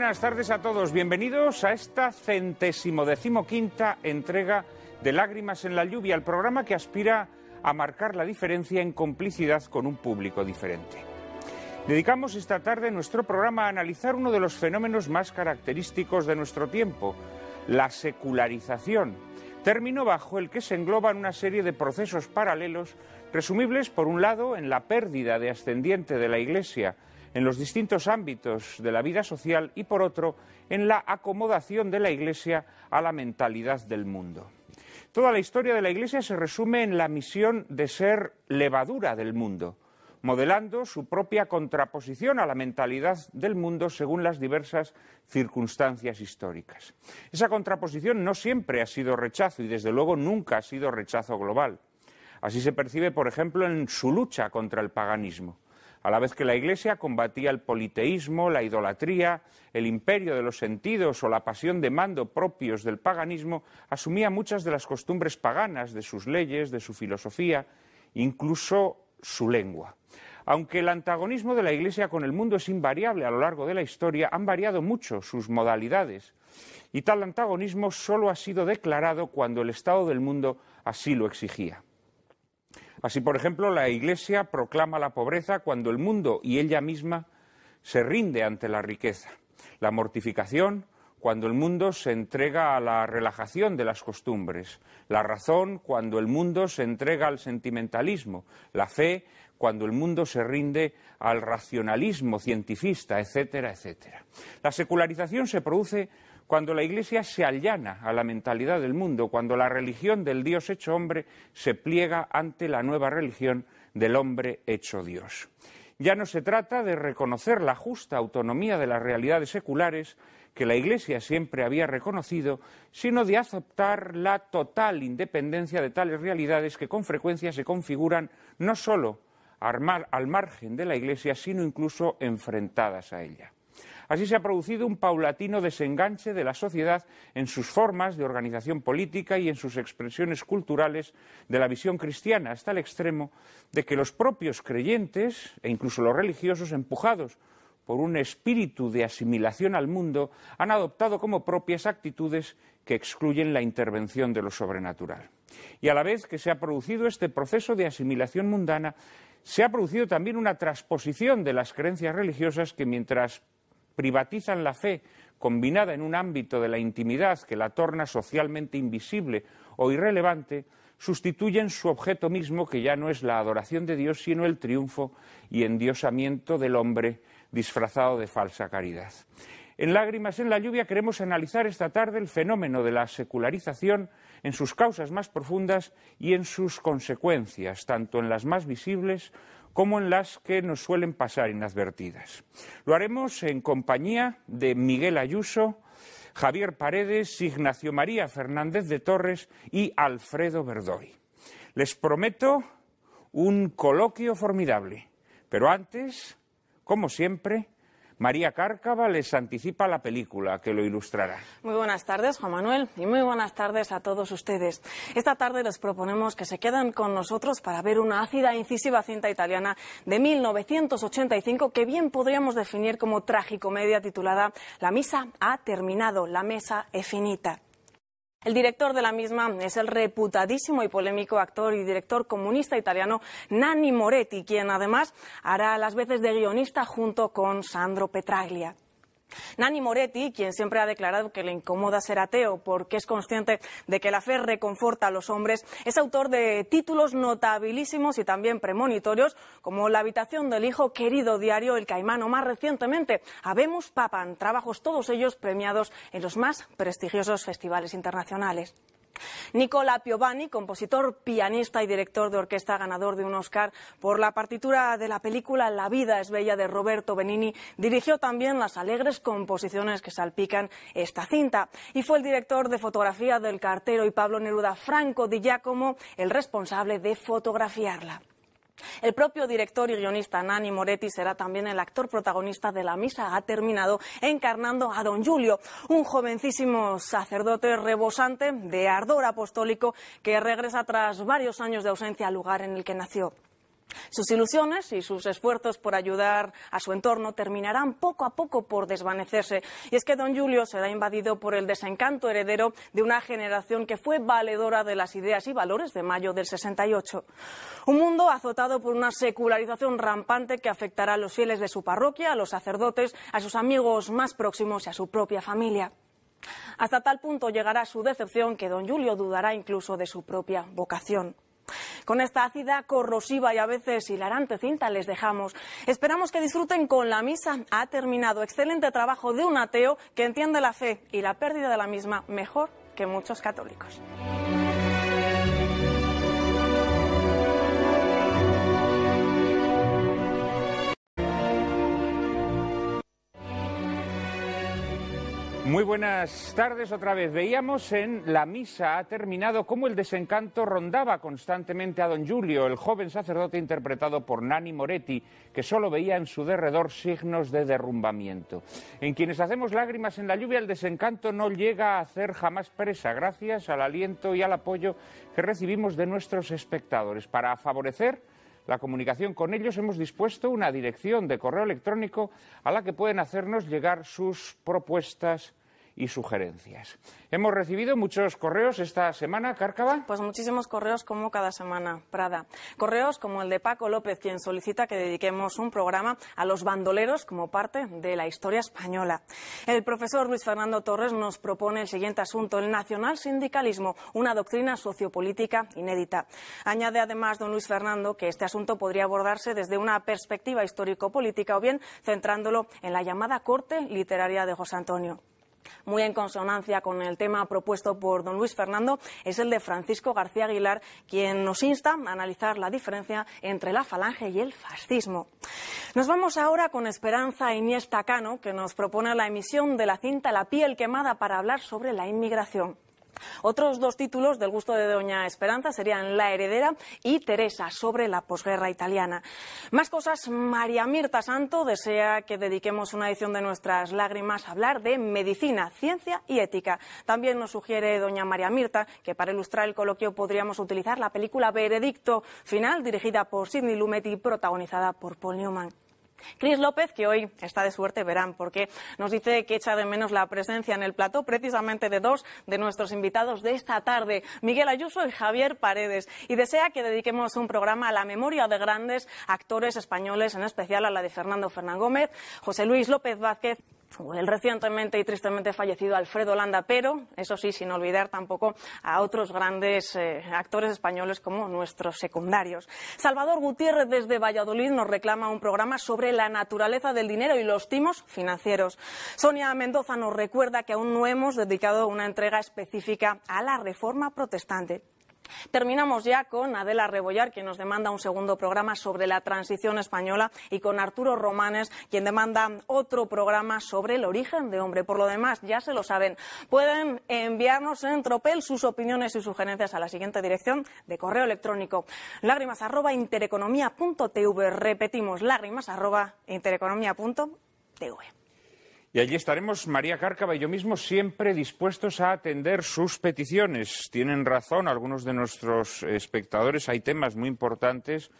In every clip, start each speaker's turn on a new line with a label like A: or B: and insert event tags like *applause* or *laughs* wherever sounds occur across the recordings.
A: buenas tardes a todos. Bienvenidos a esta centésimo decimoquinta entrega de Lágrimas en la Lluvia, el programa que aspira a marcar la diferencia en complicidad con un público diferente. Dedicamos esta tarde nuestro programa a analizar uno de los fenómenos más característicos de nuestro tiempo, la secularización, término bajo el que se engloban una serie de procesos paralelos, resumibles por un lado en la pérdida de ascendiente de la Iglesia, en los distintos ámbitos de la vida social y, por otro, en la acomodación de la Iglesia a la mentalidad del mundo. Toda la historia de la Iglesia se resume en la misión de ser levadura del mundo, modelando su propia contraposición a la mentalidad del mundo según las diversas circunstancias históricas. Esa contraposición no siempre ha sido rechazo y, desde luego, nunca ha sido rechazo global. Así se percibe, por ejemplo, en su lucha contra el paganismo a la vez que la Iglesia combatía el politeísmo, la idolatría, el imperio de los sentidos o la pasión de mando propios del paganismo, asumía muchas de las costumbres paganas, de sus leyes, de su filosofía, incluso su lengua. Aunque el antagonismo de la Iglesia con el mundo es invariable a lo largo de la historia, han variado mucho sus modalidades. Y tal antagonismo solo ha sido declarado cuando el Estado del mundo así lo exigía. Así, por ejemplo, la Iglesia proclama la pobreza cuando el mundo y ella misma se rinde ante la riqueza. La mortificación cuando el mundo se entrega a la relajación de las costumbres, la razón cuando el mundo se entrega al sentimentalismo, la fe cuando el mundo se rinde al racionalismo cientifista, etcétera, etcétera. La secularización se produce cuando la Iglesia se allana a la mentalidad del mundo, cuando la religión del Dios hecho hombre se pliega ante la nueva religión del hombre hecho Dios. Ya no se trata de reconocer la justa autonomía de las realidades seculares que la Iglesia siempre había reconocido, sino de aceptar la total independencia de tales realidades que con frecuencia se configuran no solo al margen de la Iglesia, sino incluso enfrentadas a ella. Así se ha producido un paulatino desenganche de la sociedad en sus formas de organización política y en sus expresiones culturales de la visión cristiana, hasta el extremo de que los propios creyentes e incluso los religiosos empujados por un espíritu de asimilación al mundo, han adoptado como propias actitudes que excluyen la intervención de lo sobrenatural. Y a la vez que se ha producido este proceso de asimilación mundana, se ha producido también una transposición de las creencias religiosas que mientras privatizan la fe combinada en un ámbito de la intimidad que la torna socialmente invisible o irrelevante, sustituyen su objeto mismo, que ya no es la adoración de Dios, sino el triunfo y endiosamiento del hombre disfrazado de falsa caridad. En Lágrimas en la Lluvia queremos analizar esta tarde el fenómeno de la secularización en sus causas más profundas y en sus consecuencias, tanto en las más visibles como en las que nos suelen pasar inadvertidas. Lo haremos en compañía de Miguel Ayuso, Javier Paredes, Ignacio María Fernández de Torres y Alfredo Verdoy. Les prometo un coloquio formidable, pero antes, como siempre, María Cárcava les anticipa la película que lo ilustrará.
B: Muy buenas tardes, Juan Manuel, y muy buenas tardes a todos ustedes. Esta tarde les proponemos que se queden con nosotros para ver una ácida e incisiva cinta italiana de 1985 que bien podríamos definir como tragicomedia titulada La misa ha terminado, la mesa es finita. El director de la misma es el reputadísimo y polémico actor y director comunista italiano Nanni Moretti, quien además hará las veces de guionista junto con Sandro Petraglia. Nani Moretti, quien siempre ha declarado que le incomoda ser ateo porque es consciente de que la fe reconforta a los hombres, es autor de títulos notabilísimos y también premonitorios como La habitación del hijo querido diario El Caimano, más recientemente Habemos Papan, trabajos todos ellos premiados en los más prestigiosos festivales internacionales. Nicola Piovani, compositor, pianista y director de orquesta, ganador de un Oscar por la partitura de la película La vida es bella de Roberto Benini, dirigió también las alegres composiciones que salpican esta cinta y fue el director de fotografía del cartero y Pablo Neruda Franco Di Giacomo el responsable de fotografiarla. El propio director y guionista Nani Moretti será también el actor protagonista de la misa. Ha terminado encarnando a don Julio, un jovencísimo sacerdote rebosante de ardor apostólico que regresa tras varios años de ausencia al lugar en el que nació. Sus ilusiones y sus esfuerzos por ayudar a su entorno terminarán poco a poco por desvanecerse. Y es que don Julio será invadido por el desencanto heredero de una generación que fue valedora de las ideas y valores de mayo del 68. Un mundo azotado por una secularización rampante que afectará a los fieles de su parroquia, a los sacerdotes, a sus amigos más próximos y a su propia familia. Hasta tal punto llegará su decepción que don Julio dudará incluso de su propia vocación. Con esta ácida, corrosiva y a veces hilarante cinta les dejamos. Esperamos que disfruten con la misa. Ha terminado. Excelente trabajo de un ateo que entiende la fe y la pérdida de la misma mejor que muchos católicos.
A: Muy buenas tardes otra vez. Veíamos en La Misa ha terminado cómo el desencanto rondaba constantemente a don Julio, el joven sacerdote interpretado por Nani Moretti, que solo veía en su derredor signos de derrumbamiento. En quienes hacemos lágrimas en la lluvia, el desencanto no llega a hacer jamás presa, gracias al aliento y al apoyo que recibimos de nuestros espectadores. Para favorecer la comunicación con ellos, hemos dispuesto una dirección de correo electrónico a la que pueden hacernos llegar sus propuestas y sugerencias. Hemos recibido muchos correos esta semana, Cárcava.
B: Pues muchísimos correos como cada semana, Prada. Correos como el de Paco López, quien solicita que dediquemos un programa a los bandoleros como parte de la historia española. El profesor Luis Fernando Torres nos propone el siguiente asunto, el nacional sindicalismo, una doctrina sociopolítica inédita. Añade además don Luis Fernando que este asunto podría abordarse desde una perspectiva histórico-política o bien centrándolo en la llamada corte literaria de José Antonio muy en consonancia con el tema propuesto por don Luis Fernando, es el de Francisco García Aguilar, quien nos insta a analizar la diferencia entre la falange y el fascismo. Nos vamos ahora con Esperanza Iniesta Cano, que nos propone la emisión de la cinta La piel quemada para hablar sobre la inmigración. Otros dos títulos del gusto de Doña Esperanza serían La heredera y Teresa sobre la posguerra italiana. Más cosas, María Mirta Santo desea que dediquemos una edición de nuestras lágrimas a hablar de medicina, ciencia y ética. También nos sugiere Doña María Mirta que para ilustrar el coloquio podríamos utilizar la película Veredicto Final, dirigida por Sidney Lumet y protagonizada por Paul Newman. Cris López, que hoy está de suerte, verán, porque nos dice que echa de menos la presencia en el plató precisamente de dos de nuestros invitados de esta tarde, Miguel Ayuso y Javier Paredes, y desea que dediquemos un programa a la memoria de grandes actores españoles, en especial a la de Fernando Fernán Gómez, José Luis López Vázquez pues el recientemente y tristemente fallecido Alfredo Landa, pero eso sí, sin olvidar tampoco a otros grandes eh, actores españoles como nuestros secundarios. Salvador Gutiérrez desde Valladolid nos reclama un programa sobre la naturaleza del dinero y los timos financieros. Sonia Mendoza nos recuerda que aún no hemos dedicado una entrega específica a la reforma protestante. Terminamos ya con Adela Rebollar, quien nos demanda un segundo programa sobre la transición española, y con Arturo Romanes, quien demanda otro programa sobre el origen de hombre. Por lo demás, ya se lo saben. Pueden enviarnos en tropel sus opiniones y sugerencias a la siguiente dirección de correo electrónico. Lágrimas Repetimos, lágrimas
A: y allí estaremos María Cárcava y yo mismo siempre dispuestos a atender sus peticiones. Tienen razón algunos de nuestros espectadores, hay temas muy importantes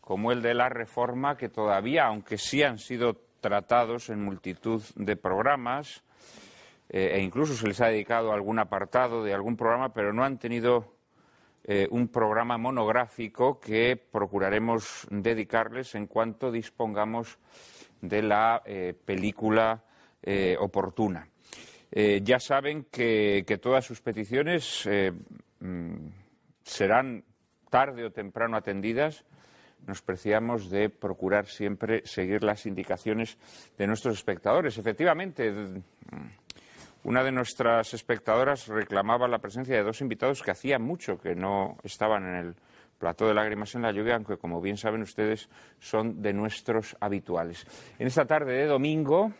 A: como el de la reforma que todavía, aunque sí han sido tratados en multitud de programas, eh, e incluso se les ha dedicado algún apartado de algún programa, pero no han tenido eh, un programa monográfico que procuraremos dedicarles en cuanto dispongamos de la eh, película eh, oportuna. Eh, ya saben que, todas sus peticiones eh, mm, serán tarde o temprano atendidas. Nos preciamos de procurar siempre seguir las indicaciones de nuestros espectadores. Efectivamente, mm, una de nuestras espectadoras reclamaba la presencia de dos invitados que hacía mucho que no estaban en el ...plato de lágrimas en la lluvia, aunque como bien saben ustedes son de nuestros habituales. En esta tarde de domingo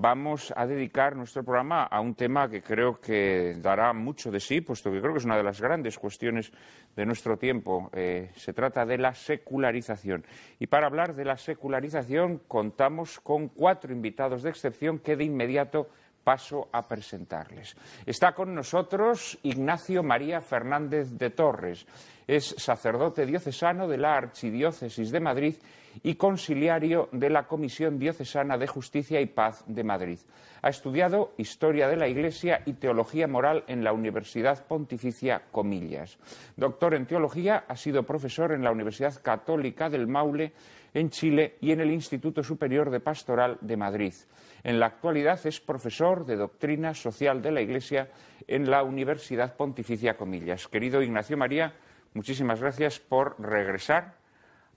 A: vamos a dedicar nuestro programa a un tema que creo que dará mucho de sí, puesto que creo que es una de las grandes cuestiones de nuestro tiempo. Eh, se trata de la secularización. Y para hablar de la secularización contamos con cuatro invitados de excepción que de inmediato paso a presentarles. Está con nosotros Ignacio María Fernández de Torres es sacerdote diocesano de la Archidiócesis de Madrid y conciliario de la Comisión Diocesana de Justicia y Paz de Madrid. Ha estudiado Historia de la Iglesia y Teología Moral en la Universidad Pontificia Comillas. Doctor en Teología, ha sido profesor en la Universidad Católica del Maule en Chile y en el Instituto Superior de Pastoral de Madrid. En la actualidad es profesor de Doctrina Social de la Iglesia en la Universidad Pontificia Comillas. Querido Ignacio María, Muchísimas gracias por regresar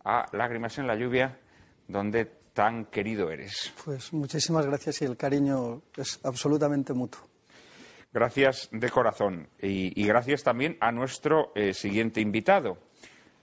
A: a Lágrimas en la Lluvia, donde tan querido eres.
C: Pues muchísimas gracias y el cariño es absolutamente mutuo.
A: Gracias de corazón y, gracias también a nuestro eh, siguiente invitado,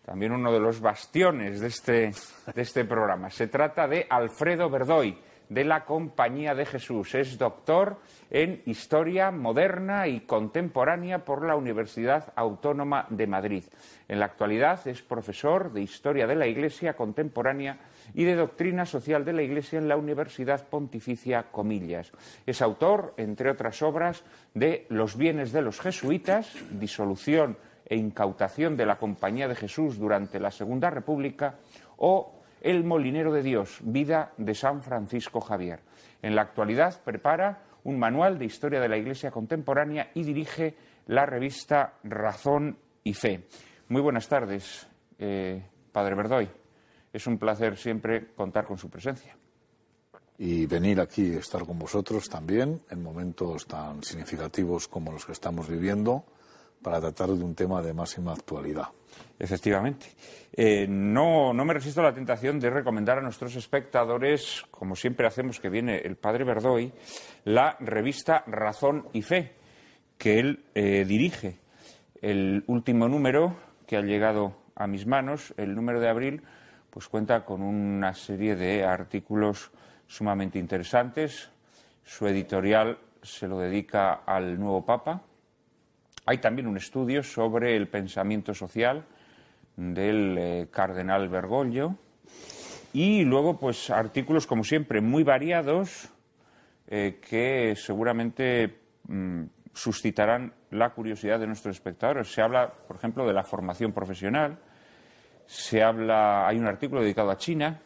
A: también uno de los bastiones de este, de este programa. Se trata de Alfredo Verdoy de la Compañía de Jesús. Es doctor en Historia Moderna y Contemporánea por la Universidad Autónoma de Madrid. En la actualidad es profesor de Historia de la Iglesia Contemporánea y de Doctrina Social de la Iglesia en la Universidad Pontificia Comillas. Es autor, entre otras obras, de Los bienes de los jesuitas, Disolución e incautación de la Compañía de Jesús durante la Segunda República o el Molinero de Dios, vida de San Francisco Javier. En la actualidad prepara un manual de historia de la Iglesia contemporánea y dirige la revista Razón y Fe. Muy buenas tardes, eh, Padre Verdoy. Es un placer siempre contar con su presencia.
D: Y venir aquí, estar con vosotros también en momentos tan significativos como los que estamos viviendo
A: para tratar de un tema de máxima actualidad. Efectivamente. Eh, no, no me resisto a la tentación de recomendar a nuestros espectadores, como siempre hacemos que viene el padre Verdoy, la revista Razón y Fe, que él eh, dirige. El último número que ha llegado a mis manos, el número de abril, pues cuenta con una serie de artículos sumamente interesantes. Su editorial se lo dedica al nuevo Papa, hay también un estudio sobre el pensamiento social del eh, cardenal Bergoglio y luego pues artículos como siempre muy variados eh, que seguramente mm, suscitarán la curiosidad de nuestros espectadores. Se habla, por ejemplo, de la formación profesional, se habla, hay un artículo dedicado a China,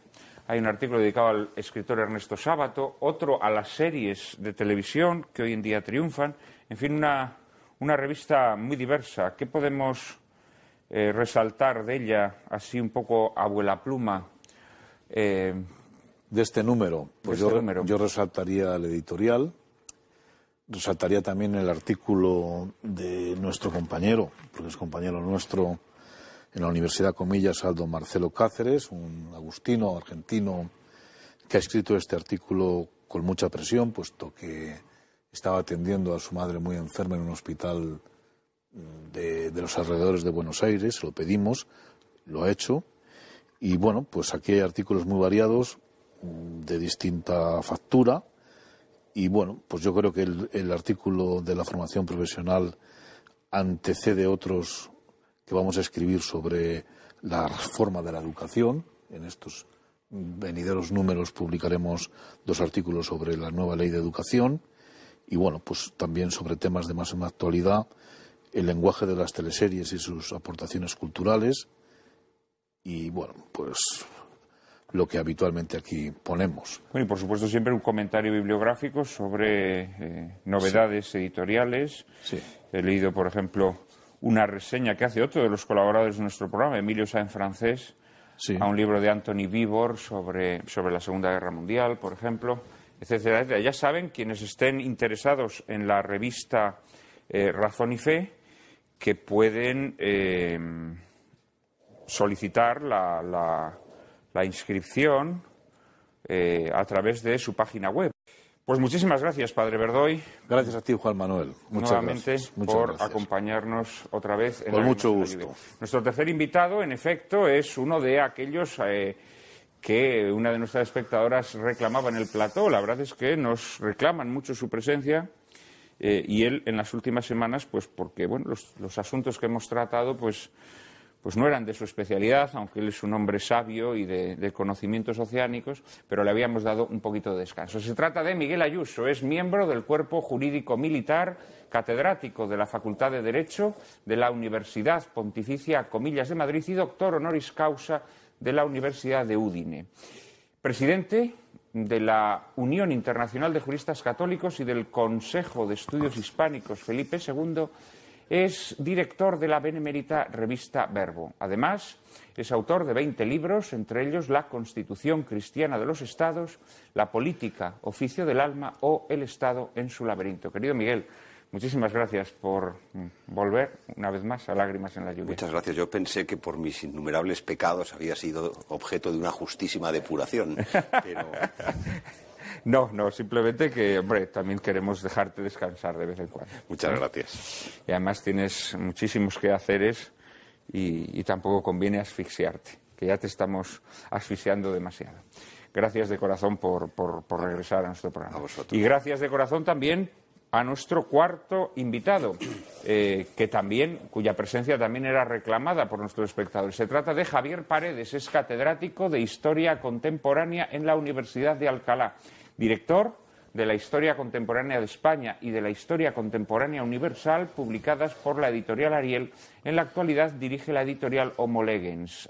A: hay un artículo dedicado al escritor Ernesto Sábato, otro a las series de televisión que hoy en día triunfan, en fin, una una revista muy diversa. ¿Qué podemos eh, resaltar de ella, así un poco abuela pluma? Eh,
D: de este número, pues este yo, yo resaltaría el editorial, resaltaría también el artículo de nuestro compañero, porque es compañero nuestro en la Universidad Comillas, Aldo Marcelo Cáceres, un agustino argentino que ha escrito este artículo con mucha presión, puesto que estaba atendiendo a su madre muy enferma en un hospital mm, de, de los alrededores de Buenos Aires, lo pedimos, lo ha hecho. Y bueno, pues aquí hay artículos muy variados, mm, de distinta factura. Y bueno, pues yo creo que el, el, artículo de la formación profesional antecede otros que vamos a escribir sobre la reforma de la educación. En estos venideros números publicaremos dos artículos sobre la nueva ley de educación y bueno, pues también sobre temas de más actualidad, el lenguaje de las teleseries y sus aportaciones culturales y bueno, pues lo que habitualmente aquí ponemos.
A: y por supuesto siempre un comentario bibliográfico sobre eh, novedades editoriales. He leído, por ejemplo, una reseña que hace otro de los colaboradores de nuestro programa, Emilio Sáenz francés, a un libro de Anthony Vivor sobre la Segunda Guerra Mundial, por ejemplo etcétera, Ya saben, quienes estén interesados en la revista eh, Razón y Fe, que pueden eh, solicitar la, inscripción eh, a través de su página web. Pues muchísimas gracias, Padre Verdoy. Gracias a ti, Juan Manuel. Muchas Nuevamente por acompañarnos otra vez. En Con mucho gusto. Nuestro tercer invitado, en efecto, es uno de aquellos que una de nuestras espectadoras reclamaba en el plató. La verdad es que nos reclaman mucho su presencia eh, y él en las últimas semanas, pues porque bueno, los, asuntos que hemos tratado, pues, pues, no eran de su especialidad, aunque él es un hombre sabio y de, de conocimientos oceánicos, pero le habíamos dado un poquito de descanso. Se trata de Miguel Ayuso, es miembro del cuerpo jurídico militar, catedrático de la Facultad de Derecho de la Universidad Pontificia Comillas de Madrid y doctor honoris causa de la Universidad de Udine, presidente de la Unión Internacional de Juristas Católicos y del Consejo de Estudios Hispánicos Felipe II, es director de la benemérita revista Verbo. Además, es autor de veinte libros, entre ellos La Constitución Cristiana de los Estados, La Política, Oficio del Alma o El Estado en su laberinto. Querido Miguel, Muchísimas gracias por volver una vez más a Lágrimas en la Lluvia. Muchas
E: gracias. Yo pensé que por mis innumerables pecados había
A: sido objeto de una justísima depuración, *laughs* No, no, simplemente que, hombre, también queremos dejarte descansar de vez en cuando. Muchas gracias. Y además tienes muchísimos quehaceres y, y tampoco conviene asfixiarte, que ya te estamos asfixiando demasiado. Gracias de corazón por, por, por regresar a nuestro programa. A vosotros. Y gracias de corazón también a nuestro cuarto invitado, eh, que también, cuya presencia también era reclamada por nuestros espectadores. Se trata de Javier Paredes, es catedrático de Historia Contemporánea en la Universidad de Alcalá, director de la Historia Contemporánea de España y de la Historia Contemporánea Universal, publicadas por la editorial Ariel. En la actualidad dirige la editorial Homo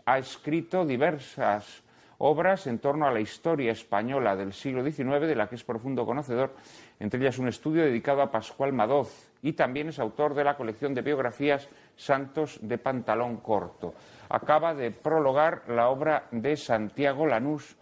A: Ha escrito diversas obras en torno a la historia española del siglo XIX, de la que es profundo conocedor, entre ellas un estudio dedicado a Pascual Madoz, y también es autor de la colección de biografías Santos de Pantalón Corto. Acaba de prologar la obra de Santiago Lanús,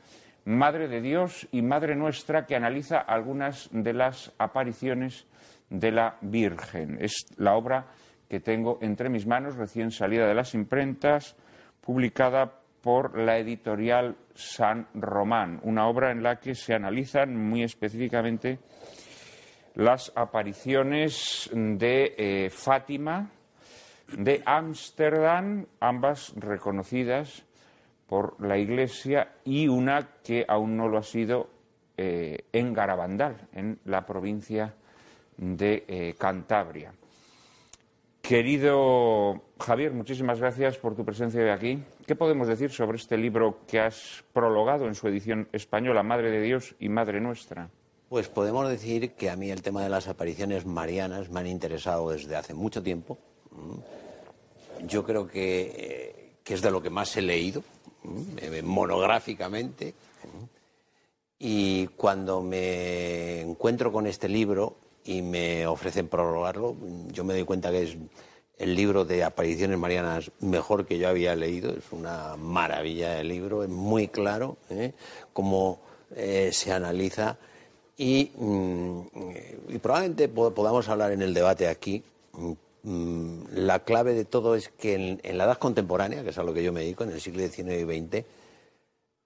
A: Madre de Dios y Madre Nuestra, que analiza algunas de las apariciones de la Virgen. Es la obra que tengo entre mis manos, recién salida de las imprentas, publicada por la editorial San Román, una obra en la que se analizan muy específicamente las apariciones de eh, Fátima, de Ámsterdam, ambas reconocidas por la Iglesia y una que aún no lo ha sido eh, en Garabandal, en la provincia de eh, Cantabria. Querido Javier, muchísimas gracias por tu presencia de aquí. ¿Qué podemos decir sobre este libro que has prologado en su edición española, Madre de Dios y Madre Nuestra?
F: Pues podemos decir que a mí el tema de las apariciones marianas me han interesado desde hace mucho tiempo. Mm. Yo creo eh, que, es de lo que más he leído, mm, eh, monográficamente. Mm. Y cuando me encuentro con este libro y me ofrecen prorrogarlo, yo me doy cuenta que es el libro de apariciones marianas mejor que yo había leído. Es una maravilla de libro, es muy claro ¿eh? cómo se analiza Mm, y, probablemente podamos hablar en el debate aquí mm, mm, la clave de todo es que en, la edad contemporánea, que es a lo que yo me dedico, en el siglo XIX y XX,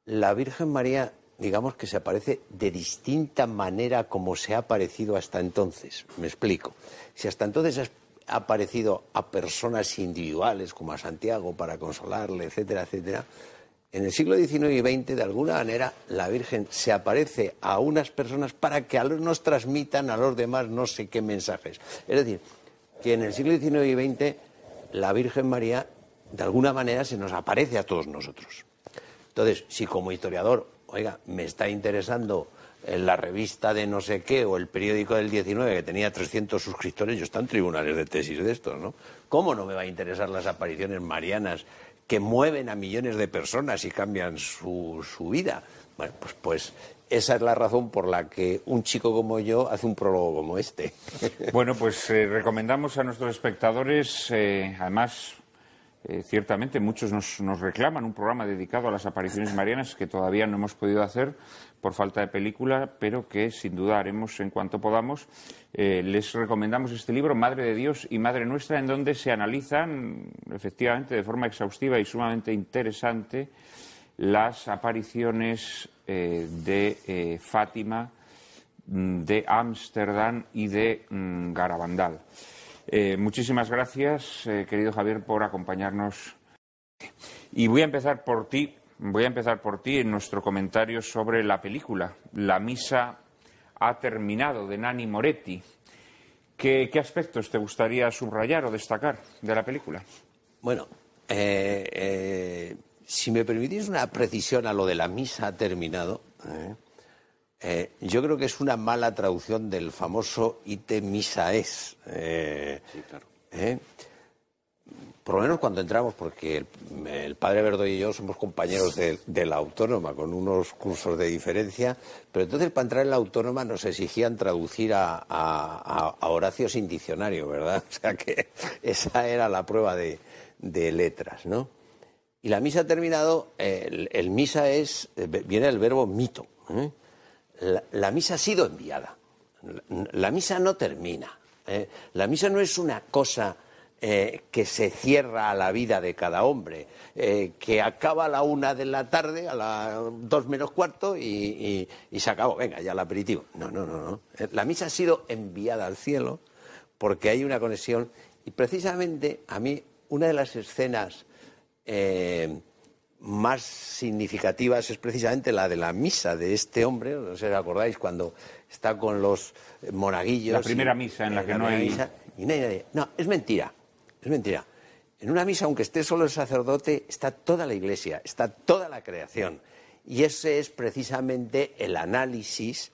F: la Virgen María, digamos que se aparece de distinta manera como se ha aparecido hasta entonces. Me explico. Si hasta entonces ha aparecido a personas individuales como a Santiago para consolarle, etcétera, etcétera, en el siglo XIX y XX, de alguna manera, la Virgen se aparece a unas personas para que a los nos transmitan a los demás no sé qué mensajes. Es decir, que en el siglo XIX y XX la Virgen María, de alguna manera, se nos aparece a todos nosotros. Entonces, si como historiador, oiga, me está interesando en eh, la revista de no sé qué o el periódico del XIX, que tenía 300 suscriptores, yo están tribunales de tesis de estos, ¿no? ¿Cómo no me va a interesar las apariciones marianas que mueven a millones de personas y cambian su, su vida. Bueno, pues, pues esa es la razón por la que un
A: chico como yo hace un prólogo como este. Bueno, pues eh, recomendamos a nuestros espectadores, eh, además eh, ciertamente muchos nos, reclaman un programa dedicado a las apariciones marianas que todavía no hemos podido hacer por falta de película, pero que sin duda haremos en cuanto podamos. Eh, les recomendamos este libro, Madre de Dios y Madre Nuestra, en donde se analizan efectivamente de forma exhaustiva y sumamente interesante las apariciones eh, de Fátima, mm, de Ámsterdam y de mm, Garabandal. Eh, muchísimas gracias, eh, querido Javier, por acompañarnos. Y voy a empezar por ti, voy a empezar por ti en nuestro comentario sobre la película, La misa ha terminado, de Nani Moretti. ¿Qué, aspectos te gustaría subrayar o destacar de la película?
F: Bueno, eh, si me permitís una precisión a lo de la misa ha terminado, eh, yo creo que es una mala traducción del famoso ite misa es. Eh, sí, claro. Eh, por lo menos cuando entramos, porque el, padre Verdoy y yo somos compañeros de, la autónoma, con unos cursos de diferencia, pero entonces para entrar en la autónoma nos exigían traducir a, Horacio sin diccionario, ¿verdad? *laughs* O sea que esa era la prueba de, letras, ¿no? Y la misa ha terminado, el, el misa es, viene el verbo mito. ¿eh? la, misa ha sido enviada. La, misa no termina. ¿eh? La misa no es una cosa eh, que se cierra a la vida de cada hombre, eh, que acaba a la una de la tarde, a las dos menos cuarto y, se acabó, venga, ya el aperitivo. No, no, no, no. La misa ha sido enviada al cielo porque hay una conexión y precisamente a mí una de las escenas más significativas es precisamente la de la misa de este hombre, no sé si acordáis cuando está con los monaguillos. La primera misa en la, eh, que no hay... nadie, No, es mentira, es mentira. En una misa, aunque esté solo el sacerdote, está toda la iglesia, está toda la creación. Y ese es precisamente el análisis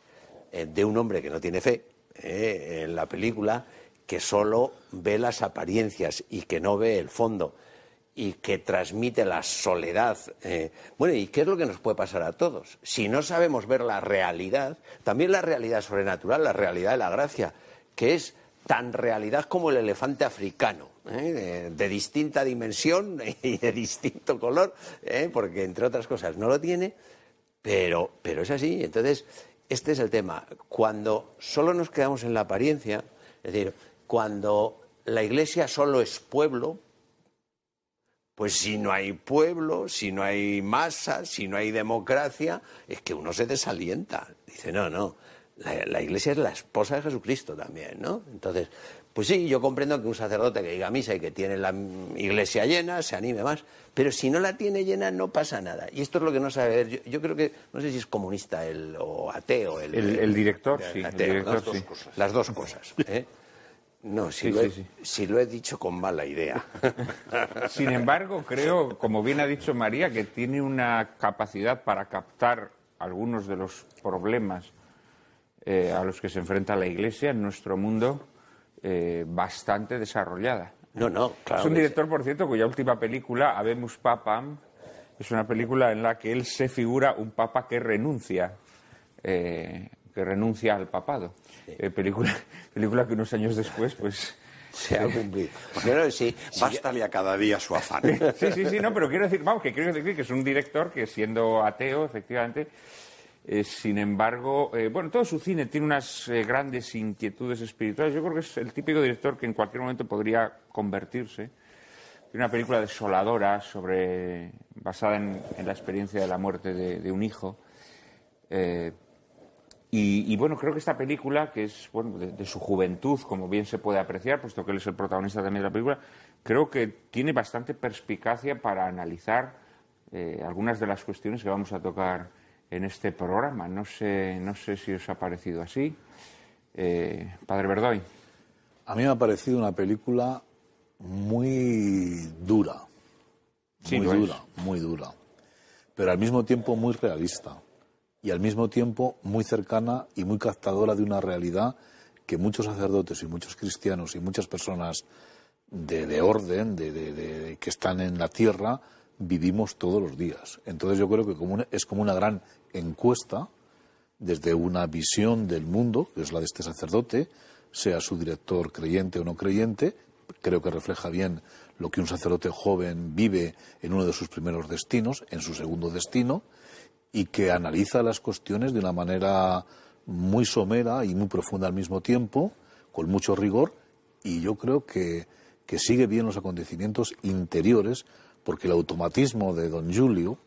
F: eh, de un hombre que no tiene fe eh, en la película, que solo ve las apariencias y que no ve el fondo y que transmite la soledad. Eh, bueno, ¿y qué es lo que nos puede pasar a todos? Si no sabemos ver la realidad, también la realidad sobrenatural, la realidad de la gracia, que es tan realidad como el elefante africano, ¿eh? de, distinta dimensión *laughs* y de distinto color, ¿eh? porque entre otras cosas no lo tiene, pero, pero es así. Entonces, este es el tema. Cuando solo nos quedamos en la apariencia, es decir, cuando la iglesia solo es pueblo, pues si no hay pueblo, si no hay masa, si no hay democracia, es que uno se desalienta. Dice, no, no, la, iglesia es la esposa de Jesucristo también, ¿no? Entonces, pues sí, yo comprendo que un sacerdote que diga misa y que tiene la iglesia llena se anime más, pero si no la tiene llena no pasa nada. Y esto es lo que no sabe ver. Yo, creo que, no sé si es comunista el, o ateo. El, director, sí. director, las, dos Cosas, las dos cosas. ¿eh? No, si, lo
A: he,
F: lo he, dicho con
A: mala idea. *laughs* Sin embargo, creo, como bien ha dicho María, que tiene una capacidad para captar algunos de los problemas eh, a los que se enfrenta la Iglesia en nuestro mundo eh, bastante desarrollada. No, no, claro. Es un director, por cierto, cuya última película, Habemus Papam, es una película en la que él se figura un papa que renuncia, eh, que renuncia al papado. Eh, película, *laughs* película que unos años después, pues *laughs* se ha cumplido. sí, bástale a cada día su afán. *laughs* Sí, sí, sí, no, pero quiero decir, vamos, que decir que es un director que siendo ateo, efectivamente, eh, sin embargo, eh, bueno, todo su cine tiene unas grandes inquietudes espirituales. Yo creo que es el típico director que en cualquier momento podría convertirse. Tiene una película desoladora sobre, basada en, la experiencia de la muerte de, de un hijo. Y, bueno, creo que esta película, que es bueno, de, su juventud, como bien se puede apreciar, puesto que él es el protagonista también de la película, creo que tiene bastante perspicacia para analizar eh, algunas de las cuestiones que vamos a tocar en este programa. No sé, no sé si os ha parecido así. Eh, Padre Verdoy. A mí me ha parecido una película
D: muy dura. muy dura, muy dura. Pero al mismo tiempo muy realista y al mismo tiempo muy cercana y muy captadora de una realidad que muchos sacerdotes y muchos cristianos y muchas personas
C: de, orden,
D: de, que están en la tierra, vivimos todos los días. Entonces yo creo que es como una gran encuesta desde una visión del mundo, que es la de este sacerdote, sea su director creyente o no creyente, creo que refleja bien lo que un sacerdote joven vive en uno de sus primeros destinos, en su segundo destino, y que analiza las cuestiones de una manera muy somera y muy profunda al mismo tiempo, con mucho rigor, y yo creo que, sigue bien los acontecimientos interiores, porque el automatismo de don Julio,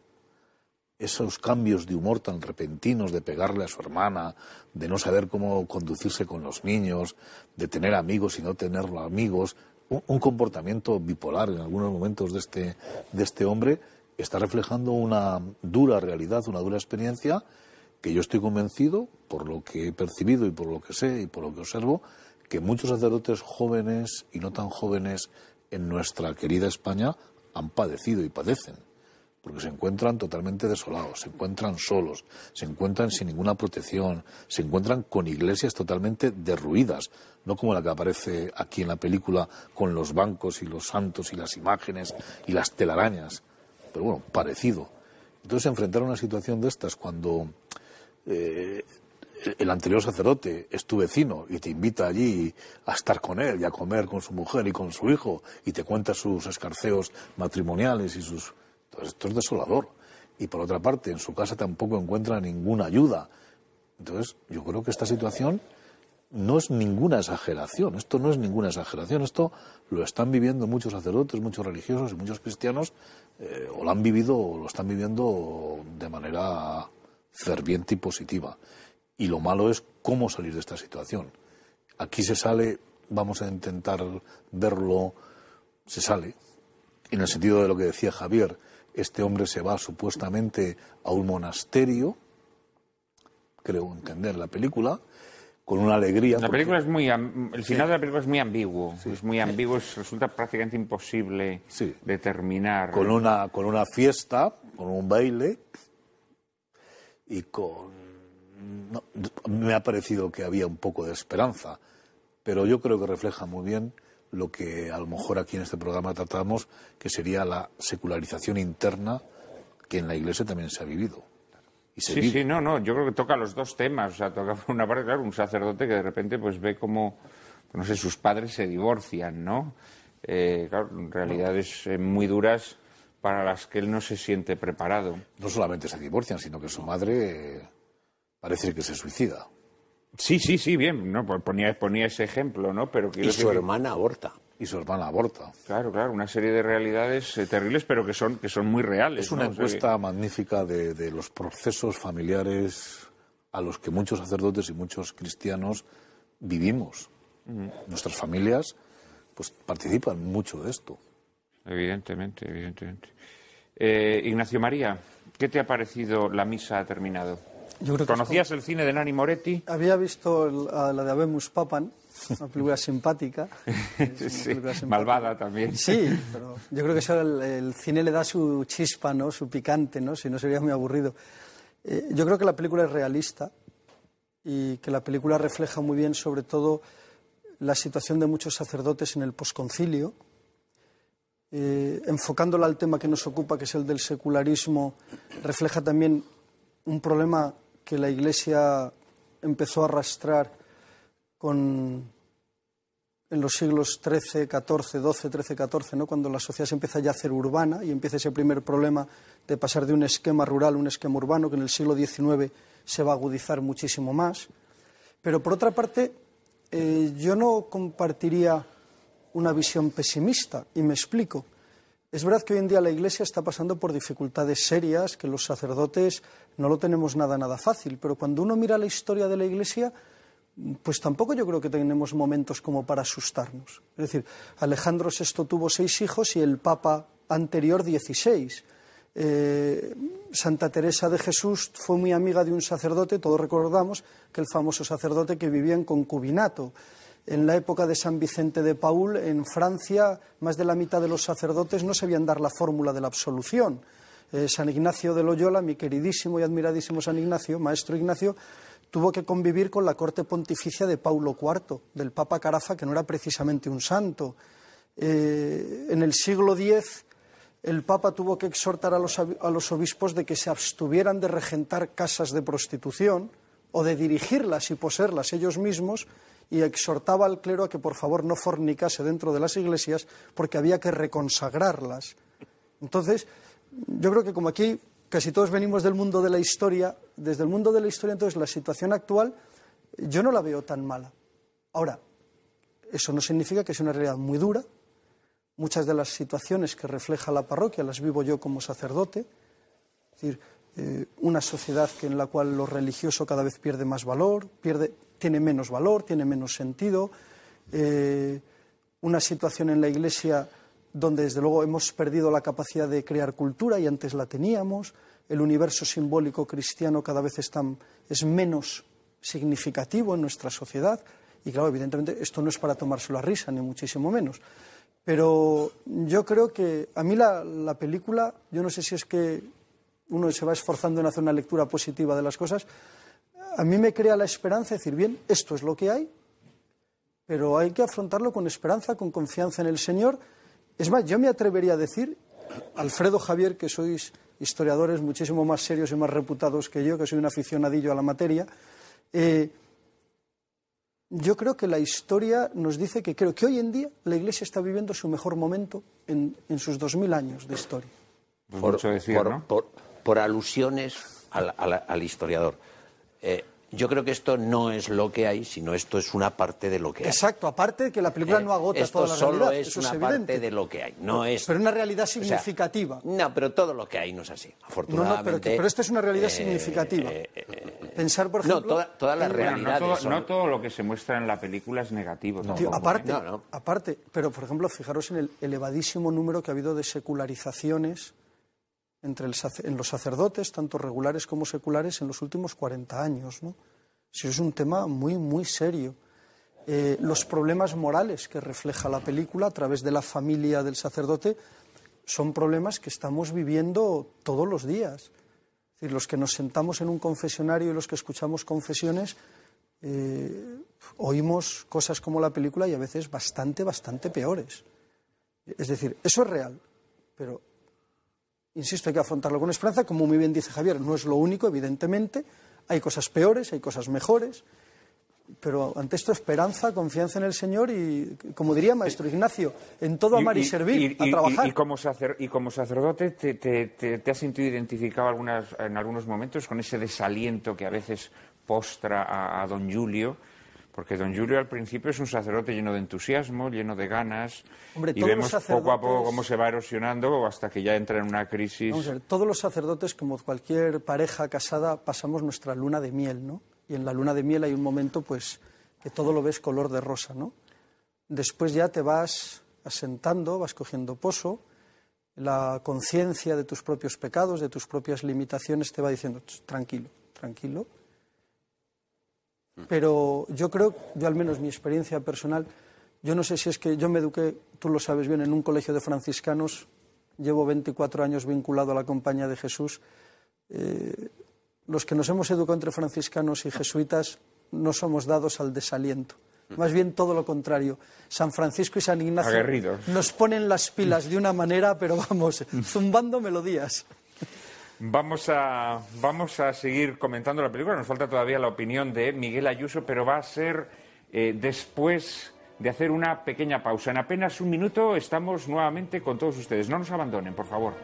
D: esos cambios de humor tan repentinos, de pegarle a su hermana, de no saber cómo conducirse con los niños, de tener amigos y no tener amigos, un, comportamiento bipolar en algunos momentos de este, de este hombre, está reflejando una dura realidad, una dura experiencia que yo estoy convencido, por lo que he percibido y por lo que sé y por lo que observo, que muchos sacerdotes jóvenes y no tan jóvenes en nuestra querida España han padecido y padecen, porque se encuentran totalmente desolados, se encuentran solos, se encuentran sin ninguna protección, se encuentran con iglesias totalmente derruidas, no como la que aparece aquí en la película con los bancos y los santos y las imágenes y las telarañas pero bueno, parecido. Entonces enfrentar una situación de estas cuando eh, el anterior sacerdote es tu vecino y te invita allí a estar con él y a comer con su mujer y con su hijo y te cuenta sus escarceos matrimoniales y sus... Entonces esto es desolador. Y por otra parte, en su casa tampoco encuentra ninguna ayuda. Entonces yo creo que esta situación no es ninguna exageración, esto no es ninguna exageración, esto lo están viviendo muchos sacerdotes, muchos religiosos y muchos cristianos, eh, o lo han vivido o lo están viviendo de manera ferviente y positiva. Y lo malo es cómo salir de esta situación. Aquí se sale, vamos a intentar verlo, se sale, en el sentido de lo que decía Javier, este hombre se va supuestamente a un monasterio, creo entender la película, con una alegría. La película
A: es muy el final de la película es muy ambiguo, es muy ambiguo, es, resulta prácticamente imposible determinar. Con una con una fiesta, con un baile
D: y con me ha parecido que había un poco de esperanza, pero yo creo que refleja muy bien lo que a lo mejor aquí en este programa tratamos, que sería la secularización interna que en la Iglesia
A: también se ha vivido sí, sí, no, no, yo creo que toca los dos temas. O sea, toca por una parte, claro, un sacerdote que de repente pues ve como, no sé, sus padres se divorcian, ¿no? Eh, claro, realidades eh, muy duras para las que él no se siente preparado. No
D: solamente se divorcian, sino que su madre eh, parece que se suicida. Sí, sí,
A: sí, bien, no pues ponía, ponía ese ejemplo, ¿no? Pero y su hermana aborta y su hermana aborta. Claro, claro, una serie de realidades eh, terribles, pero que son, que son muy reales. Es una encuesta
D: magnífica de, de, los procesos familiares a los que muchos sacerdotes y muchos cristianos vivimos. Nuestras familias pues participan mucho
A: de esto. Evidentemente, evidentemente. Eh, Ignacio María, ¿qué te ha parecido la misa ha terminado? ¿Conocías el cine de Nani Moretti?
C: Había visto la de Abemus Papan una película simpática. *laughs*
A: Una sí, Malvada
C: también. Sí, pero yo creo que eso el, cine le da su chispa, ¿no? su picante, ¿no? si no sería muy aburrido. Eh, yo creo que la película es realista y que la película refleja muy bien, sobre todo, la situación de muchos sacerdotes en el posconcilio, eh, enfocándola al tema que nos ocupa, que es el del secularismo, refleja también un problema que la Iglesia empezó a arrastrar con en los siglos XIII, XIV, XII, XIII, XIV, ¿no? cuando la sociedad se empieza ya a hacer urbana y empieza ese primer problema de pasar de un esquema rural a un esquema urbano, que en el siglo XIX se va a agudizar muchísimo más. Pero por otra parte, eh, yo no compartiría una visión pesimista, y me explico. Es verdad que hoy en día la Iglesia está pasando por dificultades serias, que los sacerdotes no lo tenemos nada, nada fácil, pero cuando uno mira la historia de la Iglesia, pues tampoco yo creo que tenemos momentos como para asustarnos. Es decir, Alejandro VI tuvo seis hijos y el Papa anterior dieciséis. Eh, Santa Teresa de Jesús fue muy amiga de un sacerdote, todos recordamos que el famoso sacerdote que vivía en concubinato. En la época de San Vicente de Paul, en Francia, más de la mitad de los sacerdotes no sabían dar la fórmula de la absolución. Eh, San Ignacio de Loyola, mi queridísimo y admiradísimo San Ignacio, maestro Ignacio, tuvo que convivir con la corte pontificia de Paulo IV, del Papa Carafa, que no era precisamente un santo. Eh, en el siglo X el Papa tuvo que exhortar a los, a los obispos de que se abstuvieran de regentar casas de prostitución o de dirigirlas y poseerlas ellos mismos y exhortaba al clero a que por favor no fornicase dentro de las iglesias porque había que reconsagrarlas. Entonces, yo creo que como aquí casi todos venimos del mundo de la historia, desde el mundo de la historia entonces la situación actual yo no la veo tan mala. Ahora, eso no significa que sea una realidad muy dura. Muchas de las situaciones que refleja la parroquia las vivo yo como sacerdote. Es decir, eh, una sociedad en la cual lo religioso cada vez pierde más valor, pierde, tiene menos valor, tiene menos sentido. Eh, una situación en la iglesia donde desde luego hemos perdido la capacidad de crear cultura y antes la teníamos, el universo simbólico cristiano cada vez es, menos significativo en nuestra sociedad y claro, evidentemente esto no es para tomarse la risa, ni muchísimo menos. Pero yo creo que a mí la, la película, yo no sé si es que uno se va esforzando en hacer una lectura positiva de las cosas, a mí me crea la esperanza de decir, bien, esto es lo que hay, pero hay que afrontarlo con esperanza, con confianza en el Señor es más, yo me atrevería a decir, Alfredo Javier, que sois historiadores muchísimo más serios y más reputados que yo, que soy un aficionadillo a la materia, eh, yo creo que la historia nos dice que creo que hoy en día la Iglesia está viviendo su mejor momento en, sus dos mil años de historia.
A: Pues por, alusiones
F: al, historiador. Eh, yo creo que esto no es lo que hay, sino esto es una parte de lo que hay.
C: Exacto, aparte de que la película eh, no agota toda la solo Es una parte de
F: lo que hay, no es.
C: Pero una realidad significativa.
F: no, pero todo lo que hay no es así, afortunadamente. No,
C: pero, esto es una realidad eh, significativa. Eh, Pensar, por ejemplo. No, toda, la realidad. No, no,
A: todo lo que se muestra en la película es negativo. aparte,
C: aparte, pero por ejemplo, fijaros en el elevadísimo número que ha habido de secularizaciones entre en los sacerdotes, tanto regulares como seculares, en los últimos 40 años. ¿no? es un tema muy, muy serio. Eh, los problemas morales que refleja la película a través de la familia del sacerdote son problemas que estamos viviendo todos los días. Es decir, los que nos sentamos en un confesionario y los que escuchamos confesiones, eh, oímos cosas como la película y a veces bastante, bastante peores. Es decir, eso es real, pero insisto, hay que afrontarlo con esperanza, como muy bien dice Javier, no es lo único, evidentemente, hay cosas peores, hay cosas mejores, pero ante esto esperanza, confianza en el Señor y, como diría Maestro Ignacio, en todo amar y, servir, y, a trabajar. Y,
A: como, sacerdote, te, has sentido identificado algunas, en algunos momentos con ese desaliento que a veces postra a don Julio? Porque don Julio al principio es un sacerdote lleno de entusiasmo, lleno de ganas, y vemos poco a poco cómo se va erosionando hasta que ya entra en una crisis.
C: todos los sacerdotes, como cualquier pareja casada, pasamos nuestra luna de miel, ¿no? Y en la luna de miel hay un momento, pues, que todo lo ves color de rosa, ¿no? Después ya te vas asentando, vas cogiendo pozo, la conciencia de tus propios pecados, de tus propias limitaciones te va diciendo, tranquilo, tranquilo pero yo creo, yo al menos mi experiencia personal, yo no sé si es que yo me eduqué, tú lo sabes bien, en un colegio de franciscanos, llevo 24 años vinculado a la Compañía de Jesús. Eh, los que nos hemos educado entre franciscanos y jesuitas no somos dados al desaliento. Más bien todo lo contrario. San Francisco y San Ignacio nos ponen las pilas de una manera, pero vamos, *laughs* zumbando melodías.
A: Vamos a, seguir comentando la película. Nos falta todavía la opinión de Miguel Ayuso, pero va a ser eh, después de hacer una pequeña pausa. En apenas un minuto estamos nuevamente con todos ustedes. No nos abandonen, por favor.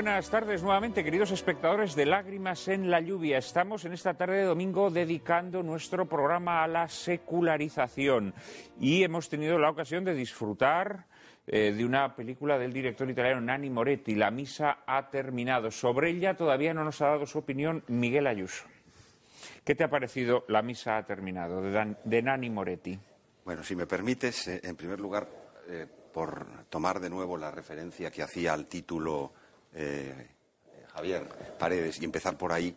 A: buenas tardes nuevamente, queridos espectadores de Lágrimas en la Lluvia. Estamos en esta tarde de domingo dedicando nuestro programa a la secularización y hemos tenido la ocasión de disfrutar eh, de una película del director italiano Nanni Moretti, La misa ha terminado. Sobre ella todavía no nos ha dado su opinión Miguel Ayuso. ¿Qué te ha parecido La misa ha terminado de, Nanni Moretti? Bueno, si me permites, eh, en primer lugar, eh, por tomar de nuevo la referencia que
E: hacía al título eh, Javier Paredes, y empezar por ahí.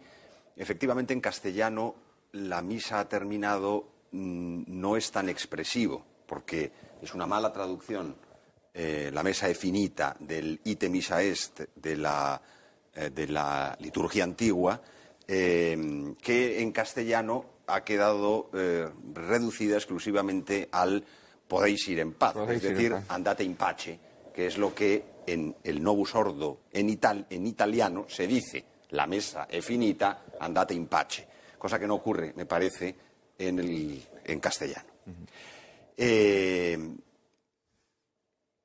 E: Efectivamente, en castellano la misa ha terminado mm, no es tan expresivo, porque es una mala traducción. Eh, la mesa es finita del ite misa est de la, eh, de la liturgia antigua, que en castellano ha quedado reducida exclusivamente al podéis ir en paz, es decir, andate in pace, que es lo que en el Novus Ordo en, italiano se dice la mesa es finita, andate in pace, cosa que no ocurre, me parece, en, castellano. Eh,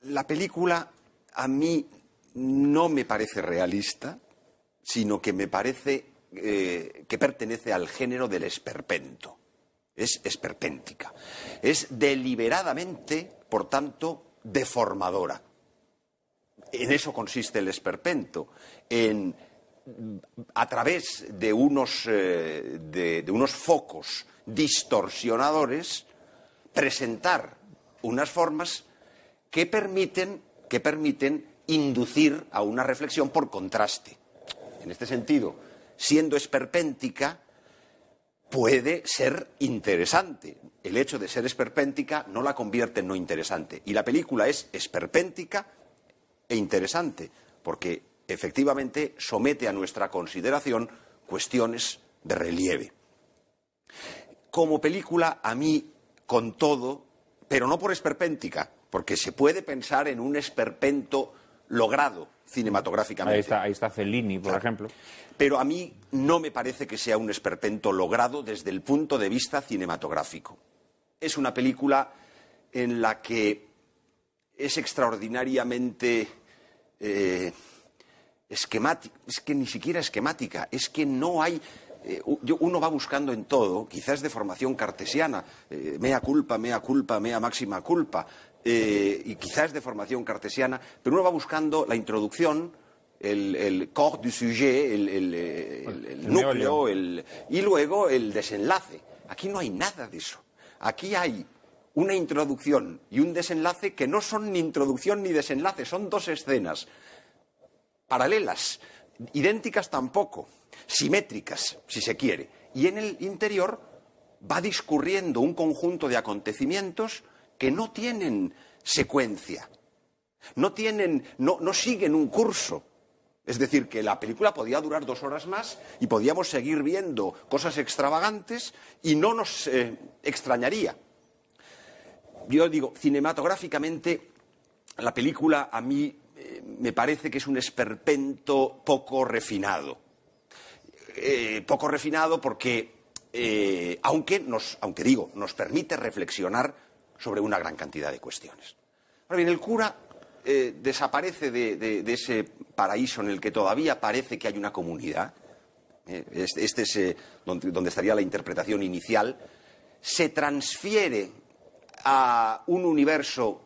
E: la película a mí no me parece realista, sino que me parece eh, que pertenece al género del esperpento. Es esperpéntica. Es deliberadamente, por tanto, deformadora en eso consiste el esperpento, en a través de unos, eh, de, unos focos distorsionadores presentar unas formas que permiten, que permiten inducir a una reflexión por contraste. En este sentido, siendo esperpéntica, puede ser interesante. El hecho de ser esperpéntica no la convierte en no interesante. Y la película es esperpéntica e interesante, porque efectivamente somete a nuestra consideración cuestiones de relieve. Como película, a mí, con todo, pero no por esperpéntica, porque se puede pensar en un esperpento logrado cinematográficamente. Ahí está, ahí Fellini, por ejemplo. Pero a mí no me parece que sea un esperpento logrado desde el punto de vista cinematográfico. Es una película en la que es extraordinariamente eh, esquemática, es que ni siquiera esquemática, es que no hay... Eh, uno va buscando en todo, quizás de formación cartesiana, eh, mea culpa, mea culpa, mea máxima culpa, eh, y quizás de formación cartesiana, pero uno va buscando la introducción, el, el corps du sujet, el, el, el núcleo, y luego el desenlace. Aquí no hay nada de eso. Aquí hay una introducción y un desenlace que no son ni introducción ni desenlace, son dos escenas paralelas, idénticas tampoco, simétricas, si se quiere. Y en el interior va discurriendo un conjunto de acontecimientos que no tienen secuencia, no, tienen, siguen un curso, es decir, que la película podía durar dos horas más y podíamos seguir viendo cosas extravagantes y no nos eh, extrañaría yo digo, cinematográficamente, la película a mí eh, me parece que es un esperpento poco refinado. Eh, poco refinado porque, eh, aunque, nos, aunque digo, nos permite reflexionar sobre una gran cantidad de cuestiones. Ahora bien, el cura desaparece de, ese paraíso en el que todavía parece que hay una comunidad. Este, este es donde estaría la interpretación inicial. Se transfiere a un universo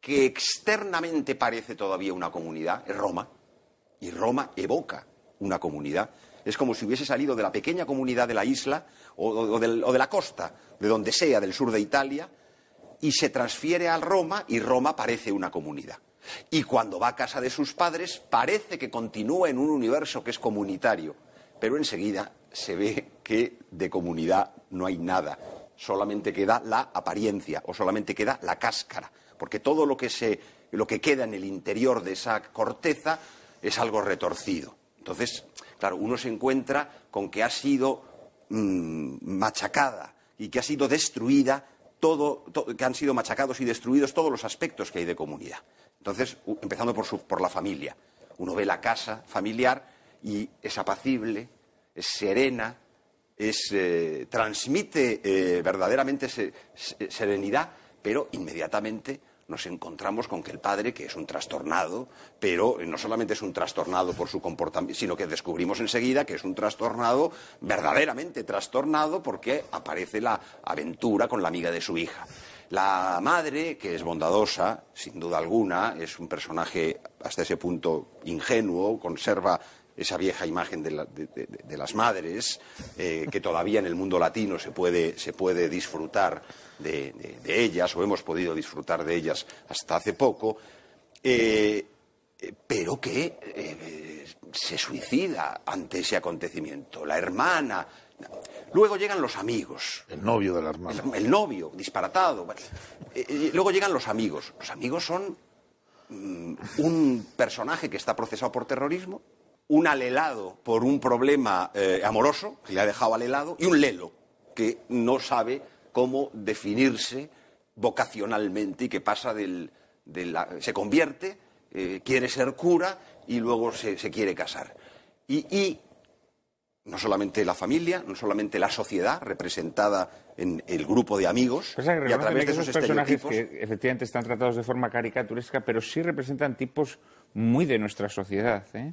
E: que externamente parece todavía una comunidad, es Roma, y Roma evoca una comunidad. Es como si hubiese salido de la pequeña comunidad de la isla o, o de la costa, de donde sea, del sur de Italia, y se transfiere a Roma y Roma parece una comunidad. Y cuando va a casa de sus padres parece que continúa en un universo que es comunitario, pero enseguida se ve que de comunidad no hay nada, solamente queda la apariencia o solamente queda la cáscara, porque todo lo que, se, lo que queda en el interior de esa corteza es algo retorcido. Entonces, claro, uno se encuentra con que ha sido mm, machacada y que ha sido destruida todo, que han sido machacados y destruidos todos los aspectos que hay de comunidad. Entonces, empezando por, por la familia. Uno ve la casa familiar y es apacible, es serena, es, eh, transmite eh, verdaderamente serenidad, pero inmediatamente nos encontramos con que el padre, que es un trastornado, pero eh, no solamente es un trastornado por su comportamiento, sino que descubrimos enseguida que es un trastornado, verdaderamente trastornado, porque aparece la aventura con la amiga de su hija. La madre, que es bondadosa, sin duda alguna, es un personaje hasta ese punto ingenuo, conserva esa vieja imagen de, las madres, eh, que todavía en el mundo latino se puede, se puede disfrutar de, ellas, o hemos podido disfrutar de ellas hasta hace poco, eh, eh, pero que se suicida ante ese acontecimiento. La hermana. Luego llegan los amigos. El novio de la hermana. El, novio, disparatado. luego llegan los amigos. Los amigos son
D: mm, un
E: personaje que está procesado por terrorismo un alelado por un problema eh, amoroso, que le ha dejado alelado, y un lelo, que no sabe cómo definirse vocacionalmente y que pasa del, de la, se convierte, eh, quiere ser cura y luego se, quiere casar. Y, no solamente la familia, no solamente la sociedad representada en el grupo de amigos, y a través de esos personajes que
A: efectivamente están tratados de forma caricaturesca, pero sí representan tipos muy de nuestra sociedad. ¿eh?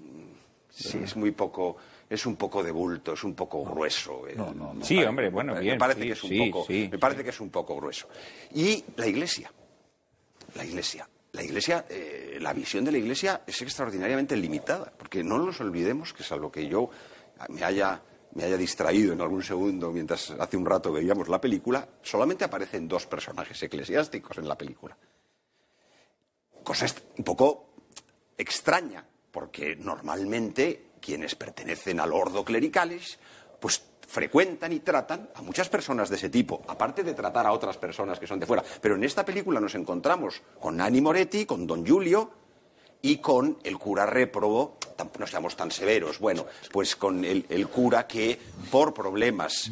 E: Sí, es muy poco es un poco de bulto, es un poco grueso. Eh. sí, hombre, bueno, bien. Me parece, que, es un poco, grueso. Y la Iglesia, la Iglesia, la Iglesia, eh, la visión de la Iglesia es extraordinariamente limitada, porque no nos olvidemos que salvo que yo me haya me haya distraído en algún segundo mientras hace un rato veíamos la película, solamente aparecen dos personajes eclesiásticos en la película. Cosa un poco extraña, porque normalmente quienes pertenecen al ordo clericales, pues frecuentan y tratan a muchas personas de ese tipo, aparte de tratar a otras personas que son de fuera. Pero en esta película nos encontramos con Annie Moretti, con Don Julio y con el cura réprobo, no seamos tan severos, bueno, pues con el, cura que por problemas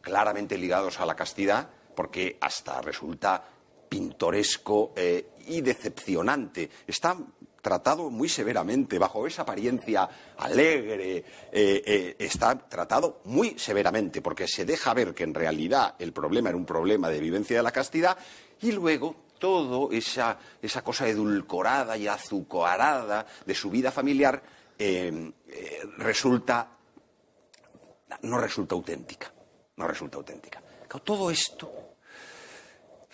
E: claramente ligados a la castidad, porque hasta resulta pintoresco eh, y decepcionante, está tratado muy severamente, bajo esa apariencia alegre, eh, eh, está tratado muy severamente, porque se deja ver que en realidad el problema era un problema de vivencia de la castidad, y luego todo esa, esa cosa edulcorada y azucarada de su vida familiar eh, resulta, no resulta auténtica, no resulta auténtica. Todo esto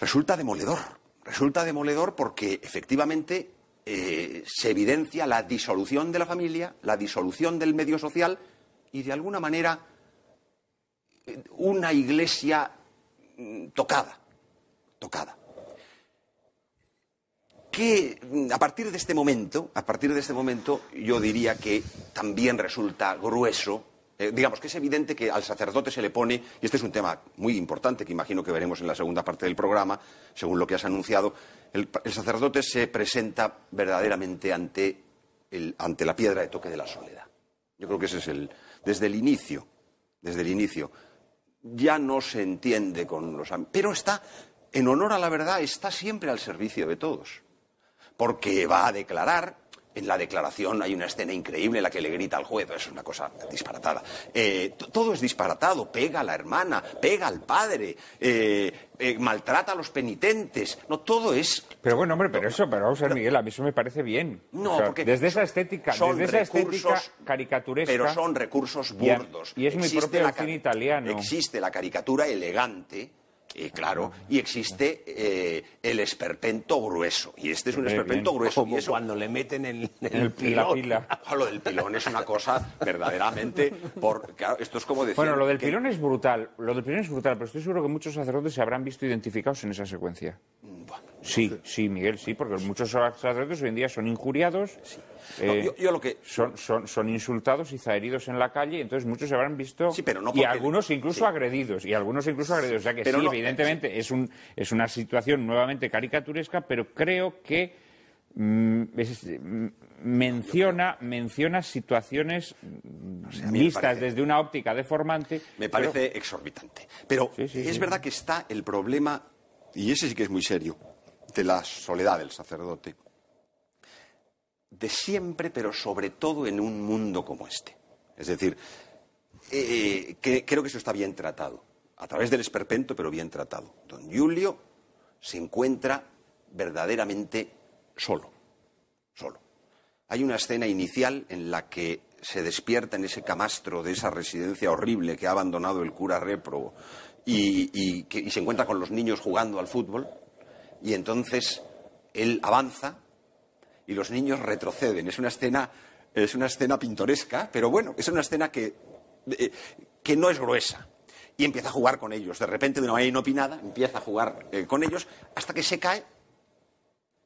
E: resulta demoledor, resulta demoledor porque efectivamente eh, se evidencia la disolución de la familia, la disolución del medio social y de alguna manera una iglesia mm, tocada, tocada. Que mm, a partir de este momento, a partir de este momento, yo diría que también resulta grueso eh, digamos que es evidente que al sacerdote se le pone, y este es un tema muy importante que imagino que veremos en la segunda parte del programa, según lo que has anunciado, el, sacerdote se presenta verdaderamente ante, el, ante la piedra de toque de la soledad. Yo creo que ese es el. Desde el inicio, desde el inicio, ya no se entiende con los. Pero está, en honor a la verdad, está siempre al servicio de todos. Porque va a declarar en la declaración hay una escena increíble en la que le grita al juez, eso es una cosa disparatada. Eh, todo es disparatado, pega a la hermana, pega al padre, eh, eh, maltrata a los
A: penitentes, no, todo es... Pero bueno, hombre, pero eso, pero vamos a Miguel, a mí eso me parece bien. No, porque... Desde esa estética, desde esa estética caricaturesca... Pero son
E: recursos burdos. Y, es muy propio la, italiano. Existe la caricatura elegante claro, y existe eh, el esperpento grueso. Y este es un esperpento grueso. y cuando le meten *laughs* el, el, pilón. lo del pilón es una cosa verdaderamente. Por, esto es como decir.
A: Bueno, lo del pilón es brutal. Lo del pilón es brutal, pero estoy seguro que muchos sacerdotes se habrán visto identificados en esa secuencia. Sí, sí, Miguel, sí, porque muchos sacerdotes hoy en día son injuriados, eh, yo, lo que... son, insultados y zaheridos en la calle, entonces muchos se habrán visto y algunos incluso agredidos, y algunos incluso agredidos. O que sí, evidentemente es, un, es una situación nuevamente caricaturesca, pero creo que mm, mm, menciona, menciona situaciones vistas desde una óptica deformante. Me parece
E: exorbitante. Pero es verdad que está el problema, y ese sí que es muy serio la soledad del sacerdote, de siempre, pero sobre todo en un mundo como este. Es decir, eh, creo que eso está bien tratado, a través del esperpento, pero bien tratado. Don Julio se encuentra verdaderamente solo, solo. Hay una escena inicial en la que se despierta en ese camastro de esa residencia horrible que ha abandonado el cura repro y se encuentra con los niños jugando al fútbol y entonces él avanza y los niños retroceden. Es una escena, es una escena pintoresca, pero bueno, es una escena que, eh, que no es gruesa. Y empieza a jugar con ellos. De repente, de una manera inopinada, empieza a jugar eh, con ellos hasta que se cae,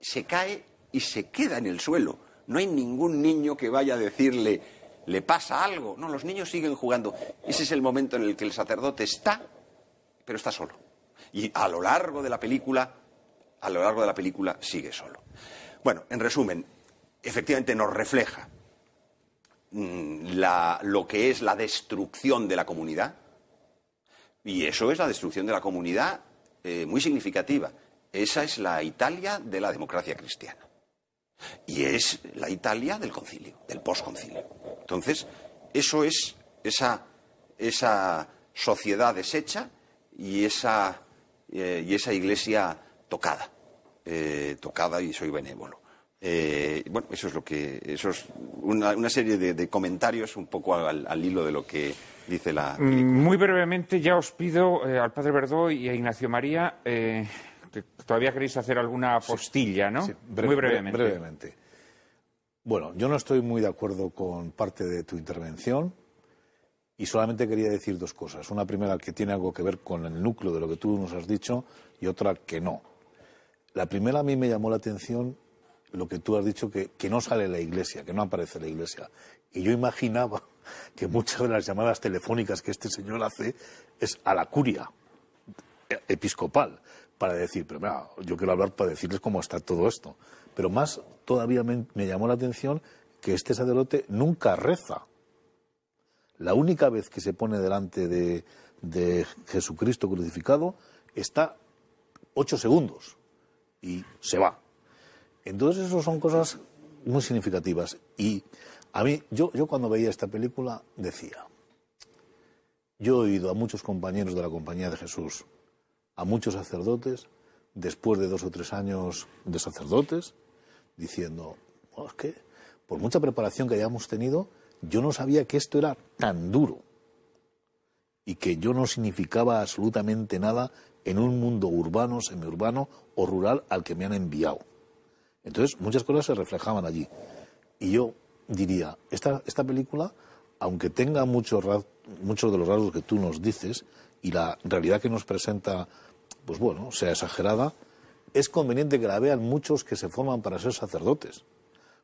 E: se cae y se queda en el suelo. No hay ningún niño que vaya a decirle, le pasa algo. No, los niños siguen jugando. Ese es el momento en el que el sacerdote está, pero está solo. Y a lo largo de la película a lo largo de la película sigue solo. Bueno, en resumen, efectivamente nos refleja mm, lo que es la destrucción de la comunidad, y eso es la destrucción de la comunidad eh, muy significativa. Esa es la Italia de la democracia cristiana. Y es la Italia del concilio, del posconcilio. Entonces, eso es esa, esa sociedad deshecha y esa, eh, y esa iglesia tocada, eh, tocada y soy benévolo. Eh, bueno, eso es lo que. Eso es una, serie de, comentarios un poco al, hilo de lo que dice la.
A: Mm, muy brevemente, ya os pido eh, al padre Verdó y a Ignacio María. que todavía queréis hacer alguna postilla, ¿no? muy brevemente.
D: Bueno, yo no estoy muy de acuerdo con parte de tu intervención y solamente quería decir dos cosas. Una primera que tiene algo que ver con el núcleo de lo que tú nos has dicho y otra que no. La primera a mí me llamó la atención lo que tú has dicho, que, no sale la iglesia, que no aparece la iglesia. Y yo imaginaba *laughs* que muchas de las llamadas telefónicas que este señor hace es a la curia episcopal para decir, pero mira, yo quiero hablar para decirles cómo está todo esto. Pero más todavía me, llamó la atención que este sacerdote nunca reza. La única vez que se pone delante de Jesucristo crucificado está ocho segundos y se va. Entonces, eso son cosas muy significativas. Y a mí, yo, yo cuando veía esta película decía, yo he oído a muchos compañeros de la Compañía de Jesús, a muchos sacerdotes, después de dos o tres años de sacerdotes, diciendo, es que por mucha preparación que hayamos tenido, yo no sabía que esto era tan duro y que yo no significaba absolutamente nada en un mundo urbano, semiurbano o rural al que me han enviado. Entonces, muchas cosas se reflejaban allí. Y yo diría, esta, esta película, aunque tenga muchos, muchos de los rasgos que tú nos dices y la realidad que nos presenta, pues bueno, sea exagerada, es conveniente que la vean muchos que se forman para ser sacerdotes.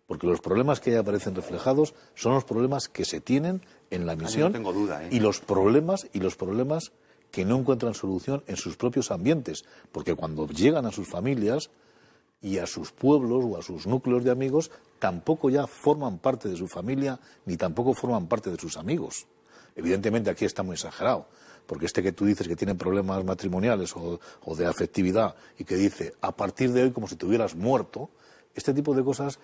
D: Porque los problemas que ahí aparecen reflejados son los problemas que se tienen en la misión. No tengo duda, ¿eh? Y los problemas, y los problemas que no encuentran solución en sus propios ambientes, porque cuando llegan a sus familias y a sus pueblos o a sus núcleos de amigos, tampoco ya forman parte de su familia ni tampoco forman parte de sus amigos. Evidentemente aquí está muy exagerado, porque este que tú dices que tiene problemas matrimoniales o, de afectividad y que dice a partir de hoy como si te hubieras muerto, este tipo de cosas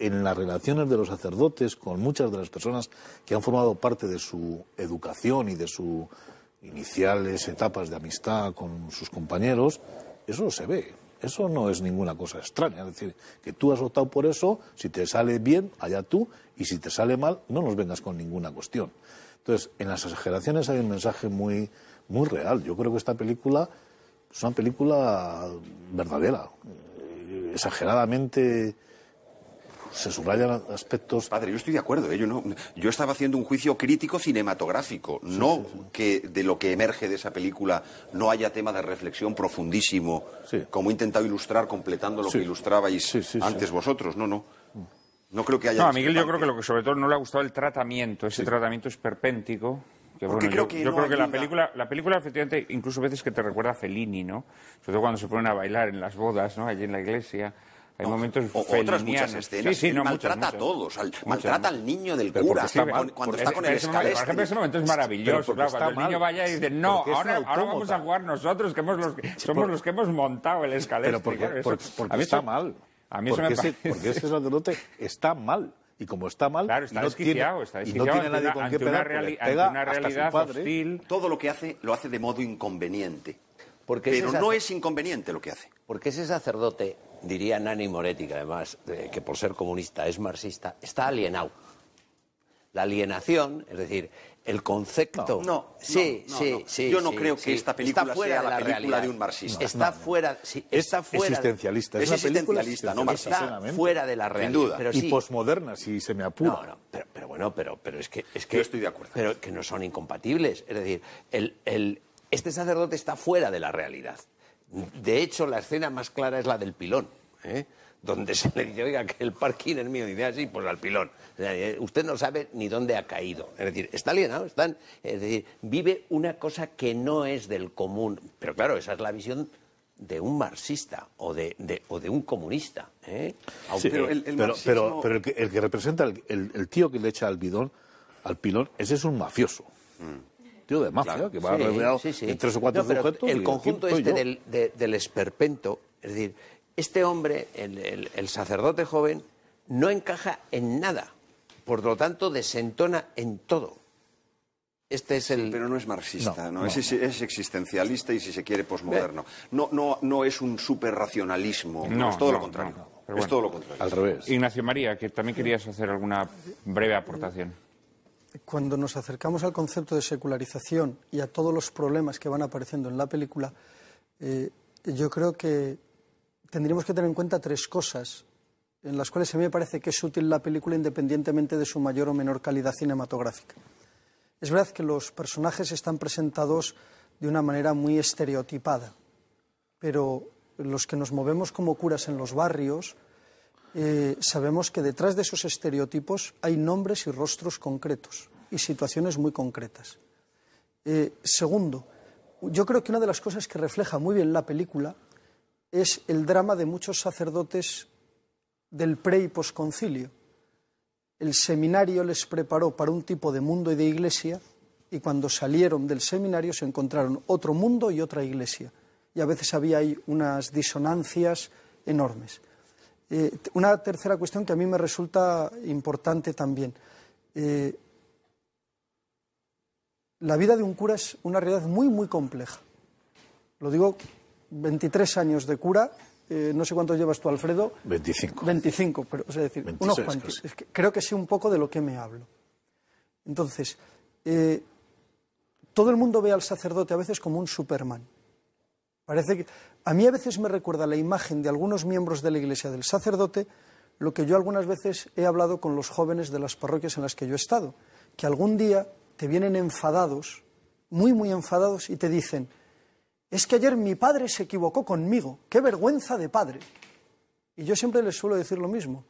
D: en las relaciones de los sacerdotes con muchas de las personas que han formado parte de su educación y de su iniciales etapas de amistad con sus compañeros, eso se ve. Eso no es ninguna cosa extraña. Es decir, que tú has optado por eso, si te sale bien, allá tú, y si te sale mal, no nos vengas con ninguna cuestión. Entonces, en las exageraciones hay un mensaje muy, muy real. Yo creo que esta película es una película verdadera, eh, exageradamente se subrayan
E: aspectos. Padre, yo estoy de acuerdo. ¿eh? Yo, no, yo estaba haciendo un juicio crítico cinematográfico. no que de lo que emerge de esa película no haya tema de reflexión profundísimo, como he intentado ilustrar completando lo que ilustrabais antes vosotros. No, no. No creo que haya. No, a Miguel yo creo
A: que lo que sobre todo no le ha gustado el tratamiento, ese tratamiento es Que, creo yo, que creo que la película, la película efectivamente, incluso veces que te recuerda a Fellini, ¿no? Sobre todo cuando se ponen a bailar en las bodas, ¿no? Allí en la iglesia. Hay momentos o, otras muchas escenas. Sí, sí, maltrata a todos. maltrata al niño del cura cuando está con el escalero. Por ejemplo, ese momento es maravilloso. cuando el niño vaya y dice, no, ahora, vamos a jugar nosotros, que somos los que hemos montado el escalero. porque, a mí está mal. A mí eso me parece... porque ese *laughs*
D: sacerdote está mal y como está mal, claro, está no desquiciado, está y no tiene nadie con qué pegar, una realidad hostil.
E: Todo lo que hace lo hace de modo inconveniente. pero no es inconveniente lo que hace.
F: Porque ese sacerdote diría Nani Moretti, que además, que por ser comunista es marxista, está alienado. La alienación, es decir, el concepto. No, sí, sí, Yo no creo que esta película fuera sea la, película de un marxista. está fuera, fuera. Es existencialista, es, una película existencialista, no marxista. fuera de la realidad. y
D: posmoderna,
F: si se me apura. No, no, pero, bueno, pero, pero es que, es que. estoy de acuerdo. Pero que no son incompatibles. Es decir, el, el, este sacerdote está fuera de la realidad. De hecho, la escena más clara es la del pilón, ¿eh? donde se le dice, oiga, que el parking es mío, y dice, así, ah, pues al pilón. Eh, usted no sabe ni dónde ha caído. Es decir, está alienado, están, vive una cosa que no es del común. Pero claro, esa es la visión de un marxista
D: o de, o de un comunista. ¿eh? pero, el, que, representa el, tío que le echa al bidón, al pilón, ese es un mafioso. Mm. El conjunto este del, esperpento,
F: es decir, este hombre, el, sacerdote joven, no encaja en nada. Por lo tanto, desentona en todo. Este es el... pero no es marxista,
E: es, existencialista y, si se quiere, posmoderno. No, no, no es un
A: superracionalismo, no, es todo lo contrario. es todo lo contrario. Al revés. Ignacio María, que también querías hacer alguna breve aportación
C: cuando nos acercamos al concepto de secularización y a todos los problemas que van apareciendo en la película, eh, yo creo que tendríamos que tener en cuenta tres cosas en las cuales a mí me parece que es útil la película independientemente de su mayor o menor calidad cinematográfica. Es verdad que los personajes están presentados de una manera muy estereotipada, pero los que nos movemos como curas en los barrios, eh, sabemos que detrás de esos estereotipos hay nombres y rostros concretos y situaciones muy concretas. Eh, segundo, yo creo que una de las cosas que refleja muy bien la película es el drama de muchos sacerdotes del pre y posconcilio. El seminario les preparó para un tipo de mundo y de iglesia y cuando salieron del seminario se encontraron otro mundo y otra iglesia. Y a veces había ahí unas disonancias enormes. Eh, una tercera cuestión que a mí me resulta importante también. Eh, la vida de un cura es una realidad muy, muy compleja. Lo digo, 23 años de cura, eh, no sé cuántos llevas tú, Alfredo. 25. 25, pero, o decir, unos cuantos. creo que sé un poco de lo que me hablo. Entonces, todo el mundo ve al sacerdote a veces como un Superman. Parece que a mí a veces me recuerda la imagen de algunos miembros de la Iglesia del sacerdote lo que yo algunas veces he hablado con los jóvenes de las parroquias en las que yo he estado, que algún día te vienen enfadados, muy, muy enfadados, y te dicen, es que ayer mi padre se equivocó conmigo, qué vergüenza de padre. Y yo siempre les suelo decir lo mismo,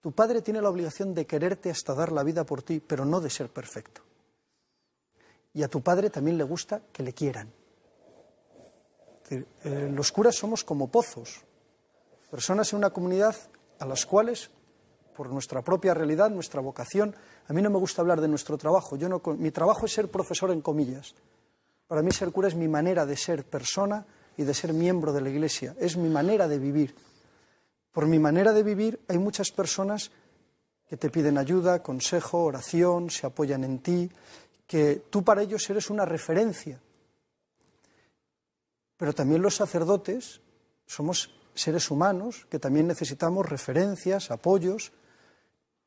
C: tu padre tiene la obligación de quererte hasta dar la vida por ti, pero no de ser perfecto. Y a tu padre también le gusta que le quieran. Eh, los curas somos como pozos, personas en una comunidad a las cuales, por nuestra propia realidad, nuestra vocación, a mí no me gusta hablar de nuestro trabajo. Yo no, mi trabajo es ser profesor en comillas. Para mí ser cura es mi manera de ser persona y de ser miembro de la Iglesia, es mi manera de vivir. Por mi manera de vivir hay muchas personas que te piden ayuda, consejo, oración, se apoyan en ti, que tú para ellos eres una referencia. Pero también los sacerdotes somos seres humanos que también necesitamos referencias, apoyos.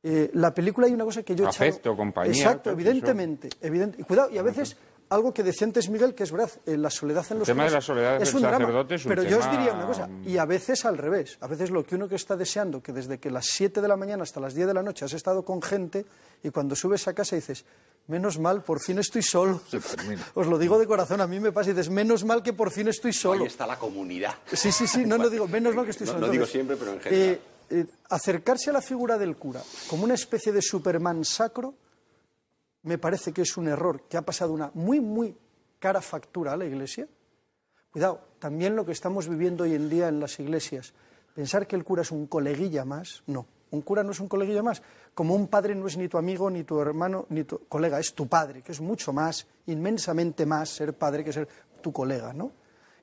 C: Eh, la película hay una cosa que yo... Afecto, compañía. Exacto, evidentemente. Evidente, y cuidado, y a veces algo que decentes Miguel, que es verdad, eh, la soledad en los... El tema de la soledad es un sacerdote es un Pero yo os diría una cosa, y a veces al revés. A veces lo que uno que está deseando, que desde que las 7 de la mañana hasta las 10 de la noche has estado con gente, y cuando subes a casa dices, Menos mal, por fin estoy solo. Os lo digo de corazón, a mí me pasa y dices, menos mal que por fin estoy solo. Ahí está
E: la comunidad. Sí, sí, sí, no, no digo, menos mal que
C: estoy solo. No, lo digo siempre,
A: pero en general. Eh,
C: eh, acercarse a la figura del cura como una especie de Superman sacro me parece que es un error, que ha pasado una muy, muy cara factura a la Iglesia. Cuidado, también lo que estamos viviendo hoy en día en las iglesias, pensar que el cura es un coleguilla más, no un cura no es un coleguillo más, como un padre no es ni tu amigo, ni tu hermano, ni tu colega, es tu padre, que es mucho más, inmensamente más ser padre que ser tu colega, ¿no?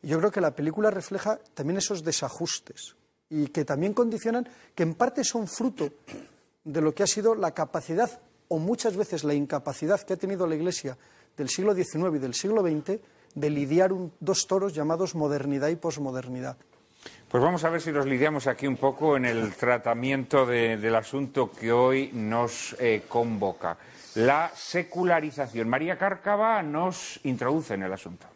C: yo creo que la película refleja también esos desajustes y que también condicionan, que en parte son fruto de lo que ha sido la capacidad o muchas veces la incapacidad que ha tenido la Iglesia del siglo XIX y del siglo XX de lidiar dos toros llamados modernidad y posmodernidad.
A: Pues vamos a ver si nos lidiamos aquí un poco en el tratamiento del asunto que hoy nos eh, convoca. La secularización. María Cárcava nos introduce en el asunto.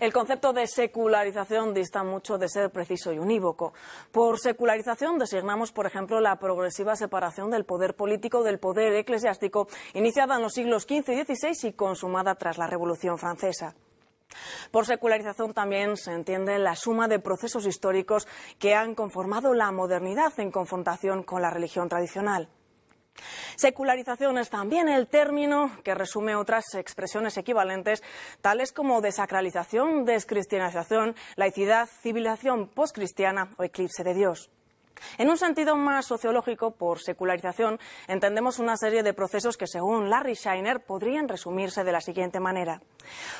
B: El concepto de secularización dista mucho de ser preciso y unívoco. Por secularización designamos, por ejemplo, la progresiva separación del poder político del poder eclesiástico, iniciada en los siglos XV y XVI y consumada tras la Revolución Francesa. Por secularización también se entiende la suma de procesos históricos que han conformado la modernidad en confrontación con la religión tradicional. Secularización es también el término que resume otras expresiones equivalentes, tales como desacralización, descristianización, laicidad, civilización postcristiana o eclipse de Dios. En un sentido más sociológico, por secularización, entendemos una serie de procesos que, según Larry Shiner, podrían resumirse de la siguiente manera.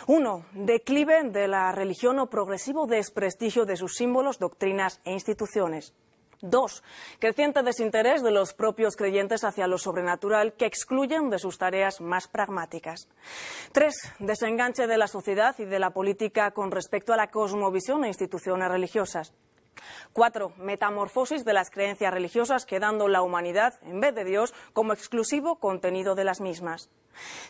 B: Uno, declive de la religión o progresivo desprestigio de sus símbolos, doctrinas e instituciones. Dos, creciente desinterés de los propios creyentes hacia lo sobrenatural que excluyen de sus tareas más pragmáticas. Tres, desenganche de la sociedad y de la política con respecto a la cosmovisión e instituciones religiosas. Cuatro, metamorfosis de las creencias religiosas, quedando la humanidad, en vez de Dios, como exclusivo contenido de las mismas.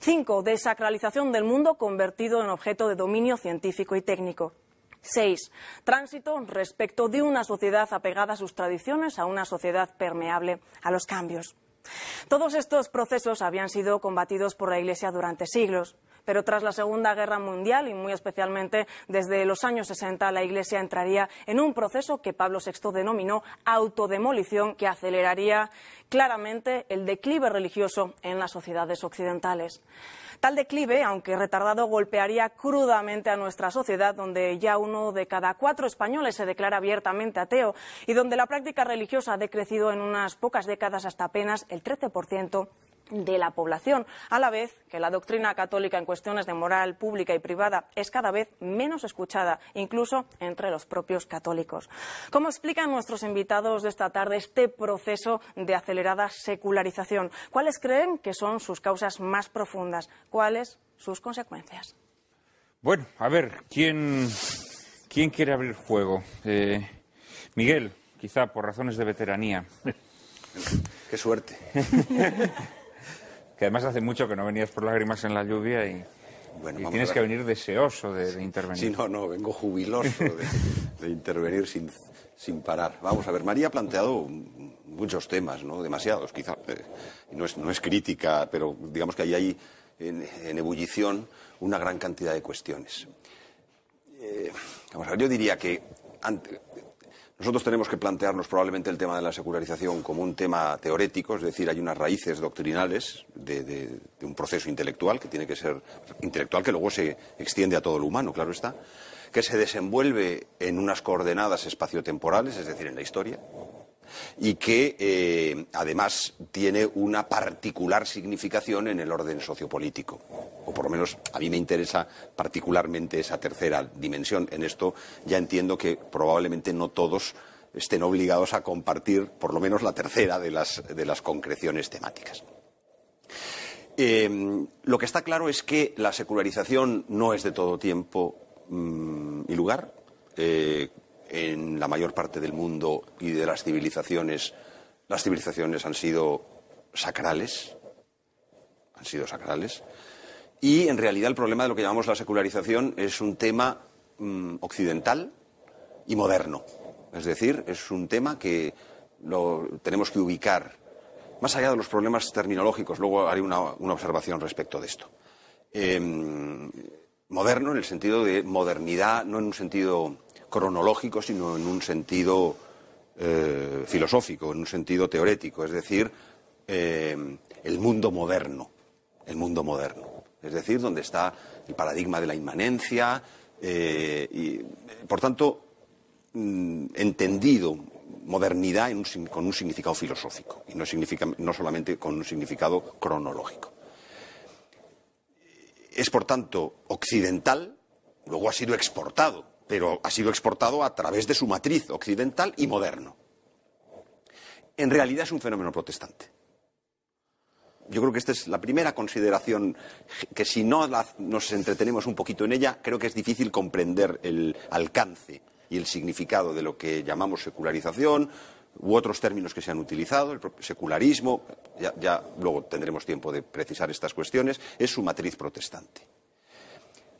B: Cinco, desacralización del mundo convertido en objeto de dominio científico y técnico. 6. Tránsito respecto de una sociedad apegada a sus tradiciones a una sociedad permeable a los cambios. Todos estos procesos habían sido combatidos por la Iglesia durante siglos pero tras la Segunda Guerra Mundial y muy especialmente desde los años 60 la Iglesia entraría en un proceso que Pablo VI denominó autodemolición que aceleraría claramente el declive religioso en las sociedades occidentales. Tal declive, aunque retardado, golpearía crudamente a nuestra sociedad, donde ya uno de cada cuatro españoles se declara abiertamente ateo y donde la práctica religiosa ha decrecido en unas pocas décadas hasta apenas el 13% de la población, a la vez que la doctrina católica en cuestiones de moral pública y privada es cada vez menos escuchada, incluso entre los propios católicos. ¿Cómo explican nuestros invitados de esta tarde este proceso de acelerada secularización? ¿Cuáles creen que son sus causas más profundas? ¿Cuáles sus consecuencias?
A: Bueno, a ver, ¿quién, quién quiere abrir juego? Eh, Miguel, quizá por razones de veteranía. Qué suerte. *laughs* que además hace mucho que no venías por lágrimas en la lluvia y, tienes que venir deseoso de, intervenir. Sí,
E: no, no, vengo jubiloso
A: de, intervenir sin,
E: parar. Vamos a ver, María ha planteado muchos temas, ¿no? Demasiados, quizá. Eh, no es, no es crítica, pero digamos que ahí hay en, en ebullición una gran cantidad de cuestiones. Eh, vamos a ver, yo diría que ante, nosotros tenemos que plantearnos probablemente el tema de la secularización como un tema teórico, es decir, hay unas raíces doctrinales de, un proceso intelectual que tiene que ser intelectual que luego se extiende a todo lo humano, claro está, que se desenvuelve en unas coordenadas espaciotemporales, es decir, en la historia, y que eh, además tiene una particular significación en el orden sociopolítico. O por lo menos a mí me interesa particularmente esa tercera dimensión. En esto ya entiendo que probablemente no todos estén obligados a compartir por lo menos la tercera de las, concreciones temáticas. Eh, lo que está claro es que la secularización no es de todo tiempo mm, y lugar. Eh, en la mayor parte del mundo y de las civilizaciones, las civilizaciones han sido sacrales, han sido sacrales, y en realidad el problema de lo que llamamos la secularización es un tema mm, occidental y moderno. Es decir, es un tema que tenemos que ubicar, más allá de los problemas terminológicos, luego haré una, observación respecto de esto. Em, moderno en el sentido de modernidad, no en un sentido cronológico, sino en un sentido eh, filosófico, en un sentido teórico, es decir, eh, el mundo moderno, el mundo moderno, es decir, donde está el paradigma de la inmanencia, eh, y, por tanto, mm, entendido modernidad con un significado filosófico, y no solamente con un significado cronológico. Es, por tanto, occidental, luego ha sido exportado pero ha sido exportado a través de su matriz occidental y moderno. En realidad es un fenómeno protestante. Yo creo que esta es la primera consideración que si no nos entretenemos un poquito en ella, creo que es difícil comprender el alcance y el significado de lo que llamamos secularización u otros términos que se han utilizado, el secularismo, ya luego tendremos tiempo de precisar estas cuestiones, es su matriz protestante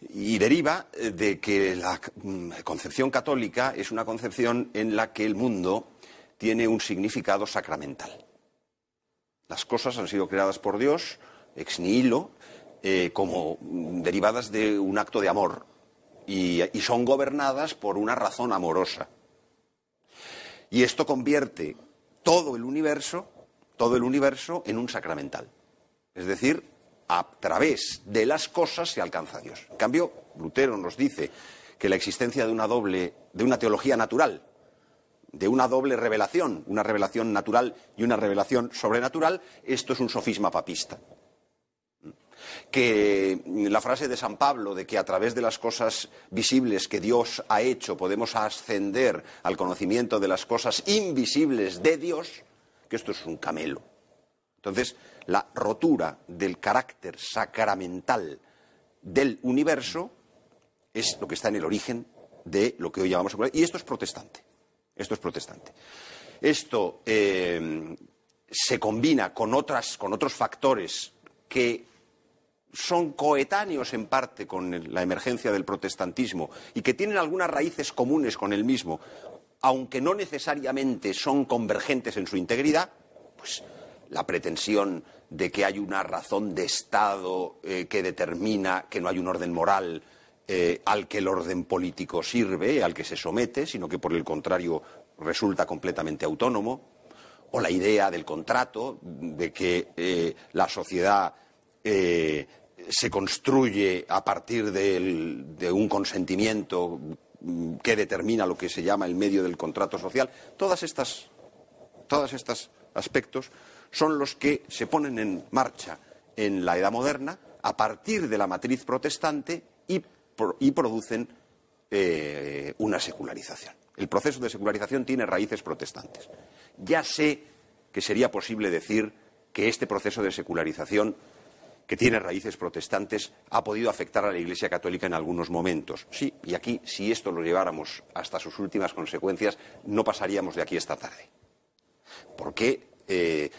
E: y deriva eh, de que la mm, concepción católica es una concepción en la que el mundo tiene un significado sacramental. Las cosas han sido creadas por Dios, ex nihilo, eh, como mm, derivadas de un acto de amor y, y son gobernadas por una razón amorosa. Y esto convierte todo el universo, todo el universo en un sacramental. Es decir, a través de las cosas se alcanza a Dios. En cambio, Lutero nos dice que la existencia de una doble, de una teología natural, de una doble revelación, una revelación natural y una revelación sobrenatural, esto es un sofisma papista. Que la frase de San Pablo de que a través de las cosas visibles que Dios ha hecho podemos ascender al conocimiento de las cosas invisibles de Dios, que esto es un camelo. Entonces, la rotura del carácter sacramental del universo es lo que está en el origen de lo que hoy llamamos y esto es protestante esto es protestante esto eh, se combina con otras con otros factores que son coetáneos en parte con la emergencia del protestantismo y que tienen algunas raíces comunes con el mismo, aunque no necesariamente son convergentes en su integridad, pues la pretensión de que hay una razón de Estado eh, que determina que no hay un orden moral eh, al que el orden político sirve, al que se somete, sino que por el contrario resulta completamente autónomo, o la idea del contrato, de que eh, la sociedad se construye a partir de un consentimiento mm, que determina lo que se llama el medio del contrato social. Todas estas, todas estas aspectos son los que se ponen en marcha en la Edad Moderna a partir de la matriz protestante y, producen eh, una secularización. El proceso de secularización tiene raíces protestantes. Ya sé que sería posible decir que este proceso de secularización que tiene raíces protestantes ha podido afectar a la Iglesia Católica en algunos momentos. Sí, y aquí, si esto lo lleváramos hasta sus últimas consecuencias, no pasaríamos de aquí esta tarde. Porque eh,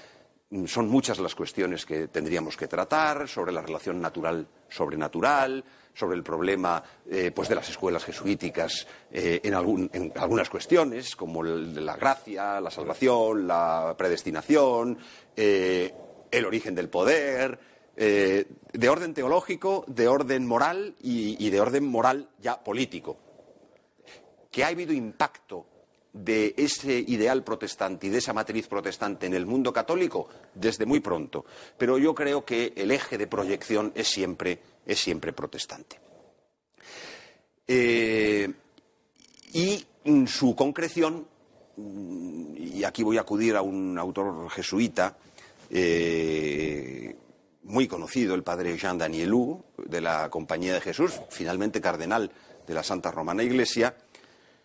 E: son muchas las cuestiones que tendríamos que tratar sobre la relación natural sobrenatural sobre el problema eh, pues de las escuelas jesuíticas eh, en, algunas cuestiones como la gracia la salvación la predestinación eh, el origen del poder de orden teológico de orden moral y, y de orden moral ya político que ha habido impacto de ese ideal protestante y de esa matriz protestante en el mundo católico desde muy pronto. Pero yo creo que el eje de proyección es siempre, es siempre protestante. Eh, y su concreción, mm, y aquí voy a acudir a un autor jesuita, eh, muy conocido, el padre Jean Danielou, de la Compañía de Jesús, finalmente cardenal de la Santa Romana Iglesia,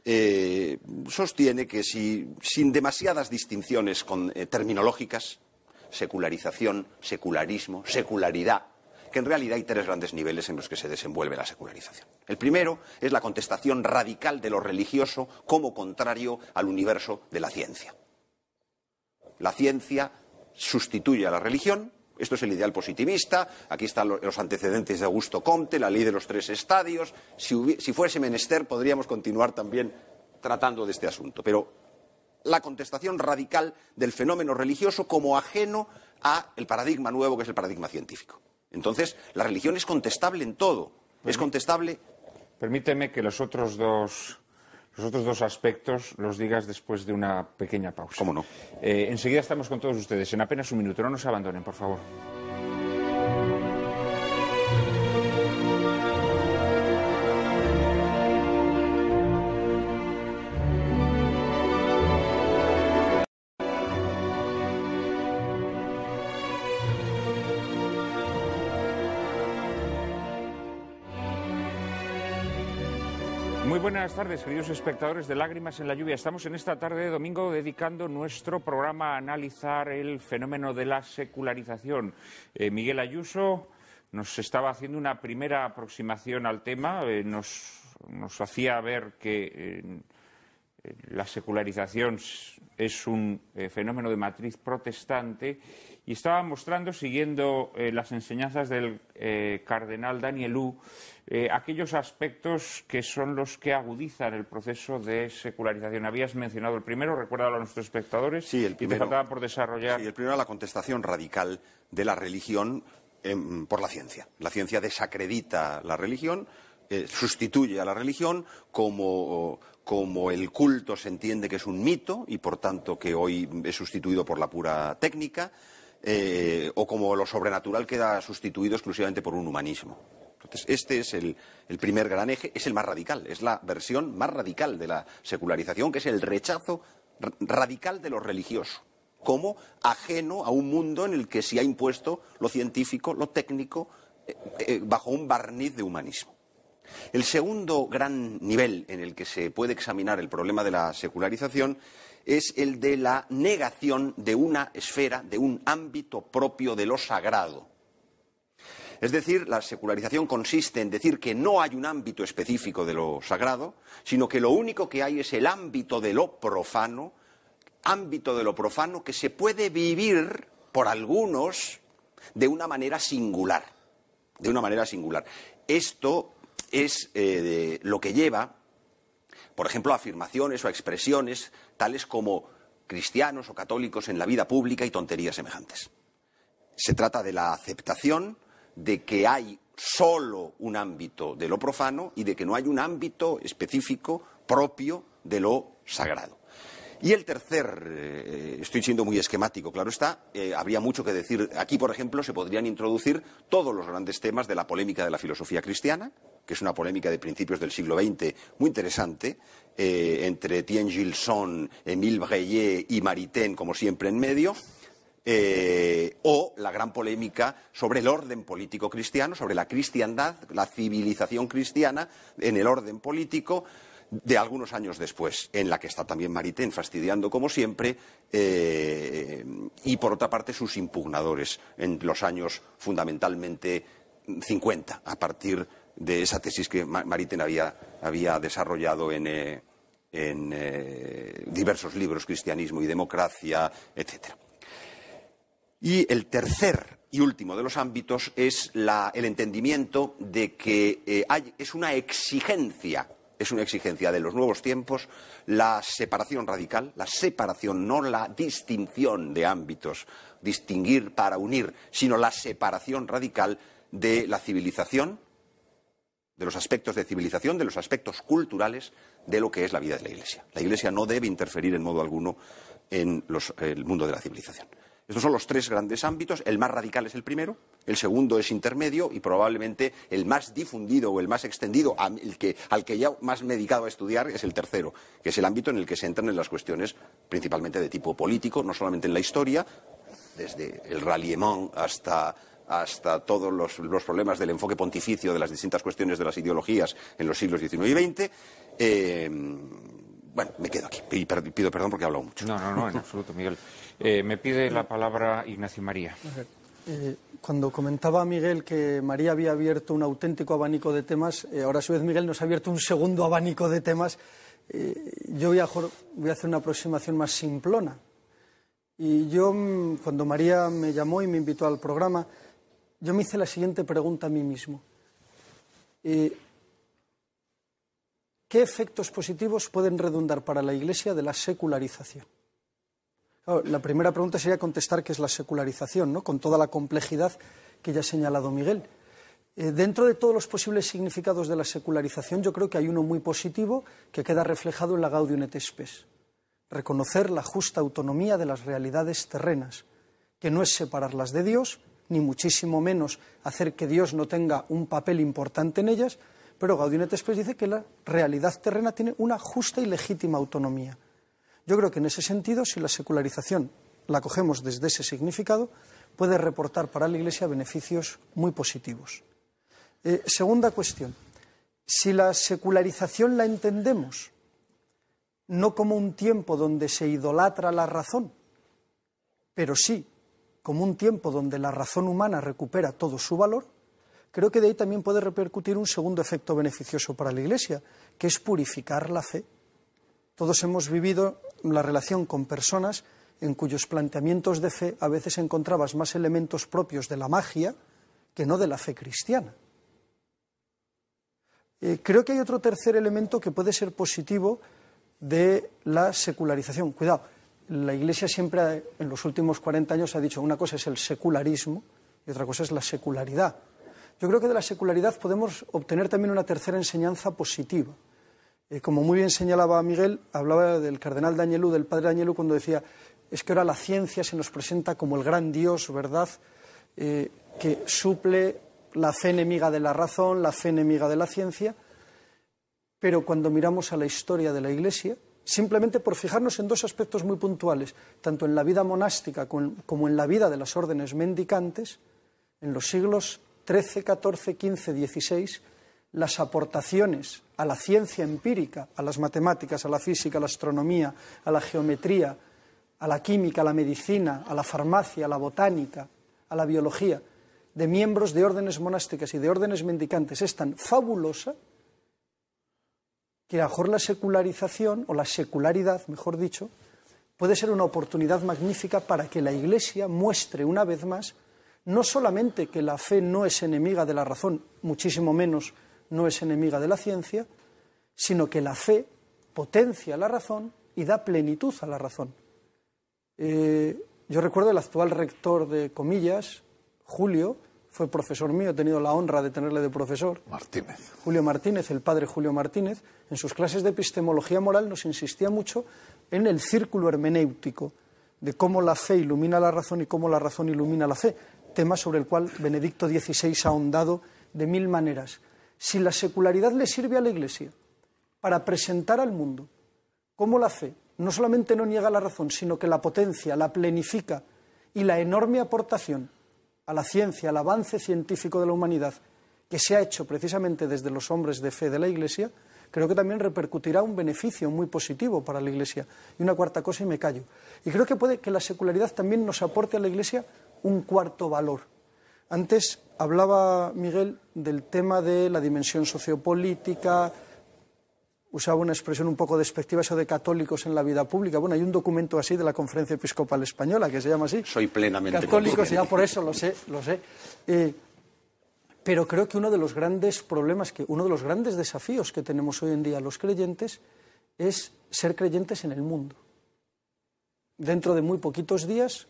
E: eh, sostiene que si, sin demasiadas distinciones eh, terminológicas, secularización, secularismo, secularidad, que en realidad hay tres grandes niveles en los que se desenvuelve la secularización. El primero es la contestación radical de lo religioso como contrario al universo de la ciencia. La ciencia sustituye a la religión esto es el ideal positivista, aquí están los antecedentes de Augusto Comte, la ley de los tres estadios. Si, fuese menester, podríamos continuar también tratando de este asunto. Pero la contestación radical del fenómeno religioso como ajeno al paradigma nuevo, que es el paradigma científico. Entonces, la religión es contestable en todo. es contestable.
A: Permíteme que los otros dos los otros dos aspectos los digas después de una pequeña pausa. ¿Cómo no? Eh, enseguida estamos con todos ustedes. En apenas un minuto. No nos abandonen, por favor. buenas tardes, queridos espectadores de Lágrimas en la Lluvia. Estamos en esta tarde de domingo dedicando nuestro programa a analizar el fenómeno de la secularización. Eh, Miguel Ayuso nos estaba haciendo una primera aproximación al tema, eh, nos, hacía ver que la secularización es un eh, fenómeno de matriz protestante y estaba mostrando, siguiendo eh, las enseñanzas del eh, cardenal Daniel U, eh, aquellos aspectos que son los que agudizan el proceso de secularización. Habías mencionado el primero, recuérdalo a nuestros espectadores. Sí, el primero. Y faltaba por desarrollar. Sí, el primero, era la contestación radical
E: de la religión em, por la ciencia. La ciencia desacredita la religión, sustituye a la religión como el culto se entiende que es un mito y por tanto que hoy es sustituido por la pura técnica, eh, o como lo sobrenatural queda sustituido exclusivamente por un humanismo. Entonces, este es el, primer gran eje, es el más radical, es la versión más radical de la secularización, que es el rechazo radical de lo religioso, como ajeno a un mundo en el que se ha impuesto lo científico, lo técnico, eh, eh, bajo un barniz de humanismo. El segundo gran nivel en el que se puede examinar el problema de la secularización es el de la negación de una esfera, de un ámbito propio de lo sagrado. Es decir, la secularización consiste en decir que no hay un ámbito específico de lo sagrado, sino que lo único que hay es el ámbito de lo profano, ámbito de lo profano que se puede vivir por algunos de una manera singular, de una manera singular. Esto es eh, lo que lleva, por ejemplo, a afirmaciones o a expresiones tales como cristianos o católicos en la vida pública y tonterías semejantes. Se trata de la aceptación de que hay solo un ámbito de lo profano y de que no hay un ámbito específico propio de lo sagrado. Y el tercer, eh, estoy siendo muy esquemático, claro está, eh, habría mucho que decir. Aquí, por ejemplo, se podrían introducir todos los grandes temas de la polémica de la filosofía cristiana, que es una polémica de principios del siglo XX muy interesante, eh, entre Tien Gilson, Émile Breyer y Maritain, como siempre en medio, eh, o la gran polémica sobre el orden político cristiano, sobre la cristiandad, la civilización cristiana en el orden político de algunos años después, en la que está también Maritain fastidiando como siempre, eh, y por otra parte sus impugnadores en los años fundamentalmente 50, a partir de esa tesis que Maritain había había desarrollado en, eh, eh, diversos libros, Cristianismo y Democracia, etc. Y el tercer y último de los ámbitos es el entendimiento de que eh, es una exigencia es una exigencia de los nuevos tiempos la separación radical, la separación, no la distinción de ámbitos, distinguir para unir, sino la separación radical de la civilización de los aspectos de civilización, de los aspectos culturales de lo que es la vida de la Iglesia. La Iglesia no debe interferir en modo alguno en el mundo de la civilización. Estos son los tres grandes ámbitos. El más radical es el primero, el segundo es intermedio y probablemente el más difundido o el más extendido, que, al que ya más me he dedicado a estudiar, es el tercero, que es el ámbito en el que se entran en las cuestiones principalmente de tipo político, no solamente en la historia, desde el ralliement hasta hasta todos los, problemas del enfoque pontificio de las distintas cuestiones de las ideologías en los siglos XIX y XX. Eh, bueno, me quedo aquí y pido perdón
A: porque he hablado mucho. No, no, no, en *laughs* absoluto, Miguel. Eh, me pide la palabra Ignacio María.
C: Eh, cuando comentaba Miguel que María había abierto un auténtico abanico de temas, ahora a su vez Miguel nos ha abierto un segundo abanico de temas. yo voy a, voy a hacer una aproximación más simplona. Y yo, mm, cuando María me llamó y me invitó al programa, yo me hice la siguiente pregunta a mí mismo. Eh, ¿Qué efectos positivos pueden redundar para la Iglesia de la secularización? la primera pregunta sería contestar qué es la secularización, ¿no? con toda la complejidad que ya ha señalado Miguel. Eh, dentro de todos los posibles significados de la secularización, yo creo que hay uno muy positivo que queda reflejado en la Gaudium et Spes. Reconocer la justa autonomía de las realidades terrenas, que no es separarlas de Dios, ni muchísimo menos hacer que Dios no tenga un papel importante en ellas, pero Gaudí después dice que la realidad terrena tiene una justa y legítima autonomía. Yo creo que en ese sentido, si la secularización la cogemos desde ese significado, puede reportar para la Iglesia beneficios muy positivos. Eh, segunda cuestión, si la secularización la entendemos no como un tiempo donde se idolatra la razón, pero sí como un tiempo donde la razón humana recupera todo su valor, creo que de ahí también puede repercutir un segundo efecto beneficioso para la Iglesia, que es purificar la fe. Todos hemos vivido la relación con personas en cuyos planteamientos de fe a veces encontrabas más elementos propios de la magia que no de la fe cristiana. Eh, creo que hay otro tercer elemento que puede ser positivo de la secularización. Cuidado, la Iglesia siempre en los últimos 40 años ha dicho una cosa es el secularismo y otra cosa es la secularidad. Yo creo que de la secularidad podemos obtener también una tercera enseñanza positiva. Eh, como muy bien señalaba Miguel, hablaba del cardenal Danielú del padre Dañelú, cuando decía, es que ahora la ciencia se nos presenta como el gran Dios, ¿verdad?, eh, que suple la fe enemiga de la razón, la fe enemiga de la ciencia, pero cuando miramos a la historia de la Iglesia, simplemente por fijarnos en dos aspectos muy puntuales, tanto en la vida monástica como en la vida de las órdenes mendicantes, en los siglos XIII, XIV, XV, XVI, las aportaciones a la ciencia empírica, a las matemáticas, a la física, a la astronomía, a la geometría, a la química, a la medicina, a la farmacia, a la botánica, a la biología, de miembros de órdenes monásticas y de órdenes mendicantes es tan fabulosa que a lo mejor la secularización, o la secularidad, mejor dicho, puede ser una oportunidad magnífica para que la Iglesia muestre una vez más no solamente que la fe no es enemiga de la razón, muchísimo menos no es enemiga de la ciencia, sino que la fe potencia la razón y da plenitud a la razón. Eh, yo recuerdo el actual rector de comillas, Julio, fue profesor mío, he tenido la honra de tenerle de profesor. Martínez. Julio Martínez, el padre Julio Martínez, en sus clases de epistemología moral nos insistía mucho en el círculo hermenéutico, de cómo la fe ilumina la razón y cómo la razón ilumina la fe, tema sobre el cual Benedicto XVI ha ahondado de mil maneras. Si la secularidad le sirve a la Iglesia para presentar al mundo cómo la fe no solamente no niega la razón, sino que la potencia, la plenifica y la enorme aportación a la ciencia, al avance científico de la humanidad, que se ha hecho precisamente desde los hombres de fe de la Iglesia, creo que también repercutirá un beneficio muy positivo para la Iglesia. Y una cuarta cosa, y me callo. Y creo que puede que la secularidad también nos aporte a la Iglesia un cuarto valor. Antes hablaba Miguel del tema de la dimensión sociopolítica, usaba una expresión un poco despectiva, eso de católicos en la vida pública. Bueno, hay un documento así de la Conferencia Episcopal Española que se llama así.
E: Soy plenamente católicos, ya por
C: eso lo sé, lo sé. Eh, pero creo que uno de los grandes problemas, que uno de los grandes desafíos que tenemos hoy en día los creyentes es ser creyentes en el mundo. Dentro de muy poquitos días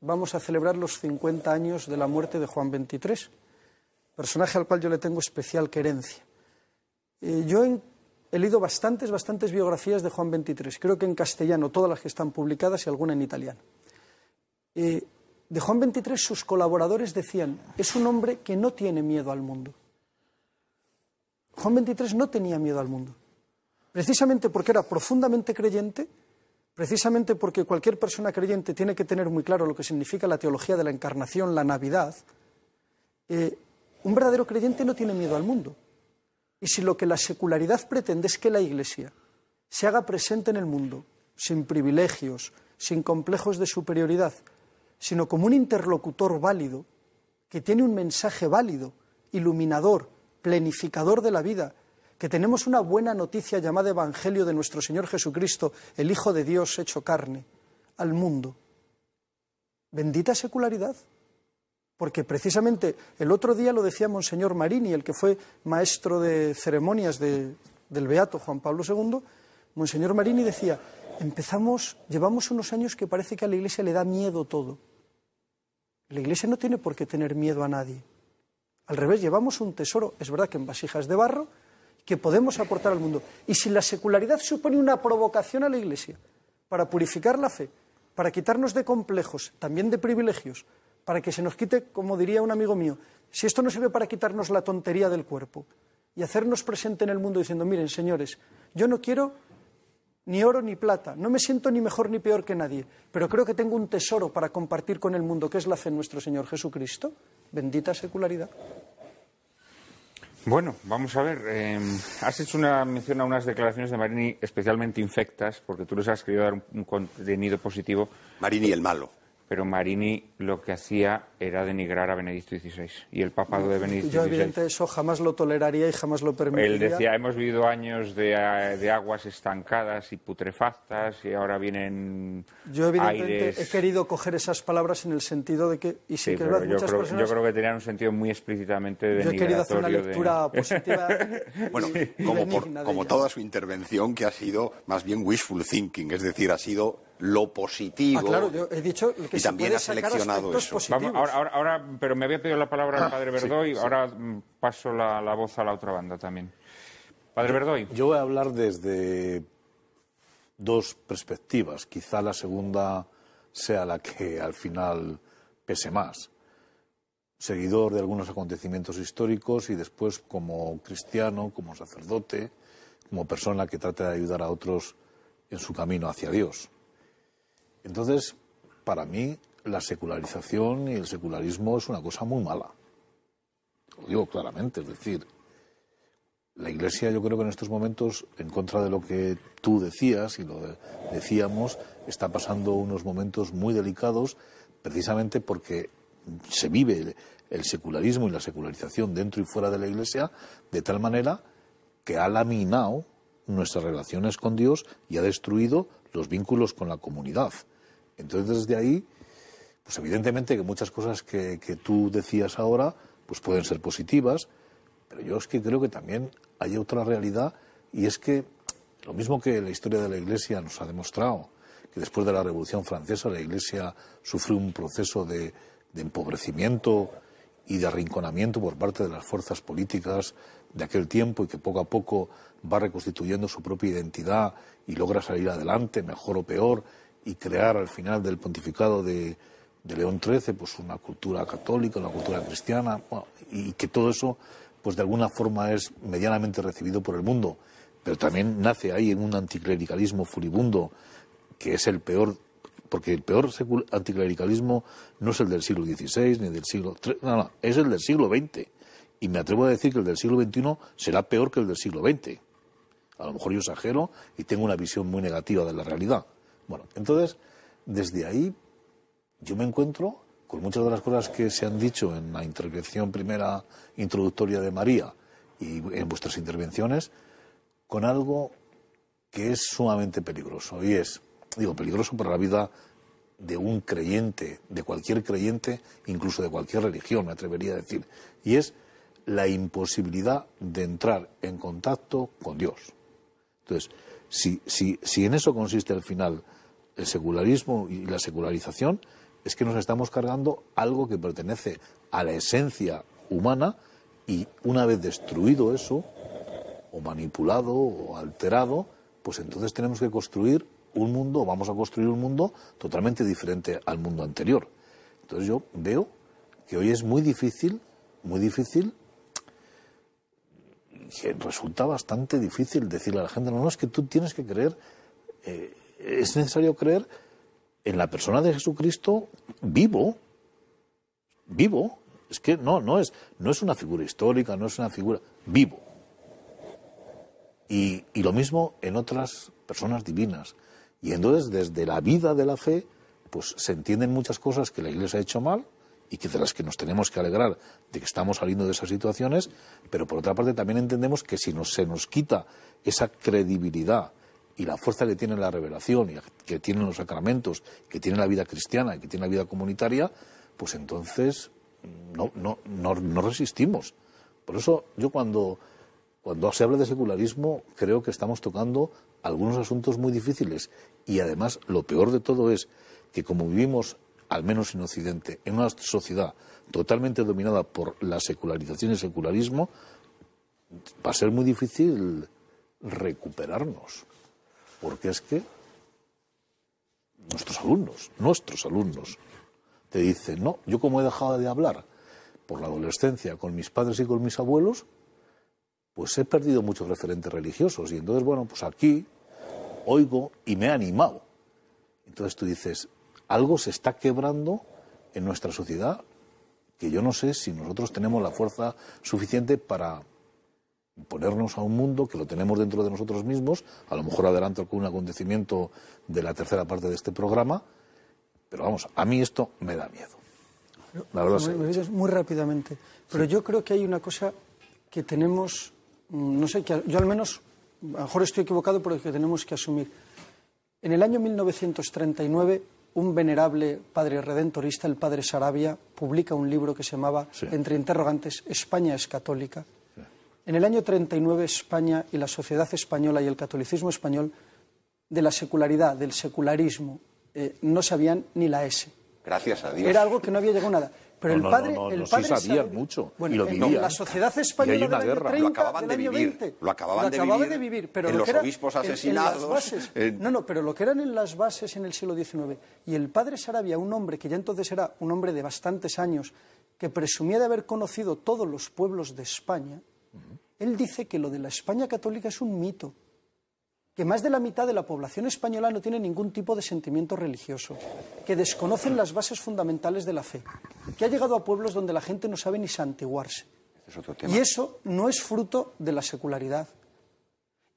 C: vamos a celebrar los 50 años de la muerte de Juan XXIII, personaje al cual yo le tengo especial querencia. Eh, yo en he leído bastantes, bastantes biografías de Juan 23, creo que en castellano, todas las que están publicadas y alguna en italiano. Eh, de Juan 23 sus colaboradores decían, es un hombre que no tiene miedo al mundo. Juan 23 no tenía miedo al mundo. Precisamente porque era profundamente creyente, precisamente porque cualquier persona creyente tiene que tener muy claro lo que significa la teología de la encarnación, la Navidad, eh, un verdadero creyente no tiene miedo al mundo. Y si lo que la secularidad pretende es que la Iglesia se haga presente en el mundo, sin privilegios, sin complejos de superioridad, sino como un interlocutor válido, que tiene un mensaje válido, iluminador, plenificador de la vida, que tenemos una buena noticia llamada Evangelio de nuestro Señor Jesucristo, el Hijo de Dios hecho carne, al mundo. Bendita secularidad. Porque precisamente el otro día lo decía Monseñor Marini, el que fue maestro de ceremonias del Beato Juan Pablo II, Monseñor Marini decía, empezamos, llevamos unos años que parece que a la Iglesia le da miedo todo. La Iglesia no tiene por qué tener miedo a nadie. Al revés, llevamos un tesoro, es verdad que en vasijas de barro, que podemos aportar al mundo. Y si la secularidad supone una provocación a la Iglesia para purificar la fe, para quitarnos de complejos, también de privilegios, para que se nos quite, como diría un amigo mío, si esto no sirve para quitarnos la tontería del cuerpo y hacernos presente en el mundo diciendo, miren, señores, yo no quiero ni oro ni plata, no me siento ni mejor ni peor que nadie, pero creo que tengo un tesoro para compartir con el mundo, que es la fe en nuestro Señor Jesucristo. Bendita secularidad.
A: Bueno, vamos a ver. Eh, has hecho una mención a unas declaraciones de Marini especialmente infectas, porque tú les has querido dar un contenido positivo. Marini el malo pero Marini lo que hacía era denigrar
C: a Benedicto XVI y el papado de Benedicto XVI. Yo, evidentemente, eso jamás lo toleraría y jamás lo permitiría. Él decía,
A: hemos vivido años de, aguas estancadas y putrefactas y ahora vienen Yo, evidentemente, he
C: querido coger esas palabras en el sentido de que... Y yo, muchas creo, yo creo
A: que tenían un sentido muy explícitamente denigratorio. Yo he querido hacer una lectura *laughs* positiva *laughs* Bueno, como, por, como toda su intervención, que ha sido más bien wishful thinking, es decir, ha sido lo positivo. Ah, y también ha seleccionado eso. ahora, pero me había pedido la palabra el ah, padre Verdoy ahora paso la, la, voz a la otra banda también.
D: Padre Verdoy. Yo voy a hablar desde dos perspectivas. Quizá la segunda sea la que al final pese más. Seguidor de algunos acontecimientos históricos y después como cristiano, como sacerdote, como persona que trata de ayudar a otros en su camino hacia Dios. Entonces, para mí, la secularización y el secularismo es una cosa muy mala. Lo digo claramente, es decir, la Iglesia yo creo que en estos momentos, en contra de lo que tú decías y lo decíamos, está pasando unos momentos muy delicados precisamente porque se vive el secularismo y la secularización dentro y fuera de la Iglesia de tal manera que ha laminado nuestras relaciones con Dios y ha destruido los vínculos con la comunidad. Entonces, desde ahí, pues evidentemente que muchas cosas que, tú decías ahora, pues pueden ser positivas, pero yo es que creo que también hay otra realidad y es que lo mismo que la historia de la Iglesia nos ha demostrado, que después de la Revolución Francesa la Iglesia sufrió un proceso de empobrecimiento y de arrinconamiento por parte de las fuerzas políticas de aquel tiempo y que poco a poco va reconstituyendo su propia identidad y logra salir adelante, mejor o peor, y crear al final del pontificado de, León XIII pues una cultura católica, una cultura cristiana, y que todo eso pues de alguna forma es medianamente recibido por el mundo, pero también nace ahí en un anticlericalismo furibundo que es el peor, porque el peor anticlericalismo no es el del siglo XVI ni del siglo XIII, no, no, es el del siglo XX. Y me atrevo a decir que el del siglo XXI será peor que el del siglo XX. A lo mejor yo exagero y tengo una visión muy negativa de la realidad, bueno, entonces, desde ahí yo me encuentro con muchas de las cosas que se han dicho en la intervención primera introductoria de María y en vuestras intervenciones, con algo que es sumamente peligroso. Y es, digo, peligroso para la vida de un creyente, de cualquier creyente, incluso de cualquier religión, me atrevería a decir. Y es la imposibilidad de entrar en contacto con Dios. Entonces, si, si, si en eso consiste al final, el secularismo y la secularización, es que nos estamos cargando algo que pertenece a la esencia humana y una vez destruido eso, o manipulado o alterado, pues entonces tenemos que construir un mundo, vamos a construir un mundo totalmente diferente al mundo anterior. Entonces yo veo que hoy es muy difícil, muy difícil resulta bastante difícil decirle a la gente, no, no, es que tú tienes que creer, eh, es necesario creer en la persona de Jesucristo vivo, vivo, es que no, no es, no es una figura histórica, no es una figura, vivo. Y, y lo mismo en otras personas divinas. Y entonces desde la vida de la fe, pues se entienden muchas cosas que la Iglesia ha hecho mal, y que de las que nos tenemos que alegrar de que estamos saliendo de esas situaciones, pero por otra parte también entendemos que si se nos quita esa credibilidad y la fuerza que tiene la revelación, y que tienen los sacramentos, que tiene la vida cristiana, y que tiene la vida comunitaria, pues entonces no, no, resistimos. Por eso yo cuando, cuando se habla de secularismo creo que estamos tocando algunos asuntos muy difíciles y además lo peor de todo es que como vivimos al menos en Occidente, en una sociedad totalmente dominada por la secularización y el secularismo, va a ser muy difícil recuperarnos. Porque es que nuestros alumnos, nuestros alumnos, te dicen, no, yo como he dejado de hablar por la adolescencia con mis padres y con mis abuelos, pues he perdido muchos referentes religiosos. Y entonces, bueno, pues aquí oigo y me he animado. Entonces tú dices, algo se está quebrando en nuestra sociedad que yo no sé si nosotros tenemos la fuerza suficiente para ponernos a un mundo que lo tenemos dentro de nosotros mismos, a lo mejor adelanto con un acontecimiento de la tercera parte de este programa, pero vamos, a mí esto me da miedo.
C: La verdad muy rápidamente, pero yo creo que hay una cosa que tenemos, mm, no sé, que yo al menos, a lo mejor estoy equivocado, pero que tenemos que asumir. En el año 1939 un venerable padre redentorista, el padre Sarabia, publica un libro que se llamaba, entre interrogantes, España es católica. En el año 39 España y la sociedad española y el catolicismo español de la secularidad, del secularismo, eh, no sabían ni la S.
E: Gracias a Dios. Era
C: algo que no había llegado nada. Pero el padre, no, no, el mucho
D: y lo La
C: sociedad española y lo acababan de vivir, lo acababan de vivir, pero los obispos asesinados. No, no, pero lo que eran en las bases en el siglo XIX y el padre Sarabia, un hombre que ya entonces era un hombre de bastantes años, que presumía de haber conocido todos los pueblos de España, él dice que lo de la España católica es un mito que más de la mitad de la población española no tiene ningún tipo de sentimiento religioso, que desconocen las bases fundamentales de la fe, que ha llegado a pueblos donde la gente no sabe ni santiguarse. y eso no es fruto de la secularidad.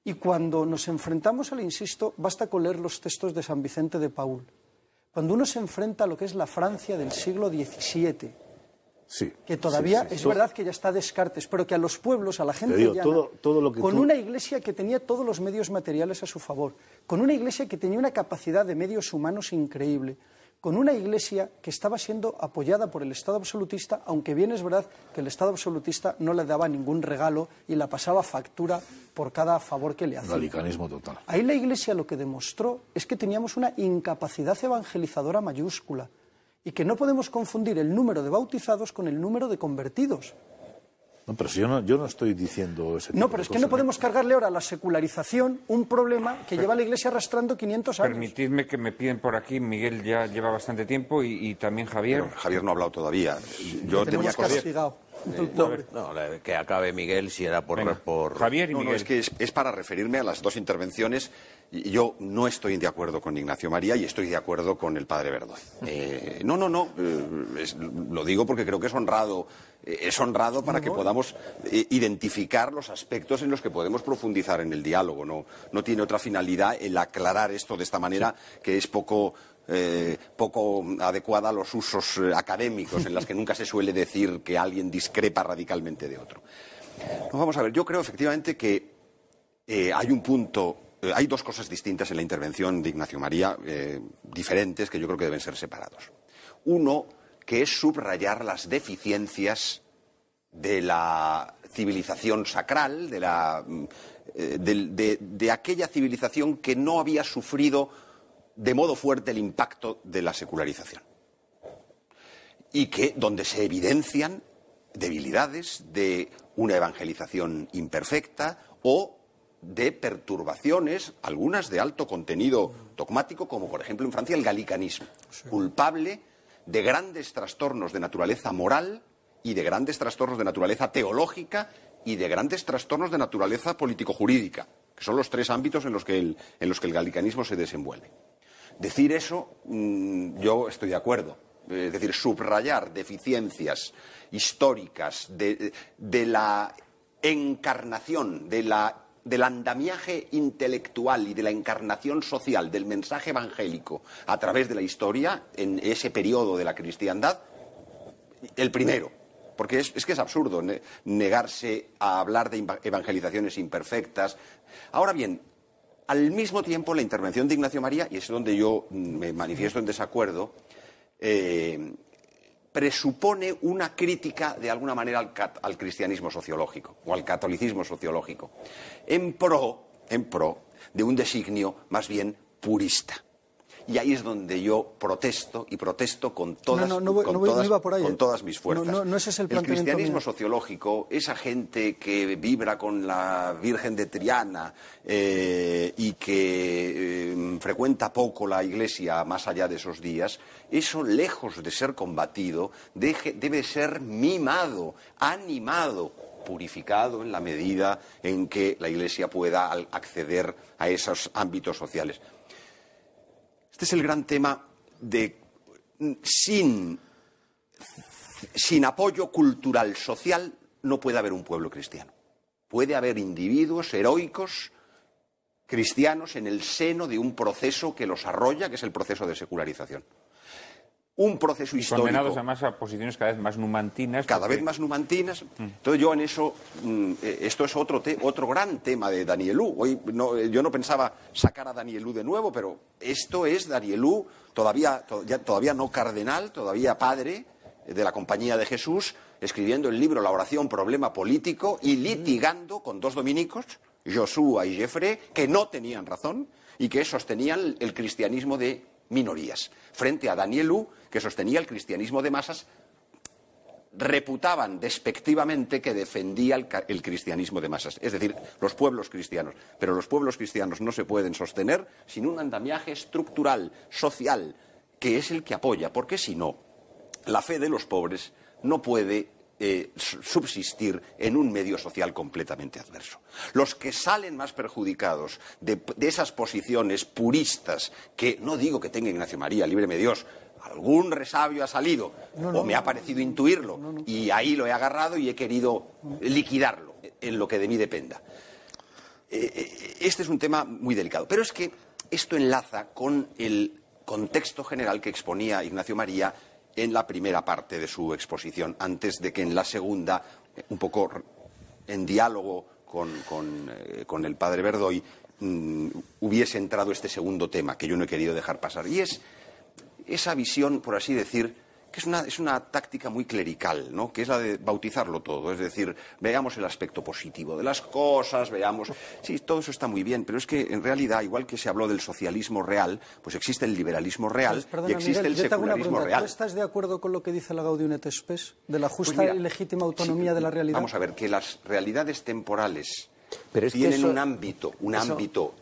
C: Y cuando nos enfrentamos al insisto, basta con leer los textos de San Vicente de Paul. Cuando uno se enfrenta a lo que es la Francia del siglo XVII, que todavía es verdad que ya está Descartes, pero que a los pueblos, a la gente ya con una iglesia que tenía todos los medios materiales a su favor, con una iglesia que tenía una capacidad de medios humanos increíble, con una iglesia que estaba siendo apoyada por el Estado absolutista, aunque bien es verdad que el Estado absolutista no le daba ningún regalo y la pasaba factura por cada favor que le hacía. Radicanismo total. Ahí la iglesia lo que demostró es que teníamos una incapacidad evangelizadora mayúscula y que no podemos confundir el número de bautizados con el número de convertidos.
D: No, pero si yo no, estoy diciendo ese tipo No, pero es que no ¿eh? podemos
C: cargarle ahora a la secularización un problema que lleva la Iglesia arrastrando 500 años.
A: Permitidme que me piden por aquí, Miguel ya lleva bastante tiempo y, también Javier. Javier no ha hablado todavía. Yo tenía que
C: no,
A: que acabe Miguel si era por... Javier y Miguel. No, es que
E: es, para referirme a las dos intervenciones. Yo no estoy de acuerdo con Ignacio María y estoy de acuerdo con el padre Verdón. *laughs* Eh, no, no, no. Eh, lo digo porque creo que es honrado es honrado para que podamos eh, identificar los aspectos en los que podemos profundizar en el diálogo. No, no tiene otra finalidad el aclarar esto de esta manera que es poco eh, poco adecuada a los usos eh, académicos, en las que nunca se suele decir que alguien discrepa radicalmente de otro. vamos a ver, yo creo efectivamente que hay un punto, hay dos cosas distintas en la intervención de Ignacio María, diferentes, que yo creo que deben ser separados. Uno que es subrayar las deficiencias de la civilización sacral, mm, eh, de, aquella civilización que no había sufrido de modo fuerte el impacto de la secularización. Y que donde se evidencian debilidades de una evangelización imperfecta o de perturbaciones, algunas de alto contenido dogmático, como por ejemplo en Francia el galicanismo, culpable de grandes trastornos de naturaleza moral y de grandes trastornos de naturaleza teológica y de grandes trastornos de naturaleza político-jurídica, que son los tres ámbitos en los que el, en los que el galicanismo se desenvuelve. Decir eso, mm, yo estoy de acuerdo. Es decir, subrayar deficiencias históricas de, de la encarnación, de la del andamiaje intelectual y de la encarnación social del mensaje evangélico a través de la historia, en ese periodo de la cristiandad, el primero. Porque es, que es absurdo negarse a hablar de evangelizaciones imperfectas. Ahora bien, al mismo tiempo la intervención de Ignacio María, y es donde yo mm, me manifiesto en desacuerdo, eh, presupone una crítica de alguna manera al, cristianismo sociológico o al catolicismo sociológico, en pro, en pro de un designio más bien purista. Y ahí es donde yo protesto y protesto con todas, con todas,
C: ¿eh? mis fuerzas. el, cristianismo
E: sociológico, esa gente que vibra con la Virgen de Triana eh, y que eh, frecuenta poco la iglesia más allá de esos días, eso lejos de ser combatido, debe ser mimado, animado, purificado en la medida en que la Iglesia pueda acceder a esos ámbitos sociales. Este es el gran tema de mm, sin, sin apoyo cultural social no puede haber un pueblo cristiano. Puede haber individuos heroicos cristianos en el seno de un proceso que los arrolla, que es el proceso de secularización un proceso histórico. Condenados
A: además a posiciones cada vez más numantinas.
E: Cada vez más numantinas. Mm. Entonces yo en eso, mm, eh, esto es otro, otro gran tema de Danielú. Hoy no, eh, yo no pensaba sacar a Danielú de nuevo, pero esto es Danielú, todavía, todavía no cardenal, todavía padre de la Compañía de Jesús, escribiendo el libro La oración, problema político y litigando con dos dominicos, Joshua y Jeffrey, que no tenían razón y que sostenían el cristianismo de minorías, frente a Danielú que sostenía el cristianismo de masas reputaban despectivamente que defendía el, cristianismo de masas, es decir, los pueblos cristianos. Pero los pueblos cristianos no se pueden sostener sin un andamiaje estructural, social, que es el que apoya, porque si no, la fe de los pobres no puede eh, subsistir en un medio social completamente adverso. Los que salen más perjudicados de, esas posiciones puristas, que no digo que tenga Ignacio María, libreme Dios, algún resabio ha salido o me ha parecido intuirlo y ahí lo he agarrado y he querido liquidarlo en lo que de mí dependa. Eh, eh, este es un tema muy delicado, pero es que esto enlaza con el contexto general que exponía Ignacio María en la primera parte de su exposición, antes de que en la segunda, un poco en diálogo eh, con, el padre Verdoy, mm, hubiese entrado este segundo tema que yo no he querido dejar pasar. Y es esa visión, por así decir, que es una, es una táctica muy clerical, ¿no? que es la de bautizarlo todo, es decir, veamos el aspecto positivo de las cosas, veamos... Sí, todo eso está muy bien, pero es que en realidad, igual que se habló del socialismo real, pues existe el liberalismo real pues, y existe el secularismo real.
C: estás de acuerdo con lo que dice la Gaudium et de la justa pues y legítima autonomía de la realidad? Vamos
E: a ver, que las realidades temporales tienen un ámbito, un ámbito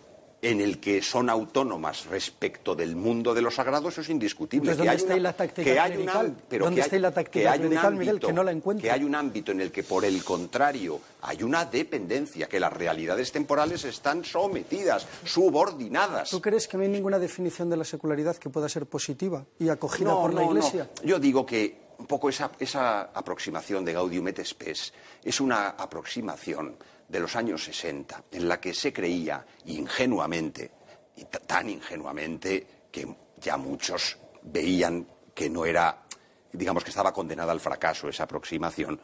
E: en el que son autónomas respecto del mundo de los sagrados, eso es indiscutible. ¿dónde está la táctica ¿Dónde la táctica Miguel, que no la encuentro? Que hay un ámbito en el que, por el contrario, hay una dependencia, que las realidades temporales están sometidas, subordinadas. ¿Tú
C: crees que no hay ninguna definición de la secularidad que pueda ser positiva y acogida por la Iglesia?
E: Yo digo que un poco esa, esa aproximación de Gaudium et Spes es una aproximación de los años 60, en la que se creía ingenuamente, y tan ingenuamente que ya muchos veían que no era, digamos que estaba condenada al fracaso esa aproximación,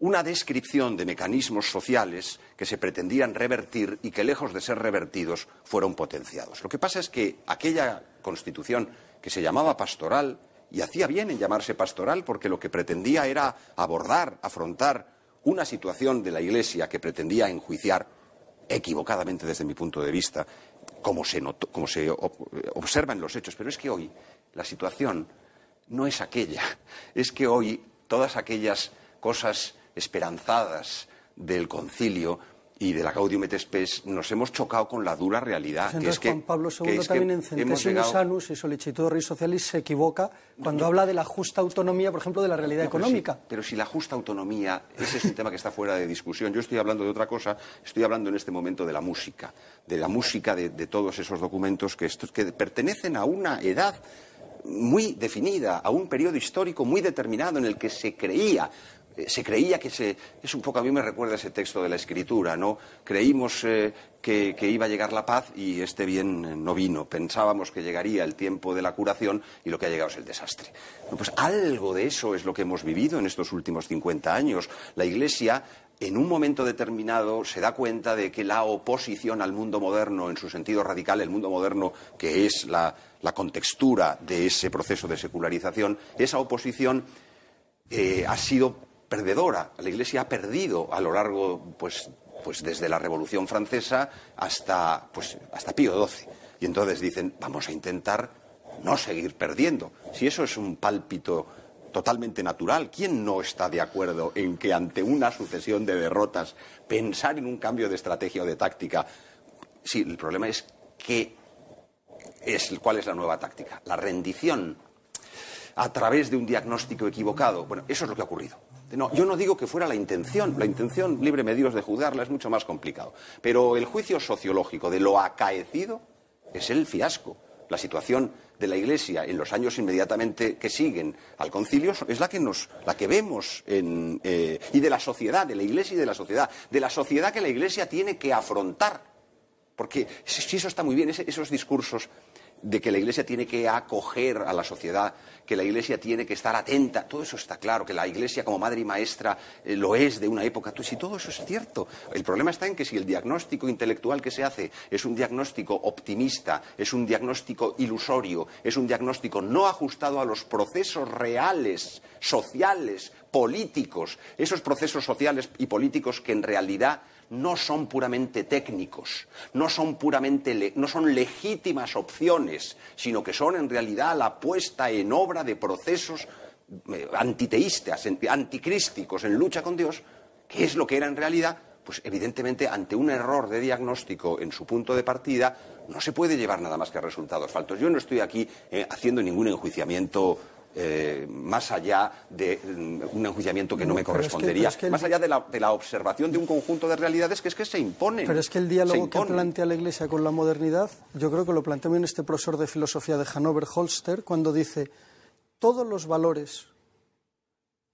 E: una descripción de mecanismos sociales que se pretendían revertir y que lejos de ser revertidos fueron potenciados. Lo que pasa es que aquella constitución que se llamaba pastoral, y hacía bien en llamarse pastoral porque lo que pretendía era abordar, afrontar una situación de la Iglesia que pretendía enjuiciar, equivocadamente desde mi punto de vista, como se, notó, como se observa en los hechos. Pero es que hoy la situación no es aquella. Es que hoy todas aquellas cosas esperanzadas del concilio y de la Claudio et nos hemos chocado con la dura realidad. Pues entonces, que Juan que, Pablo II que también en Centesimus llegado...
C: Sanus y Solicitud Socialis se equivoca cuando habla de la justa autonomía, por ejemplo, de la realidad económica.
E: Pero si, la justa autonomía, ese es un tema que está fuera de discusión. Yo estoy hablando de otra cosa, estoy hablando en este momento de la música, de la música de, todos esos documentos que, estos, que pertenecen a una edad muy definida, a un periodo histórico muy determinado en el que se creía eh, se creía que se. Es un poco, a mí me recuerda ese texto de la escritura, ¿no? Creímos eh, que, iba a llegar la paz y este bien eh, no vino. Pensábamos que llegaría el tiempo de la curación y lo que ha llegado es el desastre. pues algo de eso es lo que hemos vivido en estos últimos 50 años. La Iglesia en un momento determinado se da cuenta de que la oposición al mundo moderno, en su sentido radical, el mundo moderno que es la, contextura de ese proceso de secularización, esa oposición ha sido perdedora. La Iglesia ha perdido a lo largo, pues, pues desde la Revolución Francesa hasta, pues, hasta Pío XII. Y entonces dicen, vamos a intentar no seguir perdiendo. Si eso es un pálpito totalmente natural, ¿quién no está de acuerdo en que ante una sucesión de derrotas pensar en un cambio de estrategia o de táctica? Sí, el problema es que es, cuál es la nueva táctica, la rendición a través de un diagnóstico equivocado. Bueno, eso es lo que ha ocurrido. No, yo no digo que fuera la intención. La intención, libre medios Dios de juzgarla, es mucho más complicado. Pero el juicio sociológico de lo acaecido es el fiasco. La situación de la Iglesia en los años inmediatamente que siguen al concilio es la que, nos, la que vemos en, eh, y de la sociedad, de la Iglesia y de la sociedad, de la sociedad que la Iglesia tiene que afrontar. Porque si eso está muy bien, esos discursos de que la Iglesia tiene que acoger a la sociedad, que la Iglesia tiene que estar atenta, todo eso está claro, que la Iglesia como madre y maestra eh, lo es de una época, si todo eso es cierto, el problema está en que si el diagnóstico intelectual que se hace es un diagnóstico optimista, es un diagnóstico ilusorio, es un diagnóstico no ajustado a los procesos reales, sociales, políticos, esos procesos sociales y políticos que en realidad no son puramente técnicos, no son, puramente no son legítimas opciones, sino que son en realidad la puesta en obra de procesos eh, antiteístas, anticrísticos, en lucha con Dios, que es lo que era en realidad, pues evidentemente ante un error de diagnóstico en su punto de partida, no se puede llevar nada más que resultados faltos. Yo no estoy aquí eh, haciendo ningún enjuiciamiento eh, más allá de mm, un enjuiciamiento que no, me correspondería, más allá de la, observación de un conjunto de realidades que es que se imponen. Pero es que el diálogo que plantea
C: la Iglesia con la modernidad, yo creo que lo plantea bien este profesor de filosofía de hannover Holster, cuando dice, todos los valores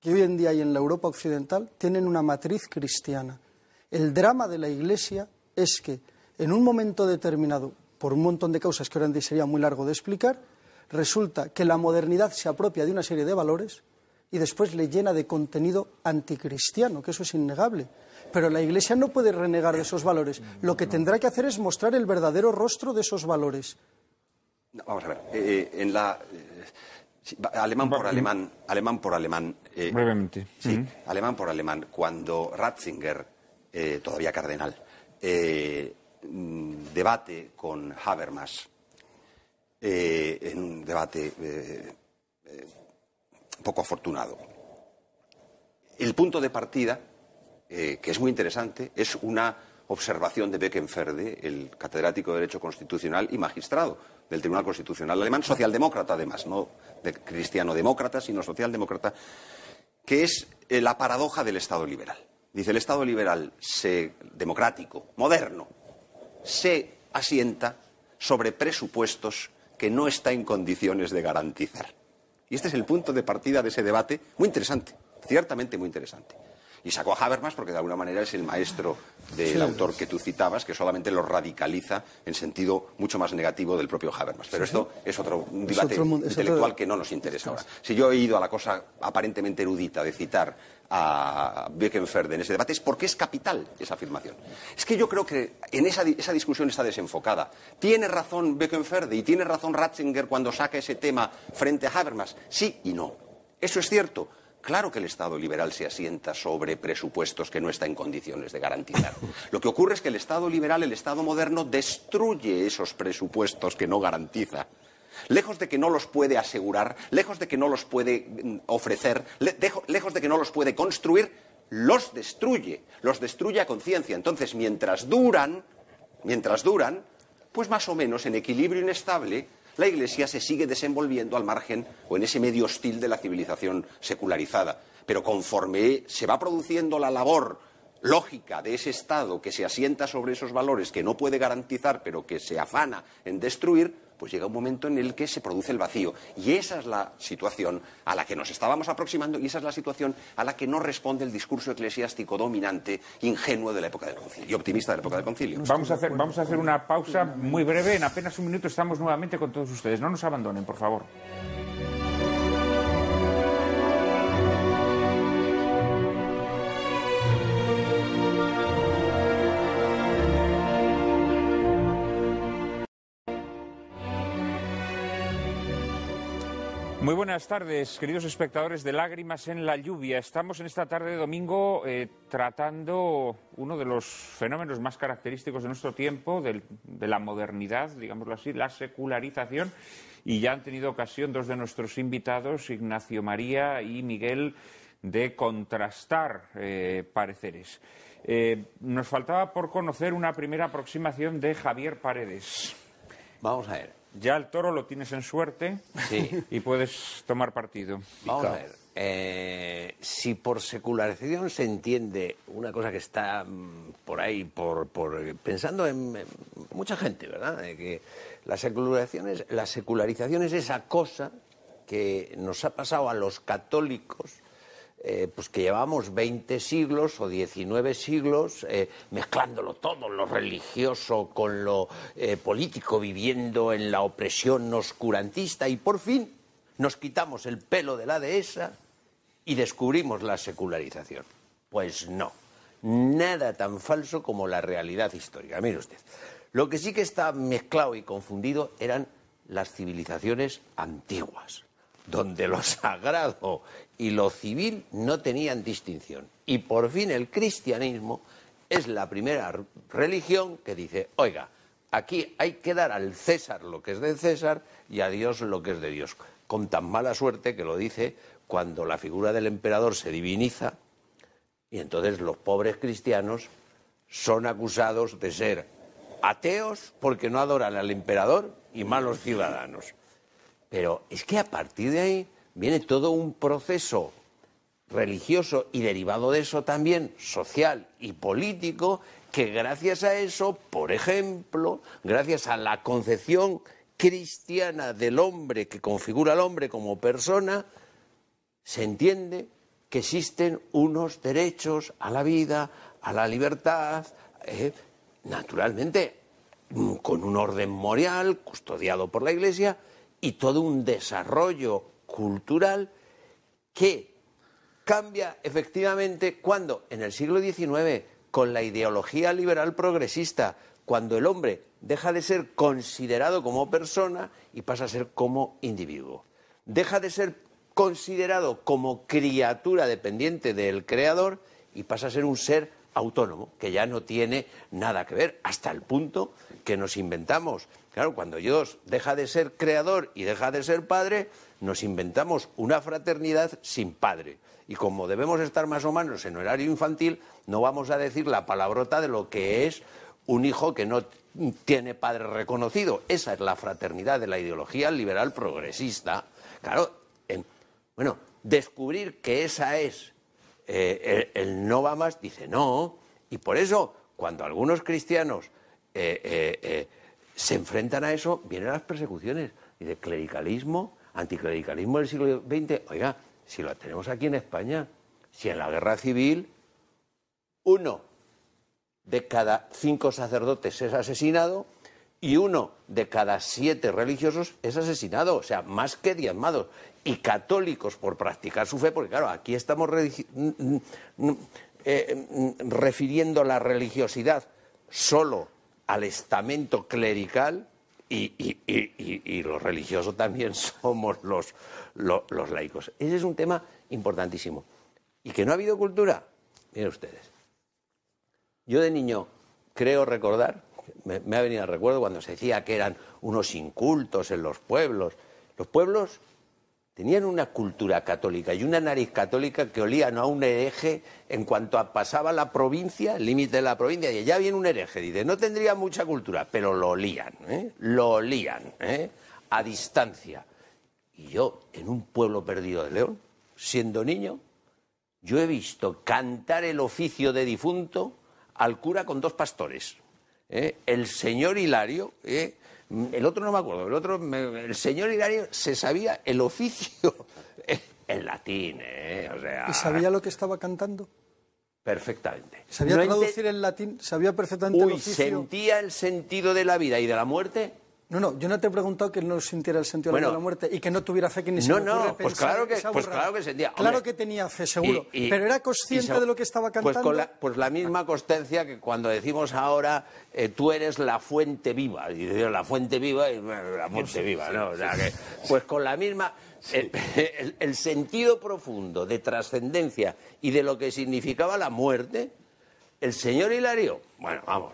C: que hoy en día hay en la Europa occidental tienen una matriz cristiana. El drama de la Iglesia es que en un momento determinado, por un montón de causas que ahora en día sería muy largo de explicar, resulta que la modernidad se apropia de una serie de valores y después le llena de contenido anticristiano, que eso es innegable. Pero la Iglesia no puede renegar de esos valores. Lo que tendrá que hacer es mostrar el verdadero rostro de esos valores.
E: vamos a ver, eh, eh, en la... Eh, alemán por alemán, alemán por alemán.
A: Brevemente. Sí,
E: alemán por alemán. Cuando Ratzinger, todavía cardenal, mm, debate con Habermas eh, en un debate eh, eh, poco afortunado. El punto de partida, que es muy interesante, es una observación de Beckenferde, el catedrático de Derecho Constitucional y magistrado del Tribunal Constitucional alemán, socialdemócrata además, no de cristiano-demócrata, sino socialdemócrata, que es la paradoja del Estado liberal. Dice, el Estado liberal se, democrático, moderno, se asienta sobre presupuestos que no está en condiciones de garantizar. Y este es el punto de partida de ese debate, muy interesante, ciertamente muy interesante. Y sacó a Habermas porque de alguna manera es el maestro del autor que tú citabas, que solamente lo radicaliza en sentido mucho más negativo del propio Habermas. Pero esto es otro debate intelectual que no nos interesa ahora. Si yo he ido a la cosa aparentemente erudita de citar a Birkenfeld en ese debate es porque es capital esa afirmación. Es que yo creo que en esa, discusión está desenfocada. Tiene razón Birkenfeld y tiene razón Ratzinger cuando saca ese tema frente a Habermas. Sí y no. Eso es cierto. Claro que el Estado liberal se asienta sobre presupuestos que no está en condiciones de garantizar. *laughs* Lo que ocurre es que el Estado liberal, el Estado moderno, destruye esos presupuestos que no garantiza lejos de que no los puede asegurar, lejos de que no los puede mm, ofrecer, lejos de que no los puede construir, los destruye, los destruye a conciencia. Entonces, mientras duran, mientras duran, pues más o menos en equilibrio inestable, la Iglesia se sigue desenvolviendo al margen o en ese medio hostil de la civilización secularizada. Pero conforme se va produciendo la labor lógica de ese Estado que se asienta sobre esos valores que no puede garantizar, pero que se afana en destruir, pues llega un momento en el que se produce el vacío. Y esa es la situación a la que nos estábamos aproximando y esa es la situación a la que no responde el discurso eclesiástico dominante, ingenuo de la época del concilio y optimista de la época del concilio. Vamos a hacer,
A: vamos a hacer una pausa muy breve. En apenas un minuto estamos nuevamente con todos ustedes. No nos abandonen, por favor. Muy buenas tardes, queridos espectadores de Lágrimas en la Lluvia. Estamos en esta tarde de domingo eh, tratando uno de los fenómenos más característicos de nuestro tiempo, de la modernidad, digámoslo así, la secularización. Y ya han tenido ocasión dos de nuestros invitados, Ignacio María y Miguel, de contrastar eh, pareceres. Eh, nos faltaba por conocer una primera aproximación de Javier Paredes. Vamos a ver. Ya el toro lo tienes en suerte *laughs* y puedes tomar partido. Vamos a ver. Eh, si por
F: secularización se entiende una cosa que está mm, por ahí, por, pensando en, mucha gente, ¿verdad? que la secularización, es, la secularización es esa cosa que nos ha pasado a los católicos eh, pues que llevamos 20 siglos o 19 siglos eh, mezclándolo todo, lo religioso con lo eh, político, viviendo en la opresión oscurantista y por fin nos quitamos el pelo de la dehesa y descubrimos la secularización. Pues no, nada tan falso como la realidad histórica. Mire usted, lo que sí que está mezclado y confundido eran las civilizaciones antiguas donde lo sagrado y lo civil no tenían distinción. Y por fin el cristianismo es la primera religión que dice, oiga, aquí hay que dar al César lo que es de César y a Dios lo que es de Dios. Con tan mala suerte que lo dice cuando la figura del emperador se diviniza y entonces los pobres cristianos son acusados de ser ateos porque no adoran al emperador y malos ciudadanos. Pero es que a partir de ahí viene todo un proceso religioso y derivado de eso también social y político, que gracias a eso, por ejemplo, gracias a la concepción cristiana del hombre que configura al hombre como persona, se entiende que existen unos derechos a la vida, a la libertad, eh, naturalmente mm, con un orden moral custodiado por la Iglesia, y todo un desarrollo cultural que cambia efectivamente cuando, en el siglo XIX, con la ideología liberal progresista, cuando el hombre deja de ser considerado como persona y pasa a ser como individuo. Deja de ser considerado como criatura dependiente del creador y pasa a ser un ser autónomo, que ya no tiene nada que ver, hasta el punto que nos inventamos. Claro, cuando Dios deja de ser creador y deja de ser padre, nos inventamos una fraternidad sin padre. Y como debemos estar más o menos en horario infantil, no vamos a decir la palabrota de lo que es un hijo que no tiene padre reconocido. Esa es la fraternidad de la ideología liberal progresista. Claro, bueno, descubrir que esa es eh, el, no va más dice no. Y por eso, cuando algunos cristianos eh, eh, se enfrentan a eso, vienen las persecuciones. Y de clericalismo, anticlericalismo del siglo XX, oiga, si lo tenemos aquí en España, si en la guerra civil uno de cada cinco sacerdotes es asesinado y uno de cada siete religiosos es asesinado, o sea, más que diezmados y católicos por practicar su fe, porque claro, aquí estamos eh, refiriendo la religiosidad solo al estamento clerical y, los religiosos también *laughs* somos los, los, laicos. Ese es un tema importantísimo. ¿Y que no ha habido cultura? Miren ustedes. Yo de niño creo recordar, me, me, ha venido al recuerdo cuando se decía que eran unos incultos en los pueblos. Los pueblos tenían una cultura católica y una nariz católica que olían a un hereje en cuanto pasaba la provincia, el límite de la provincia, y ya viene un hereje, dice, no tendría mucha cultura, pero lo olían, ¿eh? lo olían, ¿eh? a distancia. Y yo, en un pueblo perdido de León, siendo niño, yo he visto cantar el oficio de difunto al cura con dos pastores, ¿eh? el señor Hilario, ¿eh? El otro no me acuerdo, el otro, el señor Hilario se sabía el oficio *laughs* en latín, ¿eh? O sea... ¿Y sabía
C: lo que estaba cantando?
F: Perfectamente. ¿Sabía traducir
C: el latín? ¿Sabía perfectamente el oficio? sentía el
F: sentido de la vida y de la muerte
C: no, no, yo no te he preguntado que no sintiera el sentido de la muerte y que no tuviera fe que ni se No, no, pues claro, que, pues claro que sentía. claro que tenía fe, seguro. pero era
F: consciente de lo que
C: estaba pues cantando.
F: Pues, la, misma constancia que cuando decimos ahora eh, tú eres la fuente viva. Y la fuente viva y la fuente viva, ¿no? o sea que, pues con la misma. Eh, *laughs* el, sentido profundo de trascendencia y de lo que significaba la muerte, el señor Hilario. Bueno, vamos,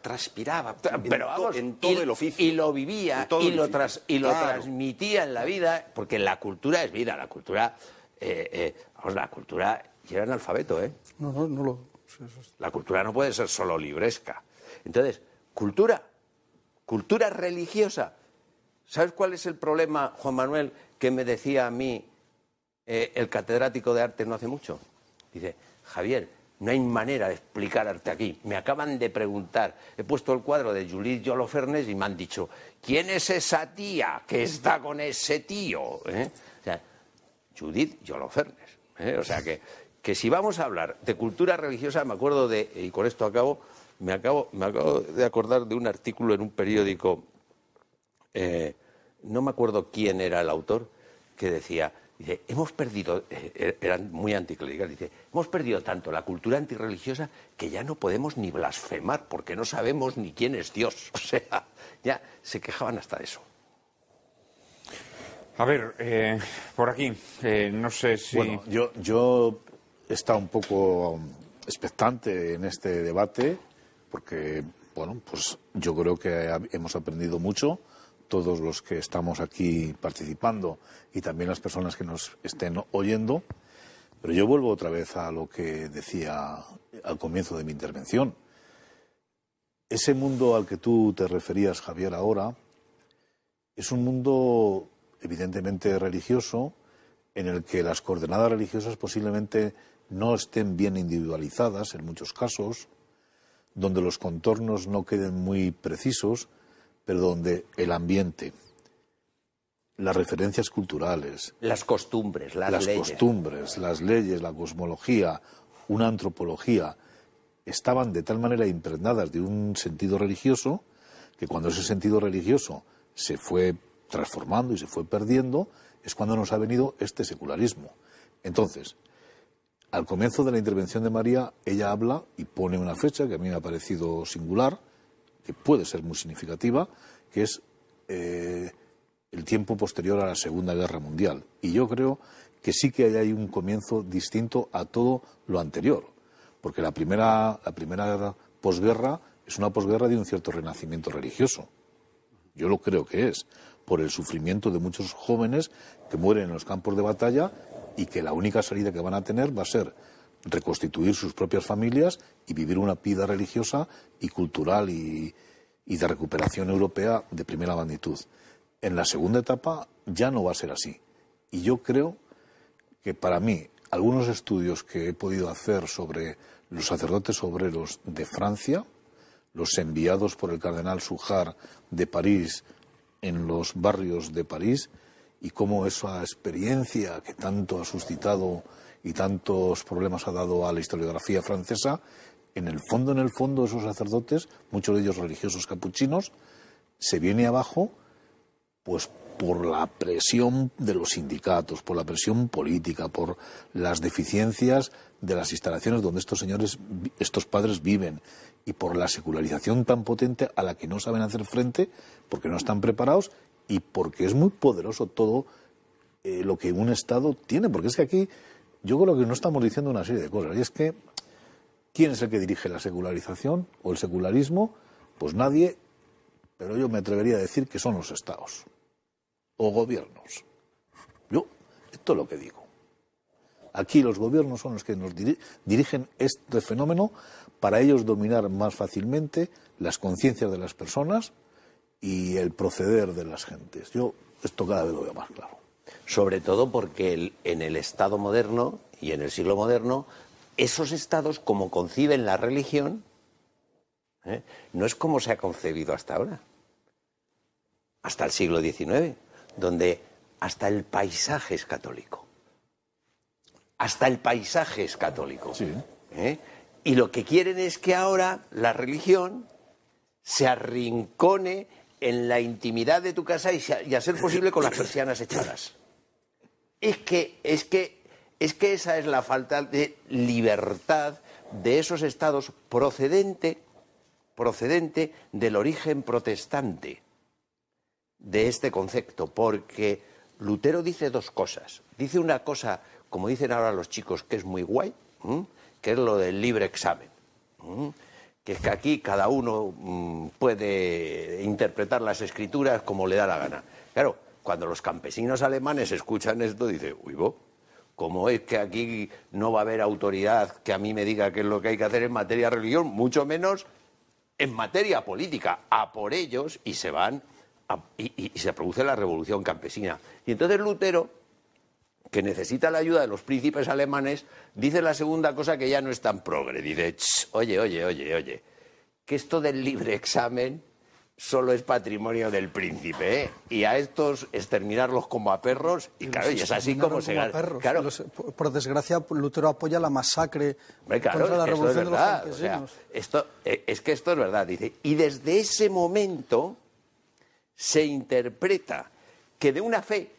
F: transpiraba Pero en todo y, el oficio. Y lo vivía, y lo, tras, y lo transmitía en la vida, porque la cultura es vida, la cultura... Eh, eh, vamos, la cultura... era analfabeto, ¿eh?
C: No, no, no lo...
F: La cultura no puede ser solo libresca. Entonces, cultura, cultura religiosa. ¿Sabes cuál es el problema, Juan Manuel, que me decía a mí eh, el catedrático de arte no hace mucho? Dice, Javier, no hay manera de explicarte aquí. Me acaban de preguntar, he puesto el cuadro de Judith Yolofernes y me han dicho, ¿quién es esa tía que está con ese tío? ¿Eh? Judith Yolofernes. ¿eh? O sea que, que si vamos a hablar de cultura religiosa, me acuerdo de, y con esto acabo, me acabo, me acabo de acordar de un artículo en un periódico, eh, no me acuerdo quién era el autor, que decía, Dice, hemos perdido, eh, eh, eran muy anticlericales, dice, hemos perdido tanto la cultura antirreligiosa que ya no podemos ni blasfemar porque no sabemos ni quién es Dios. *laughs* O sea, ya se quejaban hasta de eso.
A: A ver, eh, por aquí, eh, no sé si... Bueno,
D: yo, yo he estado un poco expectante en este debate porque, bueno, pues yo creo que hemos aprendido mucho todos los que estamos aquí participando y también las personas que nos estén oyendo. Pero yo vuelvo otra vez a lo que decía al comienzo de mi intervención. Ese mundo al que tú te referías, Javier, ahora, es un mundo evidentemente religioso en el que las coordenadas religiosas posiblemente no estén bien individualizadas en muchos casos, donde los contornos no queden muy precisos, pero donde el ambiente, las referencias culturales, las costumbres, las, costumbres, las leyes, la cosmología, una antropología, estaban de tal manera impregnadas de un sentido religioso que cuando ese sentido religioso se fue transformando y se fue perdiendo, es cuando nos ha venido este secularismo. Entonces, al comienzo de la intervención de María, ella habla y pone una fecha que a mí me ha parecido singular, que puede ser muy significativa, que es eh, el tiempo posterior a la Segunda Guerra Mundial. Y yo creo que sí que hay un comienzo distinto a todo lo anterior, porque la primera, la primera posguerra es una posguerra de un cierto renacimiento religioso. Yo lo creo que es, por el sufrimiento de muchos jóvenes que mueren en los campos de batalla y que la única salida que van a tener va a ser reconstituir sus propias familias y vivir una vida religiosa y cultural y, de recuperación europea de primera magnitud. En la segunda etapa ya no va a ser así. Y yo creo que para mí algunos estudios que he podido hacer sobre los sacerdotes obreros de Francia, los enviados por el cardenal Sujar de París en los barrios de París, y cómo esa experiencia que tanto ha suscitado y tantos problemas ha dado a la historiografía francesa, en el fondo, en el fondo, esos sacerdotes, muchos de ellos religiosos capuchinos, se viene abajo, pues por la presión de los sindicatos, por la presión política, por las deficiencias de las instalaciones donde estos señores, estos padres viven y por la secularización tan potente a la que no saben hacer frente porque no están preparados y porque es muy poderoso todo eh, lo que un Estado tiene, porque es que aquí yo creo que no estamos diciendo una serie de cosas. Y es que, ¿quién es el que dirige la secularización o el secularismo? Pues nadie, pero yo me atrevería a decir que son los estados o gobiernos. Yo, esto es lo que digo. Aquí los gobiernos son los que nos dirigen este fenómeno para ellos dominar más fácilmente las conciencias de las personas y el proceder de las gentes. Yo esto cada vez lo veo más claro
F: sobre todo porque en el Estado moderno y en el siglo moderno, esos estados, como conciben la religión, ¿eh? no es como se ha concebido hasta ahora, hasta el siglo XIX, donde hasta el paisaje es católico. Hasta el paisaje es católico. ¿eh? Y lo que quieren es que ahora la religión se arrincone en la intimidad de tu casa y, a ser posible con las persianas echadas. Es que, es que, es que esa es la falta de libertad de esos estados procedente, procedente del origen protestante de este concepto, porque Lutero dice dos cosas. Dice una cosa, como dicen ahora los chicos, que es muy guay, que es lo del libre examen. Que es que aquí cada uno mm, puede interpretar las escrituras como le da la gana. Claro, cuando los campesinos alemanes escuchan esto, dicen, uy, bo, como es que aquí no va a haber autoridad que a mí me diga qué es lo que hay que hacer en materia de religión, mucho menos en materia política, a por ellos y se van y, y se produce la revolución campesina. Y entonces Lutero, que necesita la ayuda de los príncipes alemanes, dice la segunda cosa que ya no es tan progre. Dice, oye, oye, oye, oye, que esto del libre examen solo es patrimonio del príncipe, ¿eh? Y a estos exterminarlos como a perros,
C: y claro, y es así como se por desgracia, Lutero apoya la masacre contra la revolución es de los
F: esto, eh, Es que esto es verdad, dice. Y desde ese momento se interpreta que de una fe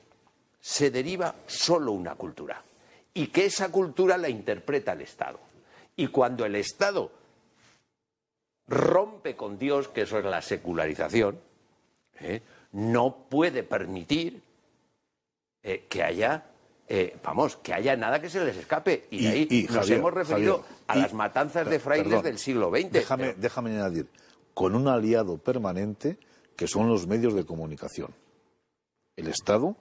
F: se deriva solo una cultura, y que esa cultura la interpreta el Estado. Y cuando el Estado rompe con Dios, que eso es la secularización, ¿eh? no puede permitir eh, que haya eh, vamos, que haya nada que se les escape. Y, de ahí nos hemos referido a las matanzas de frailes del siglo XX.
D: Déjame, déjame añadir, con un aliado permanente que son los medios de comunicación. El Estado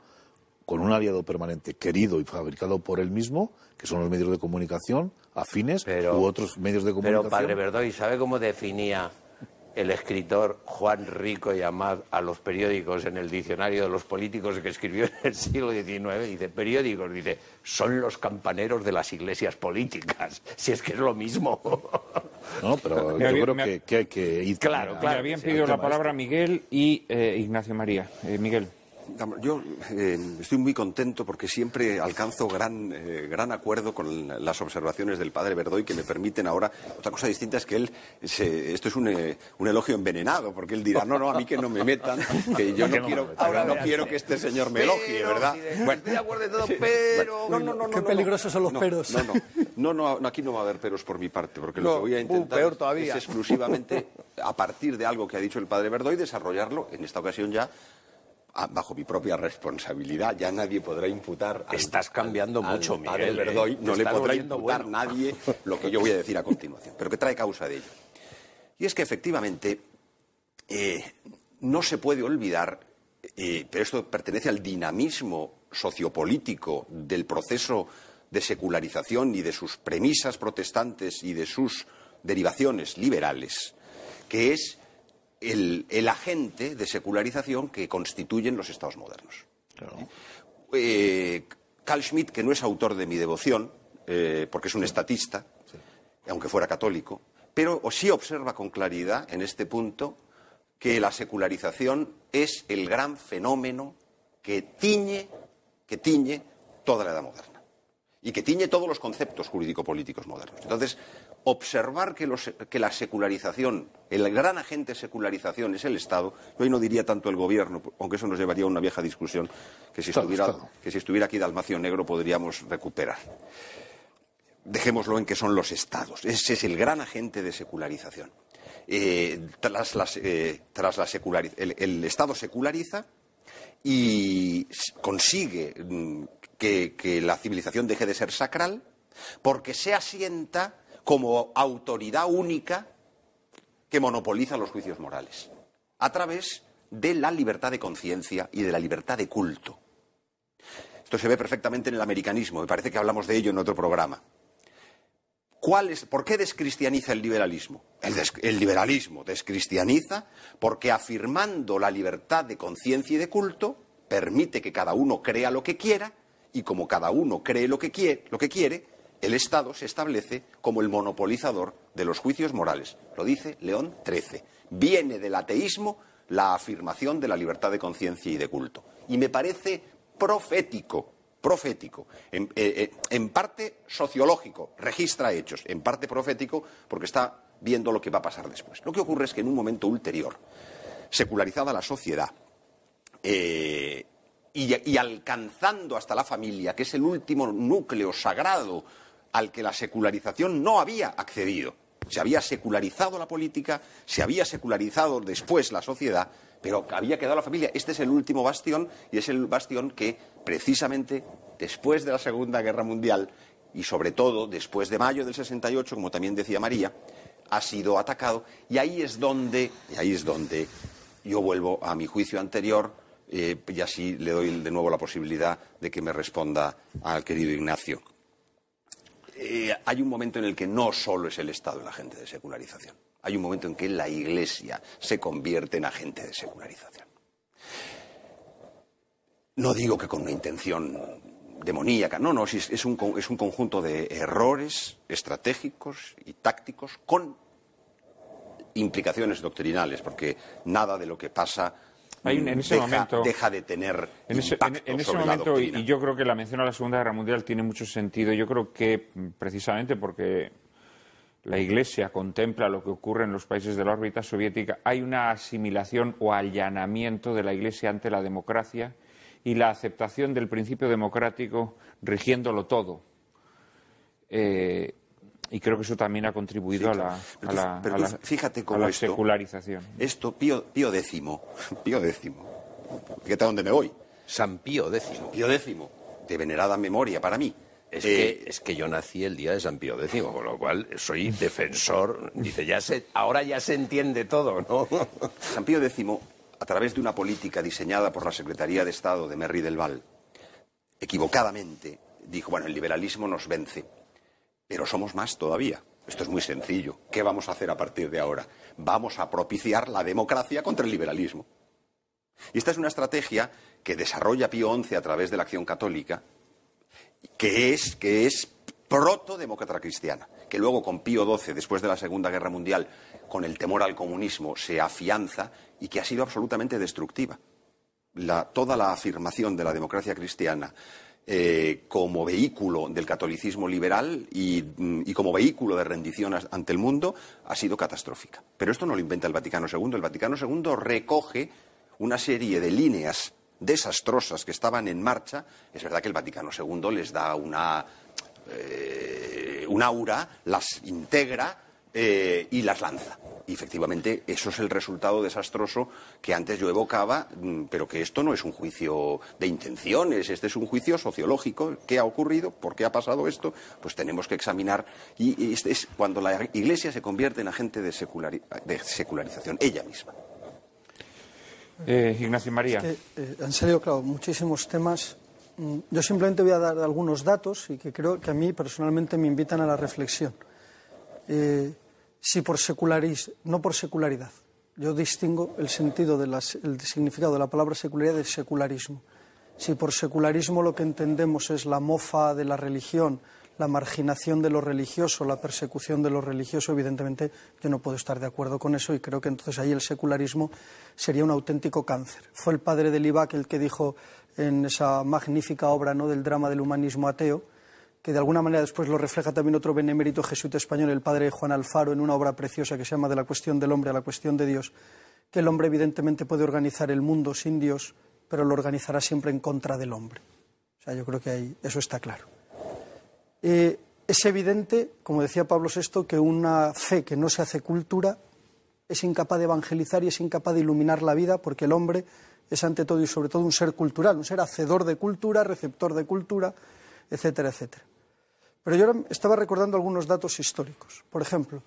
D: con un aliado permanente querido y fabricado por él mismo, que son los medios de comunicación afines u otros medios de comunicación. Pero padre
F: Verdoy, ¿sabe cómo definía el escritor Juan Rico y Amad a los periódicos en el diccionario de los políticos que escribió en el siglo XIX, dice periódicos, dice, son los campaneros de las iglesias políticas, *laughs* si es que es lo mismo. *laughs*
A: No, pero yo creo que, hay que Claro, claro. habían pedido la palabra este. Miguel y eh, Ignacio María. Eh, Miguel yo eh, estoy
E: muy contento porque siempre alcanzo eh, gran, acuerdo con las observaciones del padre Verdoy que me permiten ahora. Otra cosa distinta es que él, esto es eh, un, elogio envenenado, porque él dirá, no, no, a mí que no me metan, que yo no, quiero, ahora no quiero que este señor me elogie, ¿verdad? bueno, estoy de acuerdo todo, pero. no, no, no, Qué peligrosos son los peros. No, no, aquí no va a haber peros por mi parte, porque lo que voy a uh, intentar es exclusivamente, a partir de algo que ha dicho el padre Verdoy, desarrollarlo, en esta ocasión ya Ah, bajo mi propia responsabilidad. Ya nadie podrá imputar. Estás cambiando mucho, mira padre ¿eh? no le podrá imputar nadie lo que yo voy a decir a continuación, pero que trae causa de ello. Y es que efectivamente eh, no se puede olvidar, eh, pero esto pertenece al dinamismo sociopolítico del proceso de secularización y de sus premisas protestantes y de sus derivaciones liberales, que es el, agente de secularización que constituyen los estados modernos. Eh, Carl Schmitt, que no es autor de mi devoción, eh, porque es un estatista, aunque fuera católico, pero sí observa con claridad en este punto que la secularización es el gran fenómeno que tiñe, que tiñe toda la edad moderna y que tiñe todos los conceptos jurídico-políticos modernos. Entonces, observar que, la secularización, el gran agente de secularización es el Estado, yo no diría tanto el gobierno, aunque eso nos llevaría a una vieja discusión que si, estuviera, que si estuviera aquí Dalmacio Negro podríamos recuperar. Dejémoslo en que son los Estados, ese es el gran agente de secularización. Eh, eh, tras, la secular el, Estado seculariza y consigue mm, que la civilización deje de ser sacral porque se asienta como autoridad única que monopoliza los juicios morales, a través de la libertad de conciencia y de la libertad de culto. Esto se ve perfectamente en el americanismo, me parece que hablamos de ello en otro programa. ¿Por qué descristianiza el liberalismo? El, liberalismo descristianiza porque afirmando la libertad de conciencia y de culto, permite que cada uno crea lo que quiera, y como cada uno cree lo que quiere, lo que quiere el Estado se establece como el monopolizador de los juicios morales. Lo dice León XIII. Viene del ateísmo la afirmación de la libertad de conciencia y de culto. Y me parece profético, profético, eh, eh, en, parte sociológico, registra hechos, en parte profético porque está viendo lo que va a pasar después. Lo que ocurre es que en un momento ulterior, secularizada la sociedad, eh, y, alcanzando hasta la familia, que es el último núcleo sagrado al que la secularización no había accedido. Se había secularizado la política, se había secularizado después la sociedad, pero había quedado la familia. Este es el último bastión y es el bastión que, precisamente, después de la Segunda Guerra Mundial y, sobre todo, después de mayo del 68, como también decía María, ha sido atacado. Y ahí es donde, ahí es donde yo vuelvo a mi juicio anterior eh, y así le doy de nuevo la posibilidad de que me responda al querido Ignacio. Eh, hay un momento en el que no solo es el Estado el agente de secularización. Hay un momento en que la Iglesia se convierte en agente de secularización. No digo que con una intención demoníaca, no, no, es un conjunto de errores estratégicos y tácticos con implicaciones doctrinales, porque nada de lo que pasa
A: en ese momento, de
E: tener. En ese, y,
A: yo creo que la mención a la Segunda Guerra Mundial tiene mucho sentido. Yo creo que mm, precisamente porque la Iglesia contempla lo que ocurre en los países de la órbita soviética, hay una asimilación o allanamiento de la Iglesia ante la democracia y la aceptación del principio democrático rigiéndolo todo. Eh, y creo que eso también ha contribuido a la, fíjate cómo esto, secularización. Esto, Pío,
E: X, *laughs* Pío X, ¿qué tal dónde me voy? San Pío X. Pío X, de venerada memoria para mí. Es, que, eh, es que yo nací el día de San Pío X, con lo cual soy defensor. Dice, ya se, ahora ya se entiende todo, ¿no? *laughs* San Pío X, a través de una política diseñada por la Secretaría de Estado de Merry del Val, equivocadamente dijo, bueno, el liberalismo nos vence pero somos más todavía. Esto es muy sencillo. ¿Qué vamos a hacer a partir de ahora? Vamos a propiciar la democracia contra el liberalismo. Y esta es una estrategia que desarrolla Pío XI a través de la acción católica, que es, que es proto cristiana, que luego con Pío XII, después de la Segunda Guerra Mundial, con el temor al comunismo, se afianza y que ha sido absolutamente destructiva. toda la afirmación de la democracia cristiana eh, como vehículo del catolicismo liberal y, como vehículo de rendición ante el mundo ha sido catastrófica. Pero esto no lo inventa el Vaticano II. El Vaticano II recoge una serie de líneas desastrosas que estaban en marcha. Es verdad que el Vaticano II les da una, eh, un aura, las integra eh, y las lanza. Y efectivamente, eso es el resultado desastroso que antes yo evocaba, mm, pero que esto no es un juicio de intenciones, este es un juicio sociológico. ¿Qué ha ocurrido? ¿Por qué ha pasado esto? Pues tenemos que examinar. Y este es cuando la Iglesia se convierte en agente de, secularización, ella misma.
A: Eh, Ignacio María. han
C: eh, salido, claro, muchísimos temas. Mm, yo simplemente voy a dar algunos datos y que creo que a mí personalmente me invitan a la reflexión. Eh, si por secularismo, no por secularidad. Yo distingo el sentido significado de la palabra secularidad del secularismo. Si por secularismo lo que entendemos es la mofa de la religión, la marginación de lo religioso, la persecución de lo religioso, evidentemente yo no puedo estar de acuerdo con eso y creo que entonces ahí el secularismo sería un auténtico cáncer. Fue el padre de Libac el que dijo en esa magnífica obra ¿no? del drama del humanismo ateo, y de alguna manera después lo refleja también otro benemérito jesuita español, el padre Juan Alfaro, en una obra preciosa que se llama De la cuestión del hombre a la cuestión de Dios, que el hombre evidentemente puede organizar el mundo sin Dios, pero lo organizará siempre en contra del hombre. O sea, yo creo que ahí eso está claro. Eh, es evidente, como decía Pablo VI, que una fe que no se hace cultura es incapaz de evangelizar y es incapaz de iluminar la vida porque el hombre es ante todo y sobre todo un ser cultural, un ser hacedor de cultura, receptor de cultura, etcétera, etcétera. Pero yo estaba recordando algunos datos históricos. Por ejemplo,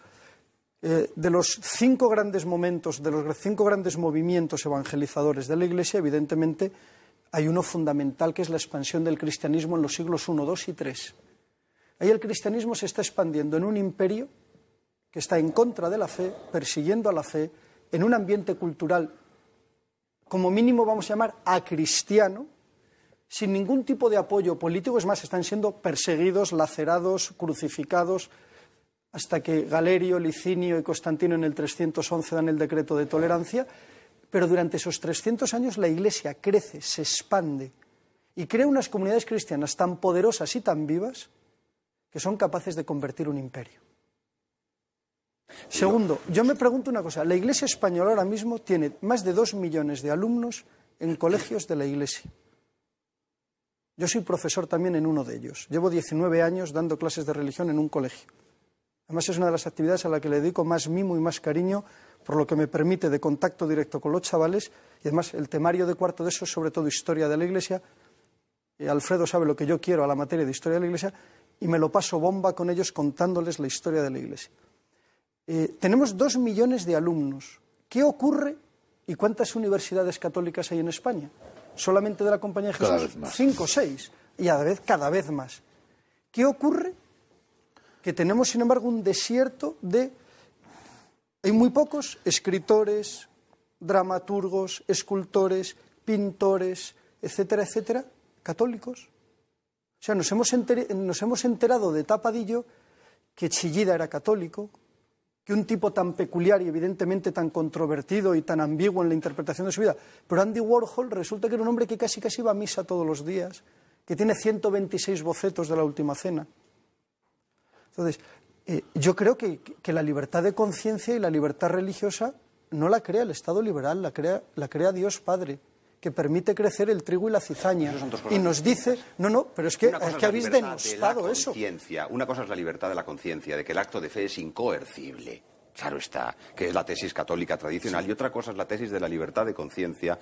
C: eh, de los cinco grandes momentos, de los cinco grandes movimientos evangelizadores de la Iglesia, evidentemente hay uno fundamental que es la expansión del cristianismo en los siglos I, II y III. Ahí el cristianismo se está expandiendo en un imperio que está en contra de la fe, persiguiendo a la fe, en un ambiente cultural, como mínimo vamos a llamar acristiano, sin ningún tipo de apoyo político. Es más, están siendo perseguidos, lacerados, crucificados, hasta que Galerio, Licinio y Constantino en el 311 dan el decreto de tolerancia. Pero durante esos 300 años la Iglesia crece, se expande y crea unas comunidades cristianas tan poderosas y tan vivas que son capaces de convertir un imperio. Segundo, yo me pregunto una cosa. La Iglesia española ahora mismo tiene más de dos millones de alumnos en colegios de la Iglesia. Yo soy profesor también en uno de ellos. Llevo 19 años dando clases de religión en un colegio. Además es una de las actividades a la que le dedico más mimo y más cariño, por lo que me permite de contacto directo con los chavales y además el temario de cuarto de eso es sobre todo historia de la Iglesia. Eh, Alfredo sabe lo que yo quiero a la materia de historia de la Iglesia y me lo paso bomba con ellos contándoles la historia de la Iglesia. Eh, tenemos dos millones de alumnos. ¿Qué ocurre y cuántas universidades católicas hay en España? solamente de la Compañía de Jesús, cinco o seis, y a vez cada vez más. ¿Qué ocurre? Que tenemos, sin embargo, un desierto de... Hay muy pocos escritores, dramaturgos, escultores, pintores, etcétera, etcétera, católicos. O sea, nos hemos, enterado de tapadillo que Chillida era católico, que un tipo tan peculiar y evidentemente tan controvertido y tan ambiguo en la interpretación de su vida, pero Andy Warhol resulta que era un hombre que casi casi iba a misa todos los días, que tiene 126 bocetos de la última cena. Entonces, eh, yo creo que, la libertad de conciencia y la libertad religiosa no la crea el Estado liberal, la crea Dios Padre que permite crecer el trigo y la cizaña. Y nos dice, no, no, pero es que, es que habéis denostado
E: eso. Una cosa es la libertad de la conciencia, de que el acto de fe es incoercible. Claro está, que es la tesis católica tradicional. Y otra cosa es la tesis de la libertad de conciencia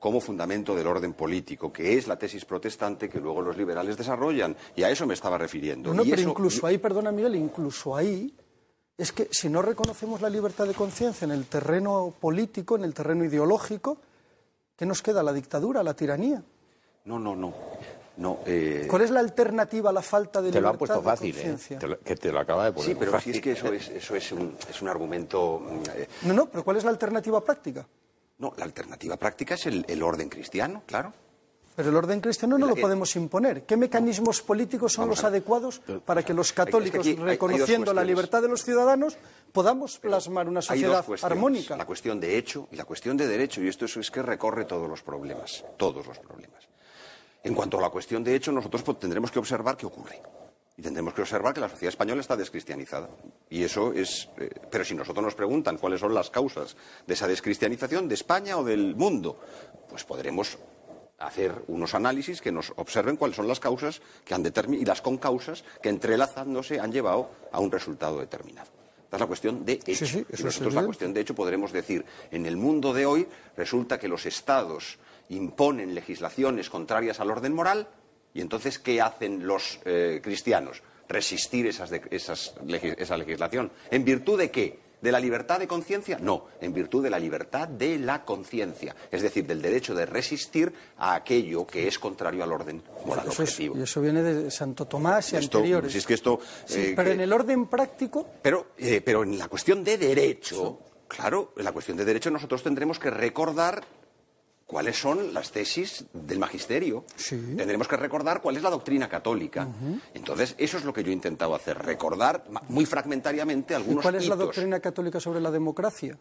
E: como fundamento del orden político, que es la tesis protestante que luego los liberales desarrollan. Y a eso me estaba refiriendo. pero incluso
C: ahí, perdona Miguel, incluso ahí es que si no reconocemos la libertad de conciencia en el terreno político, en el terreno ideológico, ¿Qué nos queda? ¿La dictadura? ¿La tiranía?
E: No, no, no. Eh,
C: ¿Cuál es la alternativa a la falta de libertad Te lo han puesto fácil, ¿eh?
E: que te lo acaba de poner. Sí, pero si es que eso es, un, argumento. Mm, eh.
C: No, no, pero ¿cuál es la alternativa práctica?
E: No, la alternativa práctica es el orden cristiano, claro.
C: Pero el orden cristiano no lo podemos imponer. ¿Qué mecanismos políticos son los adecuados para que los católicos, reconociendo la libertad de los ciudadanos, podamos plasmar una sociedad armónica?
E: La cuestión de hecho y la cuestión de derecho, y esto es que recorre todos los problemas, todos los problemas. En cuanto a la cuestión de hecho, nosotros pues, tendremos que observar qué ocurre. Y tendremos que observar que la sociedad española está descristianizada. Y eso es. Eh, pero si nosotros nos preguntan cuáles son las causas de esa descristianización de España o del mundo, pues podremos hacer unos análisis que nos observen cuáles son las causas que han y las concausas que entrelazándose han llevado a un resultado determinado. Esta es la cuestión de hecho. nosotros la cuestión de hecho podremos decir, en el mundo de hoy resulta que los estados imponen legislaciones contrarias al orden moral y entonces ¿qué hacen los eh, cristianos? Resistir esas, esas, esa legislación. ¿En virtud de qué? ¿De la libertad de conciencia? No, en virtud de la libertad de la conciencia, es decir, del derecho de resistir a aquello que es contrario al orden moral eso,
C: objetivo. y eso viene de Santo Tomás y anteriores. es
E: que esto, eh, pero en
C: el orden práctico.
E: Pero, eh, pero en la cuestión de derecho, Claro, en la cuestión de derecho nosotros tendremos que recordar cuáles son las tesis del magisterio. Tendremos que recordar cuál es la doctrina católica. Entonces, eso es lo que yo he intentado hacer, recordar muy fragmentariamente algunos ¿Y cuál es la doctrina
C: católica sobre la democracia?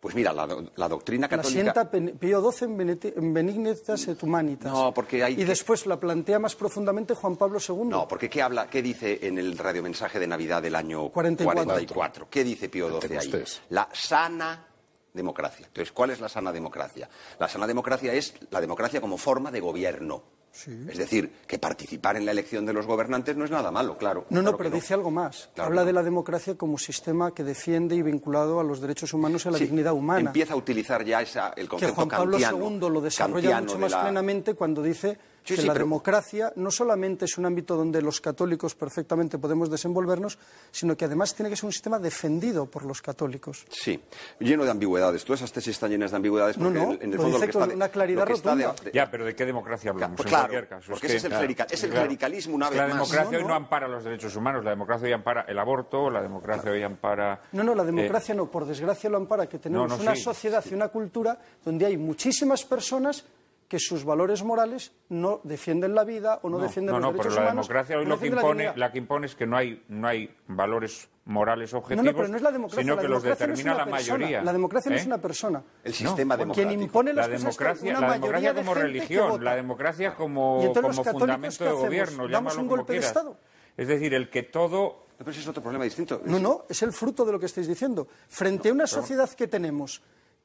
E: Pues mira, la, doctrina católica... La
C: sienta Pío XII en, Benignitas et Humanitas. porque Y después la plantea más profundamente Juan Pablo II. No,
E: porque ¿qué, habla, qué dice en el radiomensaje de Navidad del año 44? ¿Qué dice Pío XII ahí? La sana democracia. Entonces, ¿cuál es la sana democracia? La sana democracia es la democracia como forma de gobierno. Es decir, que participar en la elección de los gobernantes no es nada malo, claro. No, no, pero dice
C: algo más. Habla de la democracia como sistema que defiende y vinculado a los derechos humanos y a la dignidad humana.
E: Empieza a utilizar ya esa, el concepto que Juan Pablo II lo desarrolla mucho más
C: plenamente cuando dice que la democracia no solamente es un ámbito donde los católicos perfectamente podemos desenvolvernos, sino que además tiene que ser un sistema defendido por los católicos.
E: Sí, lleno de ambigüedades. Todas esas tesis están llenas de ambigüedades porque no, no, en, el fondo lo, una claridad rotunda.
A: Ya, pero ¿de qué democracia hablamos?
E: claro, porque es ese es el, clerical,
A: clericalismo una vez más. La democracia hoy no ampara los derechos humanos, la democracia hoy ampara el aborto, la democracia hoy ampara... No, no, la eh, democracia
C: no, por desgracia lo ampara, que tenemos una sociedad y una cultura donde hay muchísimas personas que sus valores morales no defienden la vida o no, defienden los derechos humanos. No, no, pero la democracia hoy lo que impone,
A: la, que impone es que no hay, valores morales objetivos, no, pero no es la democracia, sino la que los determina la mayoría. La democracia no es ¿eh? una
C: persona. El sistema democrático. Quien impone la democracia, la democracia como religión, la democracia como, como fundamento
A: de gobierno, damos un golpe de Estado. Es decir, el que todo pero es otro problema distinto. No,
C: no, es el fruto de lo que estáis diciendo. Frente a una sociedad que tenemos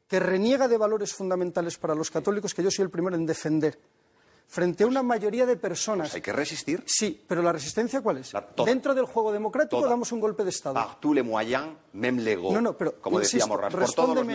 C: que reniega de valores fundamentales para los católicos, que yo soy el primero en defender, frente a una mayoría de personas. Pues hay que resistir. Sí, pero la resistencia cuál es? Dentro del juego democrático damos un golpe de Estado.
E: No, no, pero como decíamos decía todos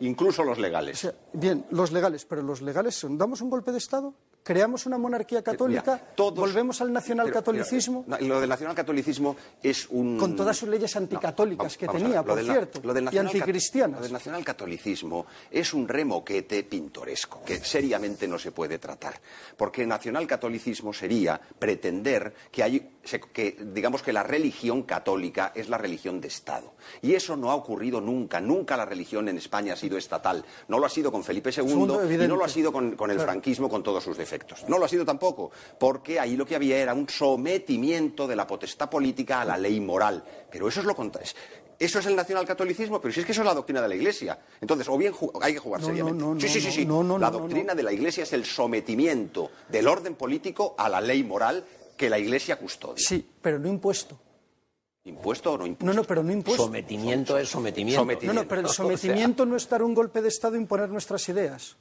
E: incluso los legales.
C: bien, los legales, pero los legales, ¿damos un golpe de Estado? creamos una monarquía eh, católica, volvemos al nacionalcatolicismo.
E: Eh, lo del nacionalcatolicismo es un. Con todas
C: sus leyes anticatólicas que tenía, por cierto, lo del y Lo
E: del nacionalcatolicismo es un remoquete pintoresco que seriamente no se puede tratar. Porque nacionalcatolicismo sería pretender que hay. que digamos que la religión católica es la religión de Estado. Y eso no ha ocurrido nunca. Nunca la religión en España ha sido estatal. No lo ha sido con Felipe II y no lo ha sido con, el franquismo con todos sus defectos. No lo ha sido tampoco, porque ahí lo que había era un sometimiento de la potestad política a la ley moral. Pero eso es lo contrario. Eso es el nacionalcatolicismo, pero si es que eso es la doctrina de la Iglesia. Entonces, o bien hay que jugar seriamente. sí, sí, sí, sí. la doctrina de la Iglesia es el sometimiento del orden político a la ley moral que la Iglesia custodia.
C: Sí, pero no impuesto.
E: ¿Impuesto o no
F: impuesto?
C: No, no, pero no impuesto.
F: Sometimiento es sometimiento. No, no, pero el *laughs* sometimiento
C: no es dar un golpe de Estado e imponer nuestras ideas.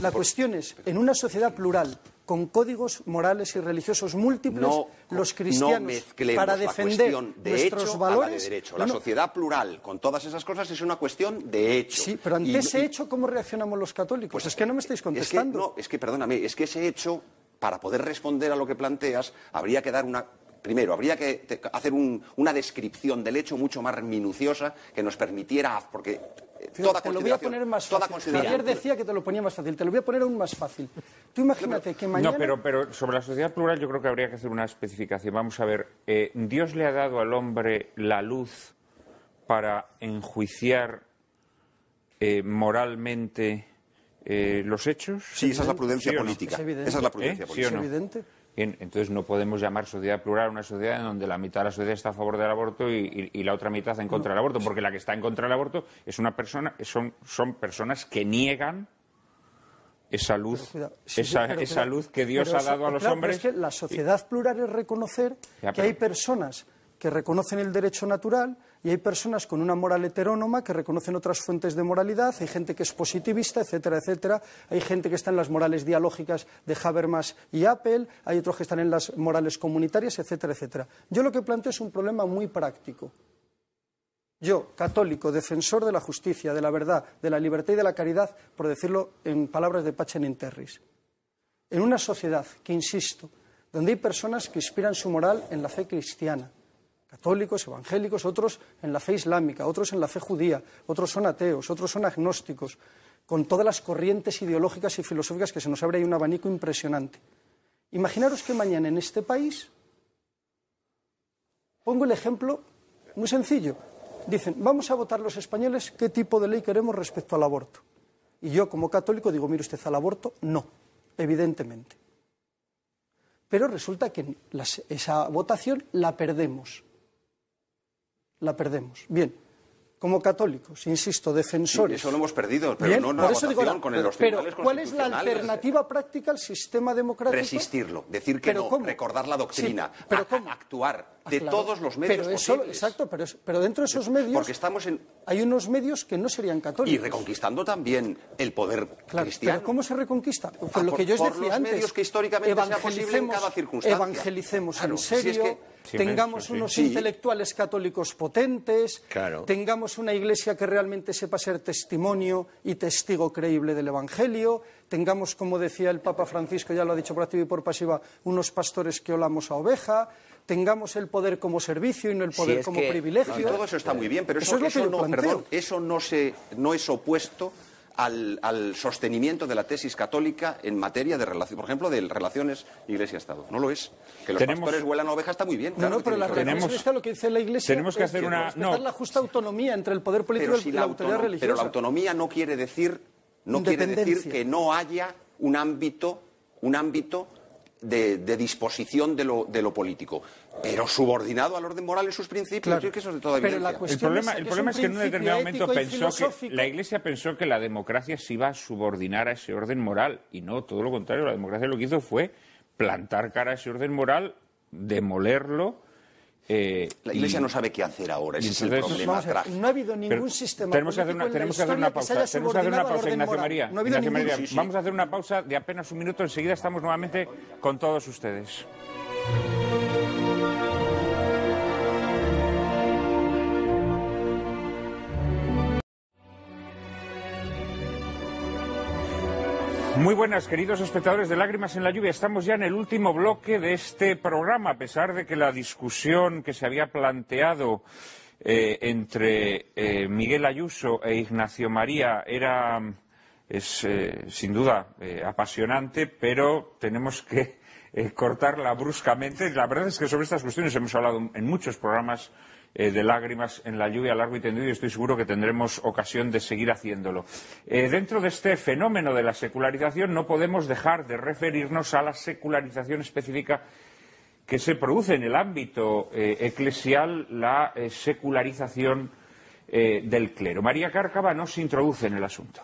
C: La cuestión es, en una sociedad plural, con códigos morales y religiosos múltiples, los cristianos, para defender de nuestros valores... la, de derecho. la
E: sociedad plural, con todas esas cosas, es una cuestión de hecho. Sí, pero ante ese
C: hecho, ¿cómo reaccionamos los católicos? Pues es que
E: no me estáis contestando. es que, perdóname, es que ese hecho para poder responder a lo que planteas, habría que dar una primero, habría que hacer una descripción del hecho mucho más minuciosa que nos permitiera, porque eh, toda te lo voy poner más
C: decía que te lo ponía más fácil, te lo voy a poner aún más fácil. Tú imagínate que mañana... No, pero,
A: pero sobre la sociedad plural yo creo que habría que hacer una especificación. Vamos a ver, eh, Dios le ha dado al hombre la luz para enjuiciar eh, moralmente los hechos. Sí, esa es la prudencia política. esa es la prudencia política. ¿Es evidente? entonces no podemos llamar sociedad plural una sociedad en donde la mitad de la sociedad está a favor del aborto y, la otra mitad en contra del aborto, porque la que está en contra del aborto es una persona, son, personas que niegan esa luz, esa, esa luz que Dios ha dado a eh, los hombres.
C: la sociedad plural es reconocer que hay personas que reconocen el derecho natural, y hay personas con una moral heterónoma que reconocen otras fuentes de moralidad, hay gente que es positivista, etcétera, etcétera, hay gente que está en las morales dialógicas de Habermas y Apple, hay otros que están en las morales comunitarias, etcétera, etcétera. Yo lo que planteo es un problema muy práctico. Yo, católico, defensor de la justicia, de la verdad, de la libertad y de la caridad, por decirlo en palabras de Pachen Terris, en una sociedad que, insisto, donde hay personas que inspiran su moral en la fe cristiana, católicos, evangélicos, otros en la fe islámica, otros en la fe judía, otros son ateos, otros son agnósticos, con todas las corrientes ideológicas y filosóficas que se nos abre hay un abanico impresionante. Imaginaros que mañana en este país, pongo el ejemplo muy sencillo, dicen, vamos a votar los españoles qué tipo de ley queremos respecto al aborto. Y yo como católico digo, mire usted, al aborto no, evidentemente. Pero resulta que esa votación la perdemos la perdemos. Bien, como católicos, insisto, defensores. eso lo hemos perdido, pero no la votación con los Pero, ¿cuál es la alternativa práctica al sistema democrático? Resistirlo, decir que no, recordar la doctrina,
E: pero actuar de todos los medios pero
C: Exacto, pero, dentro de esos medios hay unos medios que no serían católicos. Y
E: reconquistando también el poder
C: cristiano. ¿cómo se reconquista? Ah, lo que yo os decía los medios que históricamente sea posible en cada circunstancia. Evangelicemos en serio, tengamos unos intelectuales católicos potentes, tengamos una iglesia que realmente sepa ser testimonio y testigo creíble del Evangelio, tengamos, como decía el Papa Francisco, ya lo ha dicho por activa y por pasiva, unos pastores que olamos a oveja, tengamos el poder como servicio y no el poder como privilegio. todo eso está muy bien, pero eso,
E: no, se, es opuesto al, sostenimiento de la tesis católica en materia de relación, por ejemplo, de relaciones iglesia-estado. No lo es. Que los pastores huelan ovejas está muy bien. pero la tenemos...
C: lo que dice la iglesia tenemos que hacer una la justa autonomía entre el poder político y la, autoridad Pero la
E: autonomía no quiere decir no quiere decir que no haya un ámbito un ámbito de, disposición
A: de lo, de lo, político, pero subordinado al
E: orden moral en sus principios. el problema es, el que en un determinado momento la
A: Iglesia pensó que la democracia se iba a subordinar a ese orden moral y no, todo lo contrario, la democracia lo que hizo fue plantar cara a ese orden moral, demolerlo eh, la Iglesia no sabe qué hacer ahora, ese es el problema No ha habido ningún sistema tenemos que hacer una, tenemos que hacer una pausa, tenemos que Ignacio María. Vamos a hacer una pausa de apenas un minuto, enseguida estamos nuevamente con todos ustedes. Muy buenas, queridos espectadores de Lágrimas en la Lluvia. Estamos ya en el último bloque de este programa, a pesar de que la discusión que se había planteado eh, entre eh, Miguel Ayuso e Ignacio María era, es eh, sin duda apasionante, pero tenemos que cortarla bruscamente. La verdad es que sobre estas cuestiones hemos hablado en muchos programas eh, de lágrimas en la lluvia largo y tendido y estoy seguro que tendremos ocasión de seguir haciéndolo. Eh, dentro de este fenómeno de la secularización no podemos dejar de referirnos a la secularización específica que se produce en el ámbito eh, eclesial, la secularización del clero. María Cárcava no se introduce en el asunto.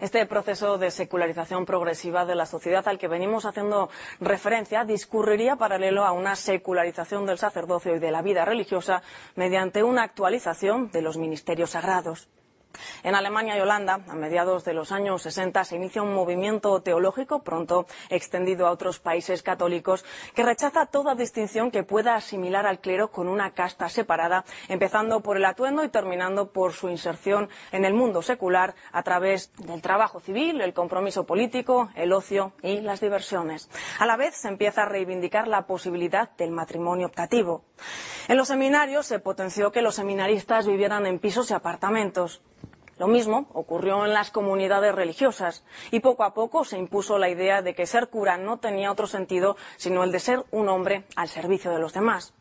B: Este proceso de secularización progresiva de la sociedad al que venimos haciendo referencia discurriría paralelo a una secularización del sacerdocio y de la vida religiosa mediante una actualización de los ministerios sagrados. En Alemania y Holanda, a mediados de los años 60, se inicia un movimiento teológico, pronto extendido a otros países católicos, que rechaza toda distinción que pueda asimilar al clero con una casta separada, empezando por el atuendo y terminando por su inserción en el mundo secular a través del trabajo civil, el compromiso político, el ocio y las diversiones. A la vez se empieza a reivindicar la posibilidad del matrimonio optativo. En los seminarios se potenció que los seminaristas vivieran en pisos y apartamentos. Lo mismo ocurrió en las comunidades religiosas y poco a poco se impuso la idea de que ser cura no tenía otro sentido sino el de ser un hombre al servicio de los demás.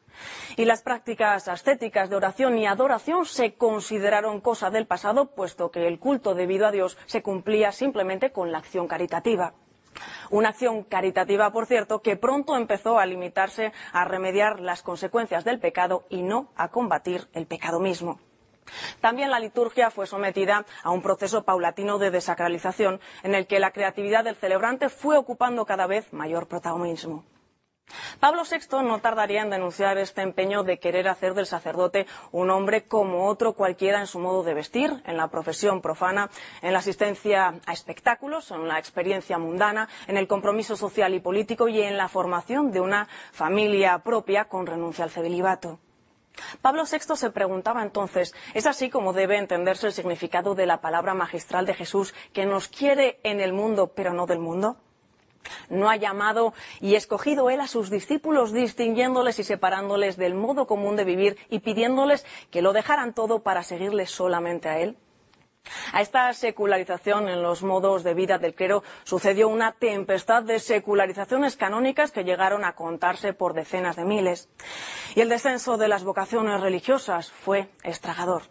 B: Y las prácticas ascéticas de oración y adoración se consideraron cosa del pasado, puesto que el culto debido a Dios se cumplía simplemente con la acción caritativa. Una acción caritativa, por cierto, que pronto empezó a limitarse a remediar las consecuencias del pecado y no a combatir el pecado mismo. También la liturgia fue sometida a un proceso paulatino de desacralización en el que la creatividad del celebrante fue ocupando cada vez mayor protagonismo. Pablo VI no tardaría en denunciar este empeño de querer hacer del sacerdote un hombre como otro cualquiera en su modo de vestir, en la profesión profana, en la asistencia a espectáculos, en la experiencia mundana, en el compromiso social y político y en la formación de una familia propia con renuncia al celibato. Pablo VI se preguntaba entonces, ¿es así como debe entenderse el significado de la palabra magistral de Jesús que nos quiere en el mundo, pero no del mundo? No ha llamado y escogido él a sus discípulos, distinguiéndoles y separándoles del modo común de vivir y pidiéndoles que lo dejaran todo para seguirle solamente a él. A esta secularización en los modos de vida del clero sucedió una tempestad de secularizaciones canónicas que llegaron a contarse por decenas de miles. Y el descenso de las vocaciones religiosas fue estragador.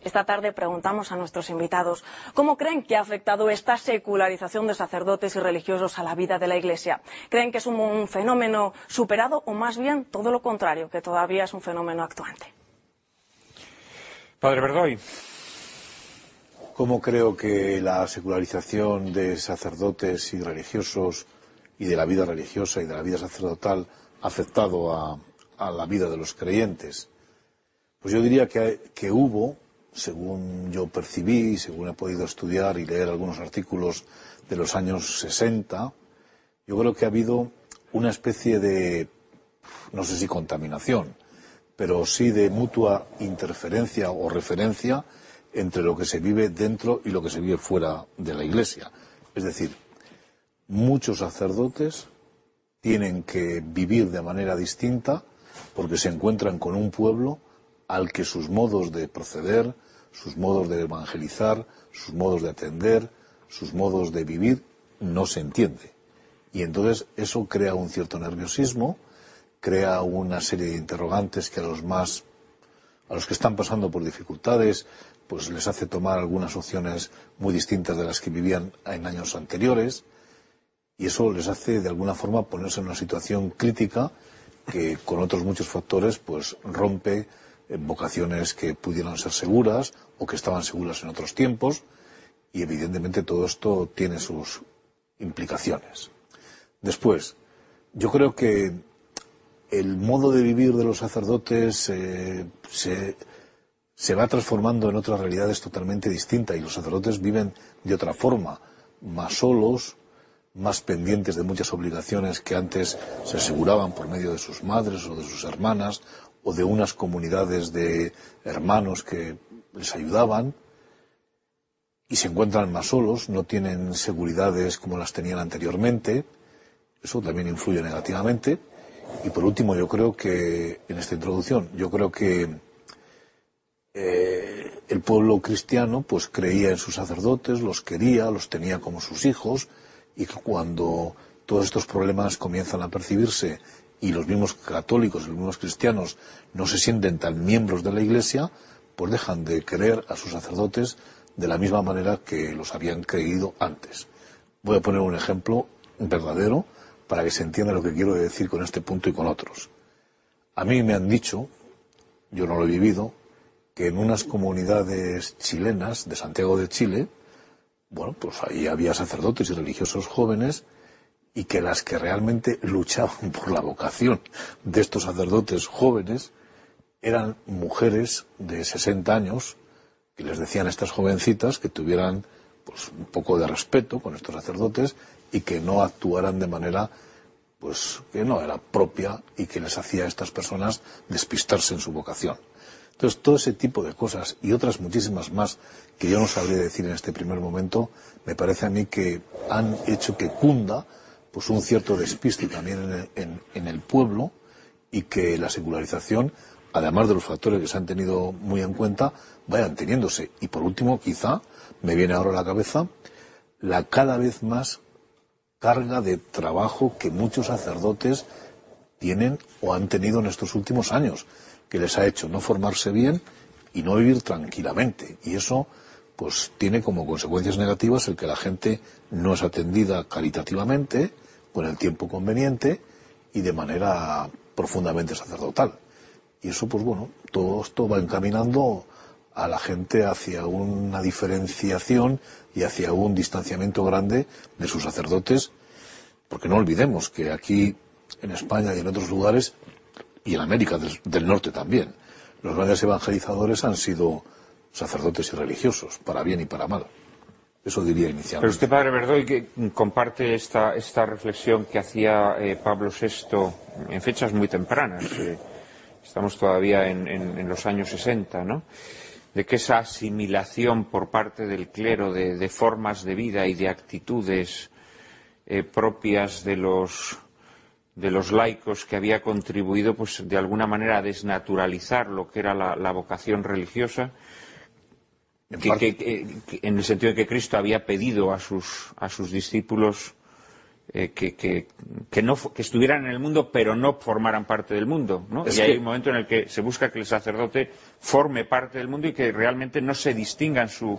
B: Esta tarde preguntamos a nuestros invitados cómo creen que ha afectado esta secularización de sacerdotes y religiosos a la vida de la Iglesia. ¿Creen que es un, fenómeno superado o más bien todo lo contrario, que todavía es un fenómeno actuante?
A: Padre Verdoy
D: cómo creo que la secularización de sacerdotes y religiosos y de la vida religiosa y de la vida sacerdotal ha afectado a, la vida de los creyentes. Pues yo diría que, que hubo, según yo percibí, y según he podido estudiar y leer algunos artículos de los años 60, yo creo que ha habido una especie de, no sé si contaminación, pero sí de mutua interferencia o referencia entre lo que se vive dentro y lo que se vive fuera de la Iglesia. Es decir, muchos sacerdotes tienen que vivir de manera distinta porque se encuentran con un pueblo al que sus modos de proceder, sus modos de evangelizar, sus modos de atender, sus modos de vivir no se entiende. Y entonces eso crea un cierto nerviosismo, crea una serie de interrogantes que a los más a los que están pasando por dificultades, pues les hace tomar algunas opciones muy distintas de las que vivían en años anteriores y eso les hace de alguna forma ponerse en una situación crítica que con otros muchos factores pues rompe eh, vocaciones que pudieran ser seguras o que estaban seguras en otros tiempos y evidentemente todo esto tiene sus implicaciones. Después, yo creo que el modo de vivir de los sacerdotes eh, se se va transformando en otras realidades totalmente distintas y los sacerdotes viven de otra forma, más solos, más pendientes de muchas obligaciones que antes se aseguraban por medio de sus madres o de sus hermanas o de unas comunidades de hermanos que les ayudaban y se encuentran más solos, no tienen seguridades como las tenían anteriormente, eso también influye negativamente. Y por último, yo creo que, en esta introducción, yo creo que eh, el pueblo cristiano pues creía en sus sacerdotes, los quería, los tenía como sus hijos y cuando todos estos problemas comienzan a percibirse y los mismos católicos, los mismos cristianos no se sienten tan miembros de la Iglesia, pues dejan de creer a sus sacerdotes de la misma manera que los habían creído antes. Voy a poner un ejemplo verdadero para que se entienda lo que quiero decir con este punto y con otros. A mí me han dicho, yo no lo he vivido, que en unas comunidades chilenas de Santiago de Chile, bueno, pues ahí había sacerdotes y religiosos jóvenes y que las que realmente luchaban por la vocación de estos sacerdotes jóvenes eran mujeres de 60 años que les decían a estas jovencitas que tuvieran pues un poco de respeto con estos sacerdotes y que no actuaran de manera pues que no era propia y que les hacía a estas personas despistarse en su vocación. Entonces, todo ese tipo de cosas y otras muchísimas más que yo no sabría decir en este primer momento, me parece a mí que han hecho que cunda pues un cierto despiste también en el, en el pueblo y que la secularización, además de los factores que se han tenido muy en cuenta, vayan teniéndose. Y por último, quizá me viene ahora a la cabeza la cada vez más carga de trabajo que muchos sacerdotes tienen o han tenido en estos últimos años que les ha hecho no formarse bien y no vivir tranquilamente. Y eso pues tiene como consecuencias negativas el que la gente no es atendida caritativamente, con el tiempo conveniente y de manera profundamente sacerdotal. Y eso, pues bueno, todo esto va encaminando a la gente hacia una diferenciación y hacia un distanciamiento grande de sus sacerdotes, porque no olvidemos que aquí en España y en otros lugares y en América del, Norte también. Los grandes evangelizadores han sido sacerdotes y religiosos, para bien y para mal. Eso diría inicialmente. Pero
A: usted, padre Verdoy, que comparte esta, esta reflexión que hacía eh, Pablo VI en fechas muy tempranas. Eh, estamos todavía en, los años 60, ¿no? De que esa asimilación por parte del clero de, formas de vida y de actitudes eh, propias de los de los laicos que había contribuido pues de alguna manera a desnaturalizar lo que era la, vocación religiosa en, el sentido de que Cristo había pedido a sus, a sus discípulos eh, que, que, no, estuvieran en el mundo pero no formaran parte del mundo. ¿no? Y hay un momento en el que se busca que el sacerdote forme parte del mundo y que realmente no se distinga en su,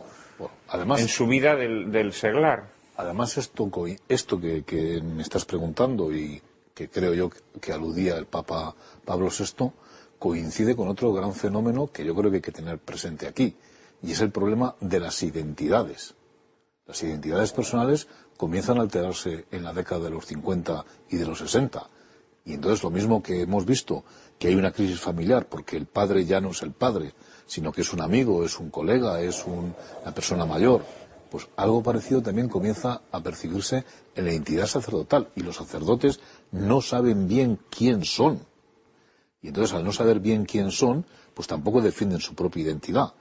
A: además, en su vida del, seglar.
D: Además, esto, esto que, que me estás preguntando y que creo yo que aludía el Papa Pablo VI, coincide con otro gran fenómeno que yo creo que hay que tener presente aquí, y es el problema de las identidades. Las identidades personales comienzan a alterarse en la década de los 50 y de los 60. Y entonces lo mismo que hemos visto, que hay una crisis familiar porque el padre ya no es el padre, sino que es un amigo, es un colega, es una persona mayor. Pues algo parecido también comienza a percibirse en la identidad sacerdotal. Y los sacerdotes no saben bien quién son. Y entonces al no saber bien quién son, pues tampoco defienden su propia identidad.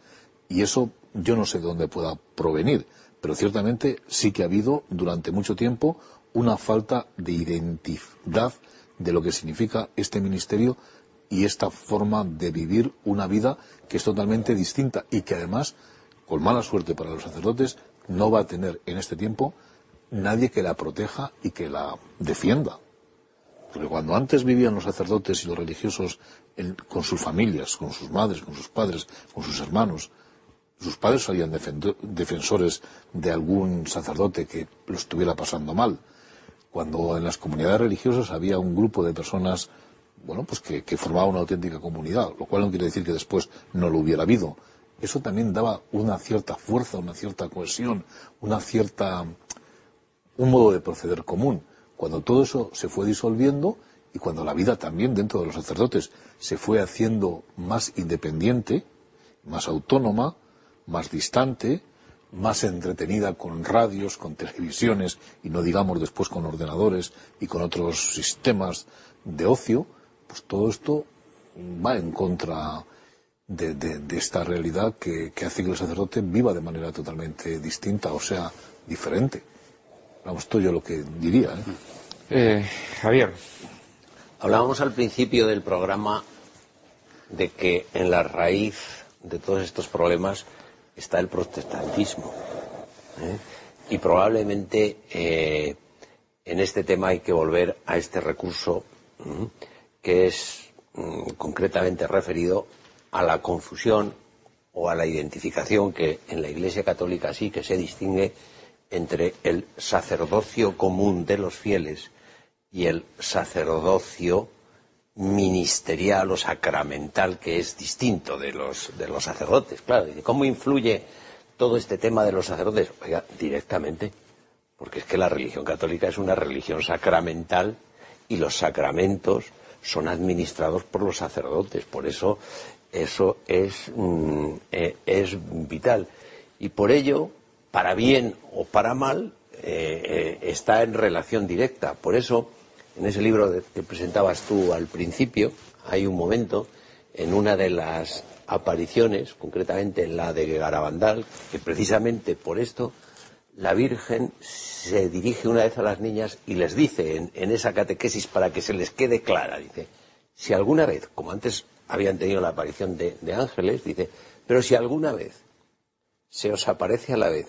D: Y eso yo no sé de dónde pueda provenir, pero ciertamente sí que ha habido durante mucho tiempo una falta de identidad de lo que significa este ministerio y esta forma de vivir una vida que es totalmente distinta y que además, con mala suerte para los sacerdotes, no va a tener en este tiempo nadie que la proteja y que la defienda. Porque cuando antes vivían los sacerdotes y los religiosos con sus familias, con sus madres, con sus padres, con sus hermanos, sus padres salían defensores de algún sacerdote que lo estuviera pasando mal. Cuando en las comunidades religiosas había un grupo de personas, bueno, pues que, que formaba una auténtica comunidad, lo cual no quiere decir que después no lo hubiera habido. Eso también daba una cierta fuerza, una cierta cohesión, una cierta, un modo de proceder común. Cuando todo eso se fue disolviendo y cuando la vida también dentro de los sacerdotes se fue haciendo más independiente, más autónoma, más distante, más entretenida con radios, con televisiones y no digamos después con ordenadores y con otros sistemas de ocio, pues todo esto va en contra de, esta realidad que hace que el sacerdote viva de manera totalmente distinta, o sea, diferente. Vamos, yo lo que diría. ¿eh?
A: Eh, Javier.
D: Hablábamos
F: al principio del programa de que en la raíz de todos estos problemas está el protestantismo. ¿eh? Y probablemente en este tema hay que volver a este recurso que es mm, concretamente referido a la confusión o a la identificación que en la Iglesia Católica sí que se distingue entre el sacerdocio común de los fieles y el sacerdocio ministerial o sacramental que es distinto de los, de los sacerdotes. Claro, ¿cómo influye todo este tema de los sacerdotes? directamente, porque es que la religión católica es una religión sacramental y los sacramentos son administrados por los sacerdotes, por eso eso es, mm, eh, es vital. Y por ello, para bien o para mal, eh, eh, está en relación directa. Por eso, en ese libro que presentabas tú al principio, hay un momento en una de las apariciones, concretamente en la de Garabandal, que precisamente por esto la Virgen se dirige una vez a las niñas y les dice en, esa catequesis para que se les quede clara, dice, si alguna vez, como antes habían tenido la aparición de ángeles, dice, pero si alguna vez se os aparece a la vez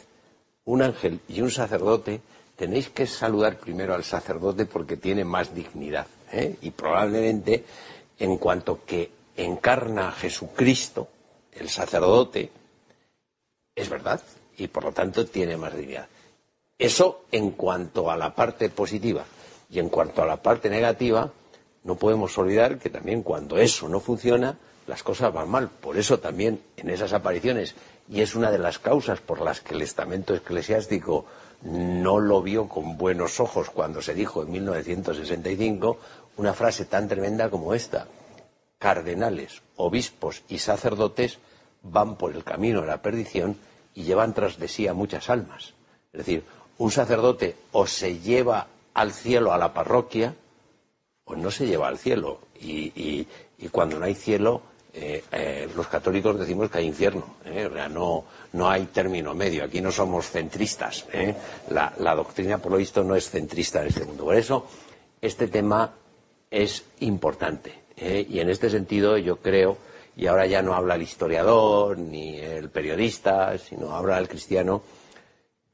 F: un ángel y un sacerdote, tenéis que saludar primero al sacerdote porque tiene más dignidad. ¿eh? Y probablemente, en cuanto que encarna a Jesucristo, el sacerdote, es verdad, y por lo tanto tiene más dignidad. Eso en cuanto a la parte positiva. Y en cuanto a la parte negativa, no podemos olvidar que también cuando eso no funciona, las cosas van mal. Por eso también en esas apariciones y es una de las causas por las que el estamento eclesiástico no lo vio con buenos ojos cuando se dijo en 1965 una frase tan tremenda como esta. Cardenales, obispos y sacerdotes van por el camino de la perdición y llevan tras de sí a muchas almas. Es decir, un sacerdote o se lleva al cielo a la parroquia o no se lleva al cielo. Y, y cuando no hay cielo, eh, eh, los católicos decimos que hay infierno, eh, no, no hay término medio, aquí no somos centristas, la, la, doctrina por lo visto no es centrista en este mundo. Por eso, este tema es importante y en este sentido yo creo, y ahora ya no habla el historiador ni el periodista, sino habla el cristiano,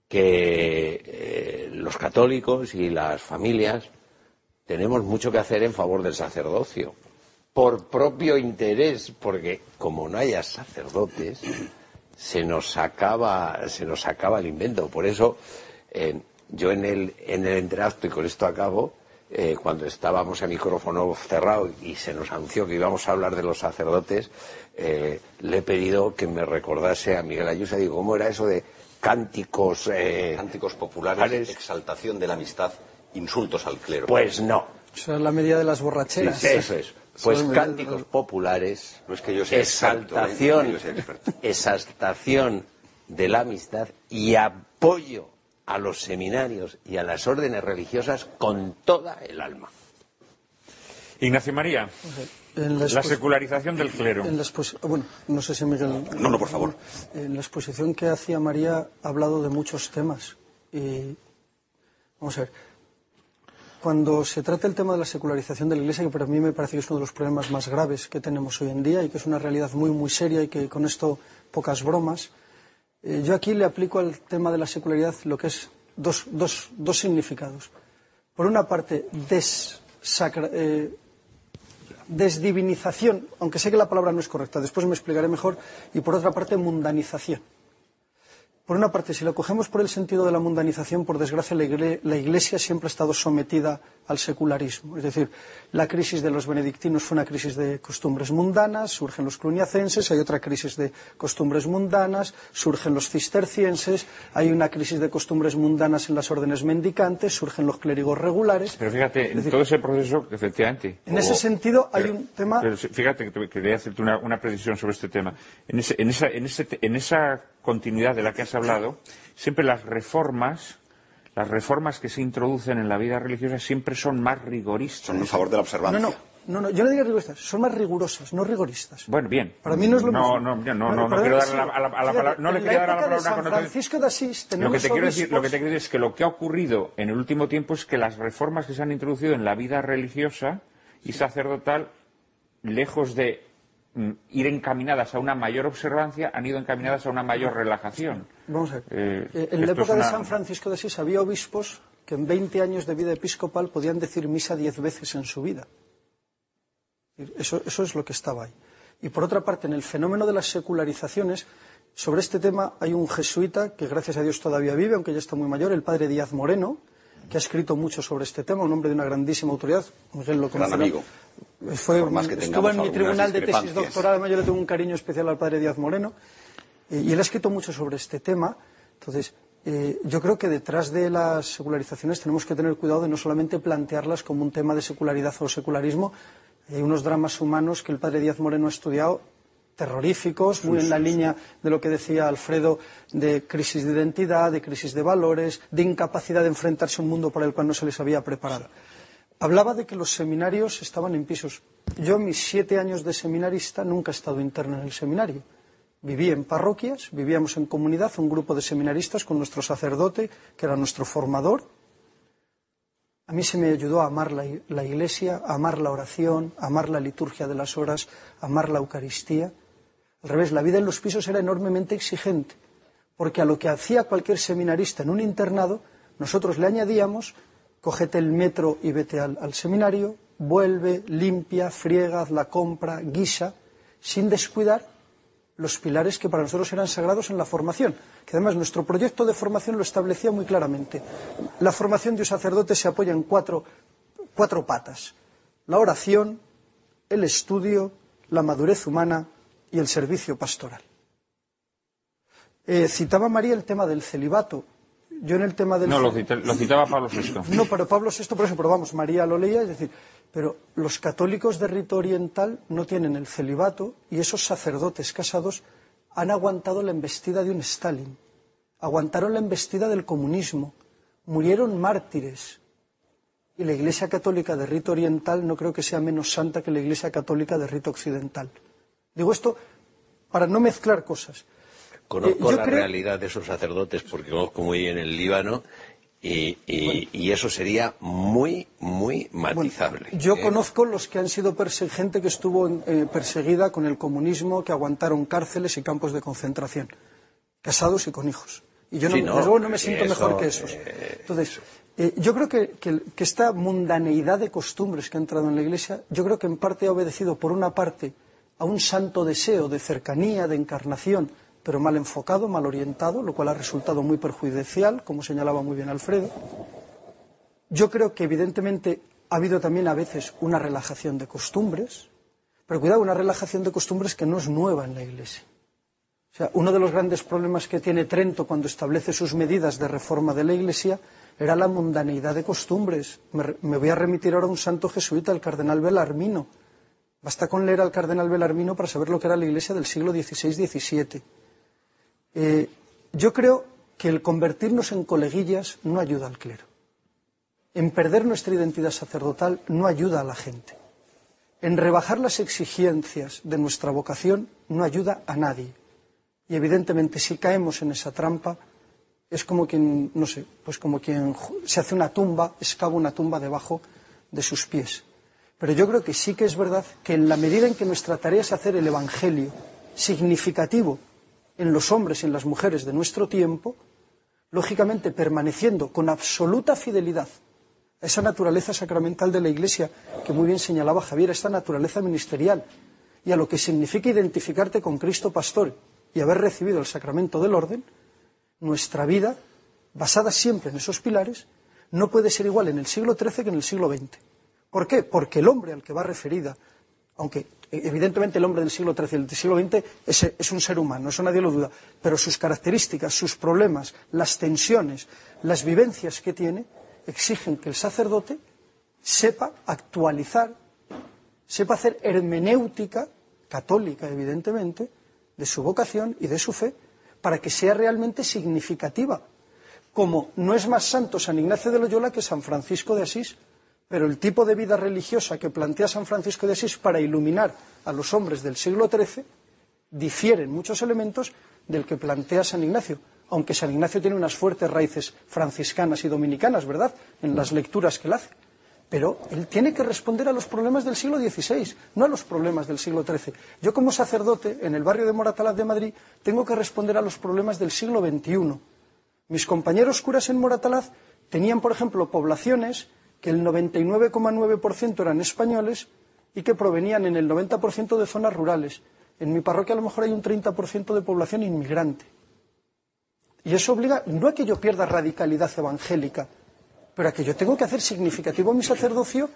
F: que los católicos y las familias tenemos mucho que hacer en favor del sacerdocio por propio interés, porque como no haya sacerdotes, se nos acaba, se nos acaba el invento. Por eso, eh, yo en el, en el entreacto, y con esto acabo, eh, cuando estábamos a micrófono cerrado y se nos anunció que íbamos a hablar de los sacerdotes, eh, le he pedido que me recordase a Miguel Ayuso. Digo, ¿cómo era eso de cánticos... cánticos populares, exaltación de la amistad, insultos al clero? Pues no.
C: Eso es la medida de las borracheras. Sí, eso es. Pues cánticos
F: populares, que yo exaltación, *laughs* exaltación de la amistad y apoyo a los seminarios y a las órdenes religiosas con toda el alma. Ignacio
A: María.
C: la, secularización del clero. Oh, bueno, no sé si Miguel. No, no, por favor. En la exposición que hacía María ha hablado de muchos temas. Y, vamos a ver, cuando se trata el tema de la secularización de la Iglesia, que para mí me parece que es uno de los problemas más graves que tenemos hoy en día y que es una realidad muy, muy seria y que con esto pocas bromas, eh, yo aquí le aplico al tema de la secularidad lo que es dos, significados. Por una parte, eh, desdivinización, aunque sé que la palabra no es correcta, después me explicaré mejor, y por otra parte, mundanización. Por una parte, si lo cogemos por el sentido de la mundanización, por desgracia la Iglesia siempre ha estado sometida al secularismo. Es decir, la crisis de los benedictinos fue una crisis de costumbres mundanas, surgen los cluniacenses, hay otra crisis de costumbres mundanas, surgen los cistercienses, hay una crisis de costumbres mundanas en las órdenes mendicantes, surgen los clérigos regulares.
A: Pero fíjate, en todo ese proceso, efectivamente. En ese
C: sentido hay un tema.
A: fíjate que quería hacerte una, precisión sobre este tema. En, esa, continuidad de la que hablado, siempre las reformas, las reformas que se introducen en la vida religiosa siempre son más rigoristas. Son en favor de la observancia. No,
C: no. No, yo no digo rigoristas, son más rigurosas, no rigoristas. Bueno,
A: bien. Para mí no es lo mismo. No, no, no, no, no, no quiero dar a la, palabra, no le quiero dar a la palabra una San Francisco
C: de Asís tenemos lo que te quiero decir, Lo que te
A: quiero decir es que lo que ha ocurrido en el último tiempo es que las reformas que se han introducido en la vida religiosa y sacerdotal, lejos de Mm, ir encaminadas a una mayor observancia, han ido encaminadas a una mayor relajación.
C: Vamos a ver. Eh, eh, en la época de San Francisco de Asís había obispos que en 20 años de vida episcopal podían decir misa 10 veces en su vida. Eso, es lo que estaba ahí. Y por otra parte, en el fenómeno de las secularizaciones, sobre este tema hay un jesuita que gracias a Dios todavía vive, aunque ya está muy mayor, el padre Díaz Moreno, que ha escrito mucho sobre este tema, un hombre de una grandísima autoridad. Miguel lo Gran amigo. Fue, más que estuvo en mi tribunal de tesis doctoral, además yo le tengo un cariño especial al padre Díaz Moreno, eh, y él ha escrito mucho sobre este tema. Entonces, eh, yo creo que detrás de las secularizaciones tenemos que tener cuidado de no solamente plantearlas como un tema de secularidad o secularismo. Hay unos dramas humanos que el padre Díaz Moreno ha estudiado terroríficos, muy en la línea de lo que decía Alfredo, de crisis de identidad, de crisis de valores, de incapacidad de enfrentarse a un mundo para el cual no se les había preparado. Hablaba de que los seminarios estaban en pisos. Yo, mis siete años de seminarista, nunca he estado interno en el seminario. Viví en parroquias, vivíamos en comunidad, un grupo de seminaristas con nuestro sacerdote, que era nuestro formador. A mí se me ayudó a amar la, la iglesia, a amar la oración, a amar la liturgia de las horas, a amar la Eucaristía. Al revés, la vida en los pisos era enormemente exigente, porque a lo que hacía cualquier seminarista en un internado, nosotros le añadíamos cógete el metro y vete al, seminario, vuelve, limpia, friegas, la compra, guisa, sin descuidar los pilares que para nosotros eran sagrados en la formación, que además nuestro proyecto de formación lo establecía muy claramente. La formación de un sacerdote se apoya en cuatro, cuatro patas, la oración, el estudio, la madurez humana y el servicio pastoral. Eh, citaba María el tema del celibato. Yo en el tema del... No, lo,
A: citaba Pablo VI. No,
C: pero Pablo VI, por eso, pero vamos, María lo leía, es decir, pero los católicos de rito oriental no tienen el celibato y esos sacerdotes casados han aguantado la embestida de un Stalin, aguantaron la embestida del comunismo, murieron mártires. Y la Iglesia Católica de rito oriental no creo que sea menos santa que la Iglesia Católica de rito occidental. Digo esto para no mezclar cosas.
F: Conozco eh, la realidad de esos sacerdotes porque conozco muy bien el Líbano y, eso sería muy, muy matizable. yo ¿eh? conozco
C: los que han sido gente que estuvo eh, perseguida con el comunismo, que aguantaron cárceles y campos de concentración, casados y con hijos. Y yo no, me siento mejor que esos. Entonces, yo creo que, que, esta mundaneidad de costumbres que ha entrado en la Iglesia, yo creo que en parte ha obedecido, por una parte, a un santo deseo de cercanía, de encarnación, pero mal enfocado, mal orientado, lo cual ha resultado muy perjudicial, como señalaba muy bien Alfredo. Yo creo que evidentemente ha habido también a veces una relajación de costumbres, pero cuidado, una relajación de costumbres que no es nueva en la Iglesia. O sea, uno de los grandes problemas que tiene Trento cuando establece sus medidas de reforma de la Iglesia era la mundaneidad de costumbres. Me, voy a remitir ahora a un santo jesuita, el cardenal Belarmino. Basta con leer al cardenal Belarmino para saber lo que era la Iglesia del siglo XVI-XVII eh, yo creo que el convertirnos en coleguillas no ayuda al clero. En perder nuestra identidad sacerdotal no ayuda a la gente. En rebajar las exigencias de nuestra vocación no ayuda a nadie. Y evidentemente si caemos en esa trampa es como quien, no sé, pues como quien se hace una tumba, excava una tumba debajo de sus pies. Pero yo creo que sí que es verdad que en la medida en que nuestra tarea es hacer el Evangelio significativo en los hombres y en las mujeres de nuestro tiempo, lógicamente permaneciendo con absoluta fidelidad a esa naturaleza sacramental de la Iglesia que muy bien señalaba Javier, a esta naturaleza ministerial y a lo que significa identificarte con Cristo Pastor y haber recibido el sacramento del orden, nuestra vida, basada siempre en esos pilares, no puede ser igual en el siglo XIII que en el siglo XX. ¿Por qué? Porque el hombre al que va referida, aunque evidentemente el hombre del siglo XIII y del siglo XX es, un ser humano, eso nadie lo duda, pero sus características, sus problemas, las tensiones, las vivencias que tiene, exigen que el sacerdote sepa actualizar, sepa hacer hermenéutica, católica evidentemente, de su vocación y de su fe, para que sea realmente significativa, como no es más santo San Ignacio de Loyola que San Francisco de Asís, pero el tipo de vida religiosa que plantea San Francisco de Asís para iluminar a los hombres del siglo XIII difiere en muchos elementos del que plantea San Ignacio, aunque San Ignacio tiene unas fuertes raíces franciscanas y dominicanas, ¿verdad?, en las lecturas que él hace. Pero él tiene que responder a los problemas del siglo XVI, no a los problemas del siglo XIII. Yo como sacerdote en el barrio de Moratalaz de Madrid tengo que responder a los problemas del siglo XXI. Mis compañeros curas en Moratalaz tenían, por ejemplo, poblaciones que el 99,9% eran españoles y que provenían en el 90% de zonas rurales. En mi parroquia a lo mejor hay un 30% de población inmigrante. Y eso obliga no a que yo pierda radicalidad evangélica, pero a que yo tengo que hacer significativo mi sacerdocio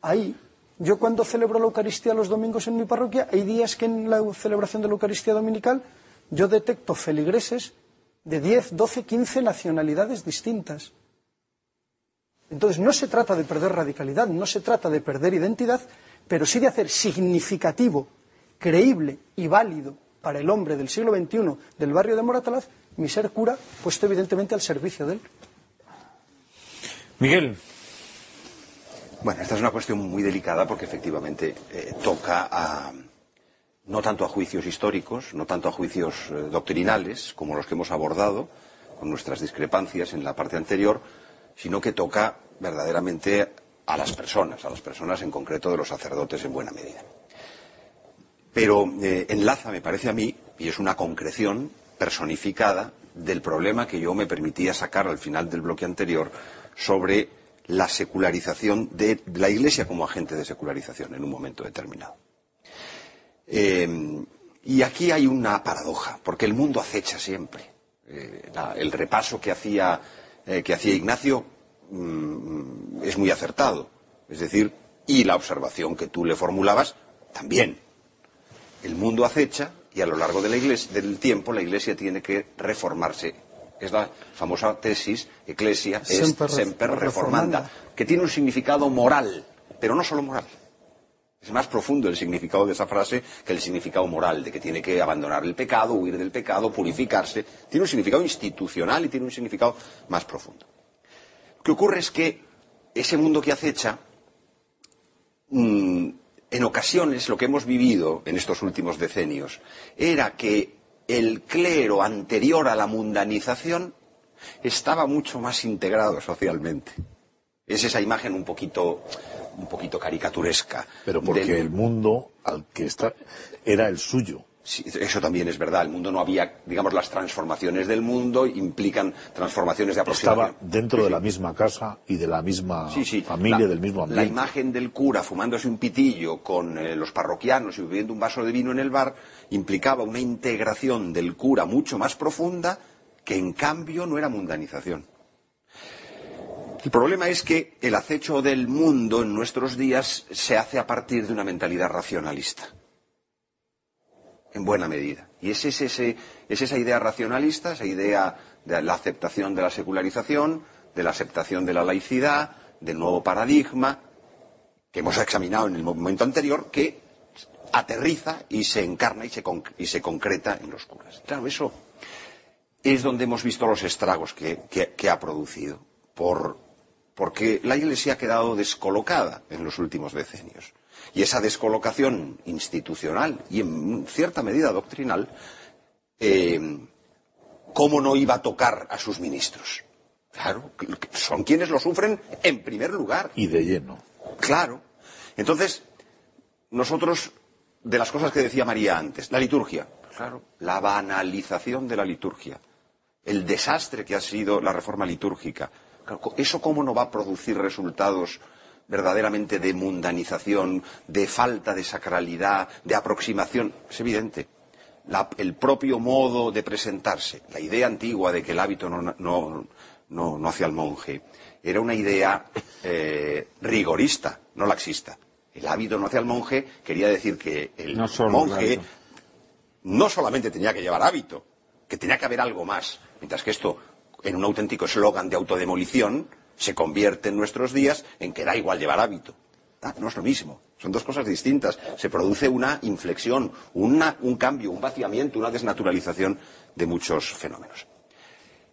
C: ahí. Yo cuando celebro la Eucaristía los domingos en mi parroquia, hay días que en la celebración de la Eucaristía dominical yo detecto feligreses de 10, 12, 15 nacionalidades distintas. Entonces, no se trata de perder radicalidad, no se trata de perder identidad, pero sí de hacer significativo, creíble y válido para el hombre del siglo XXI del barrio de Moratalaz mi ser cura, puesto evidentemente al servicio de él.
A: Miguel.
E: Bueno, esta es una cuestión muy delicada porque efectivamente eh, toca no tanto a juicios históricos, no tanto a juicios eh, doctrinales como los que hemos abordado, con nuestras discrepancias en la parte anterior, sino que toca verdaderamente a las personas, a las personas en concreto de los sacerdotes en buena medida. Pero eh, enlaza, me parece a mí, y es una concreción personificada del problema que yo me permitía sacar al final del bloque anterior sobre la secularización de la Iglesia como agente de secularización en un momento determinado. Eh, y aquí hay una paradoja, porque el mundo acecha siempre. Eh, el repaso que hacía eh, que hacía Ignacio mm, mm, es muy acertado. Es decir, y la observación que tú le formulabas también. El mundo acecha y a lo largo del tiempo la iglesia tiene que reformarse. Es la famosa tesis Ecclesia es semper, reformanda, que tiene un significado moral, pero no solo moral. Es más profundo el significado de esa frase que el significado moral, de que tiene que abandonar el pecado, huir del pecado, purificarse. Tiene un significado institucional y tiene un significado más profundo. Lo que ocurre es que ese mundo que acecha, mm, en ocasiones lo que hemos vivido en estos últimos decenios era que el clero anterior a la mundanización estaba mucho más integrado socialmente. Es esa imagen un poquito, un poquito caricaturesca. Pero porque el mundo al que está era el suyo. eso también es verdad. El mundo no había, digamos, las transformaciones del mundo implican transformaciones de aproximación. Estaba
D: dentro de la misma casa y de la misma familia, del mismo ambiente. La
E: imagen del cura fumándose un pitillo con eh, los parroquianos y bebiendo un vaso de vino en el bar implicaba una integración del cura mucho más profunda que en cambio no era mundanización. El problema es que el acecho del mundo en nuestros días se hace a partir de una mentalidad racionalista, en buena medida. Y es, esa idea racionalista, esa idea de la aceptación de la secularización, de la aceptación de la laicidad, del nuevo paradigma, que hemos examinado en el momento anterior, que aterriza y se encarna y se, y se concreta en los curas. Claro, eso es donde hemos visto los estragos que, que ha producido por porque la Iglesia ha quedado descolocada en los últimos decenios. Y esa descolocación institucional y en cierta medida doctrinal, eh, ¿cómo no iba a tocar a sus ministros? Claro, son quienes lo sufren en primer lugar.
D: Y de lleno.
E: Claro. Entonces, nosotros, de las cosas que decía María antes, la liturgia, claro, la banalización de la liturgia, el desastre que ha sido la reforma litúrgica, ¿Eso cómo no va a producir resultados verdaderamente de mundanización, de falta de sacralidad, de aproximación? Es evidente. el propio modo de presentarse, la idea antigua de que el hábito no, no, no, al monje, era una idea eh, rigorista, no laxista. El hábito no hace al monje quería decir que el monje no solamente tenía que llevar hábito, que tenía que haber algo más, mientras que esto en un auténtico eslogan de autodemolición, se convierte en nuestros días en que da igual llevar hábito. Ah, no es lo mismo. Son dos cosas distintas. Se produce una inflexión, un cambio, un vaciamiento, una desnaturalización de muchos fenómenos.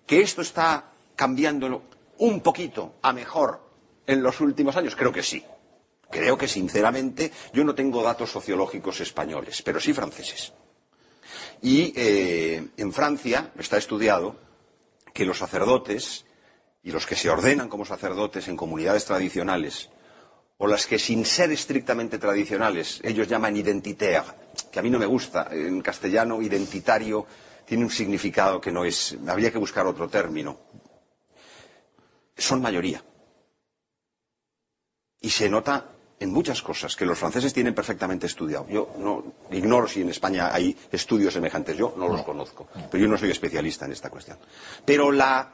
E: Que esto está cambiándolo un poquito a mejor en los últimos años, creo que sí. Creo que, sinceramente, yo no tengo datos sociológicos españoles, pero sí franceses. Y eh, en Francia está estudiado que los sacerdotes y los que se ordenan como sacerdotes en comunidades tradicionales, o las que sin ser estrictamente tradicionales, ellos llaman identitaire, que a mí no me gusta, en castellano identitario tiene un significado que no es, habría que buscar otro término, son mayoría. Y se nota en muchas cosas que los franceses tienen perfectamente estudiado. Yo no ignoro si en España hay estudios semejantes, yo no los conozco, pero yo no soy especialista en esta cuestión. Pero la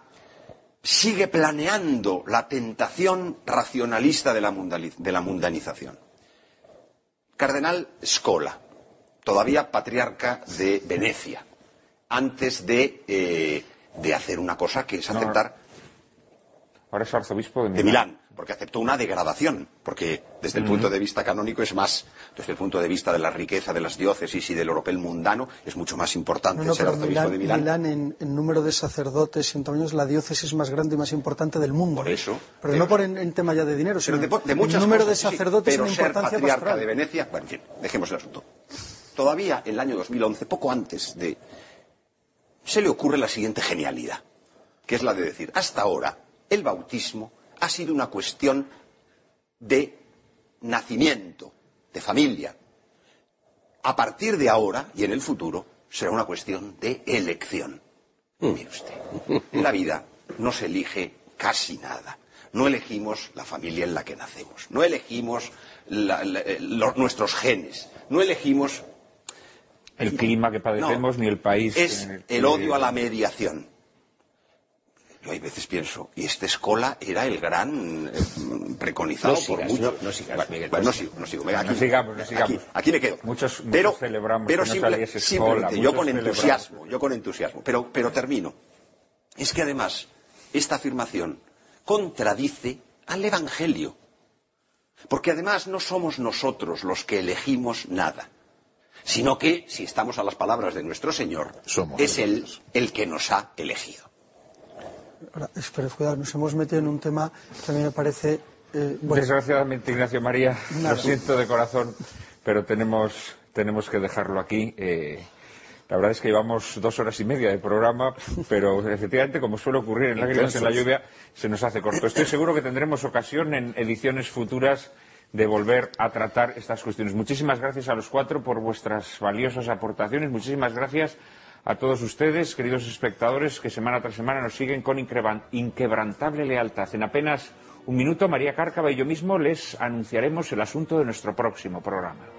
E: sigue planeando la tentación racionalista de la, mundanización. Cardenal Scola, todavía patriarca de Venecia, antes de, eh, hacer una cosa que es aceptar. ahora es arzobispo De Milán porque aceptó una degradación, porque desde el punto de vista canónico es más, desde el punto de vista de la riqueza de las diócesis y del oropel mundano, es mucho más importante ser arzobispo Milán, de Milán.
C: en, número de sacerdotes en tamaño la diócesis más grande y más importante del mundo. Por eso. Pero no por en, tema ya de dinero, sino de, muchas número de sacerdotes pero patriarca de
E: Venecia, bueno, en fin, dejemos el asunto. Todavía en el año 2011, poco antes de... se le ocurre la siguiente genialidad, que es la de decir, hasta ahora, el bautismo ha sido una cuestión de nacimiento, de familia. A partir de ahora y en el futuro será una cuestión de elección. Hmm. Mire usted, en la vida no se elige casi nada. No elegimos la familia en la que nacemos, no elegimos eh, nuestros genes, no elegimos...
A: El clima que padecemos ni el país. Es
E: el odio a la mediación. Yo hay veces pienso, y esta Escola era el gran eh, preconizado por muchos. No, no, sigo, no sigo. aquí, me quedo. Muchos, pero, celebramos yo con entusiasmo, yo con entusiasmo. Pero, pero termino. Es que además, esta afirmación contradice al Evangelio. Porque además no somos nosotros los que elegimos nada, sino que, si estamos a las palabras de nuestro Señor, es Él
A: el que nos ha elegido.
C: Ahora, nos hemos metido en un tema que a mí me parece... Eh,
A: Desgraciadamente, Ignacio María, lo siento de corazón, pero tenemos, que dejarlo aquí. Eh, la verdad es que llevamos dos horas y media de programa, pero efectivamente, como suele ocurrir en en la Lluvia, se nos hace corto. Estoy seguro que tendremos ocasión en ediciones futuras de volver a tratar estas cuestiones. Muchísimas gracias a los cuatro por vuestras valiosas aportaciones. Muchísimas gracias a todos ustedes, queridos espectadores, que semana tras semana nos siguen con inquebrantable lealtad. En apenas un minuto, María Cárcava y yo mismo les anunciaremos el asunto de nuestro próximo programa.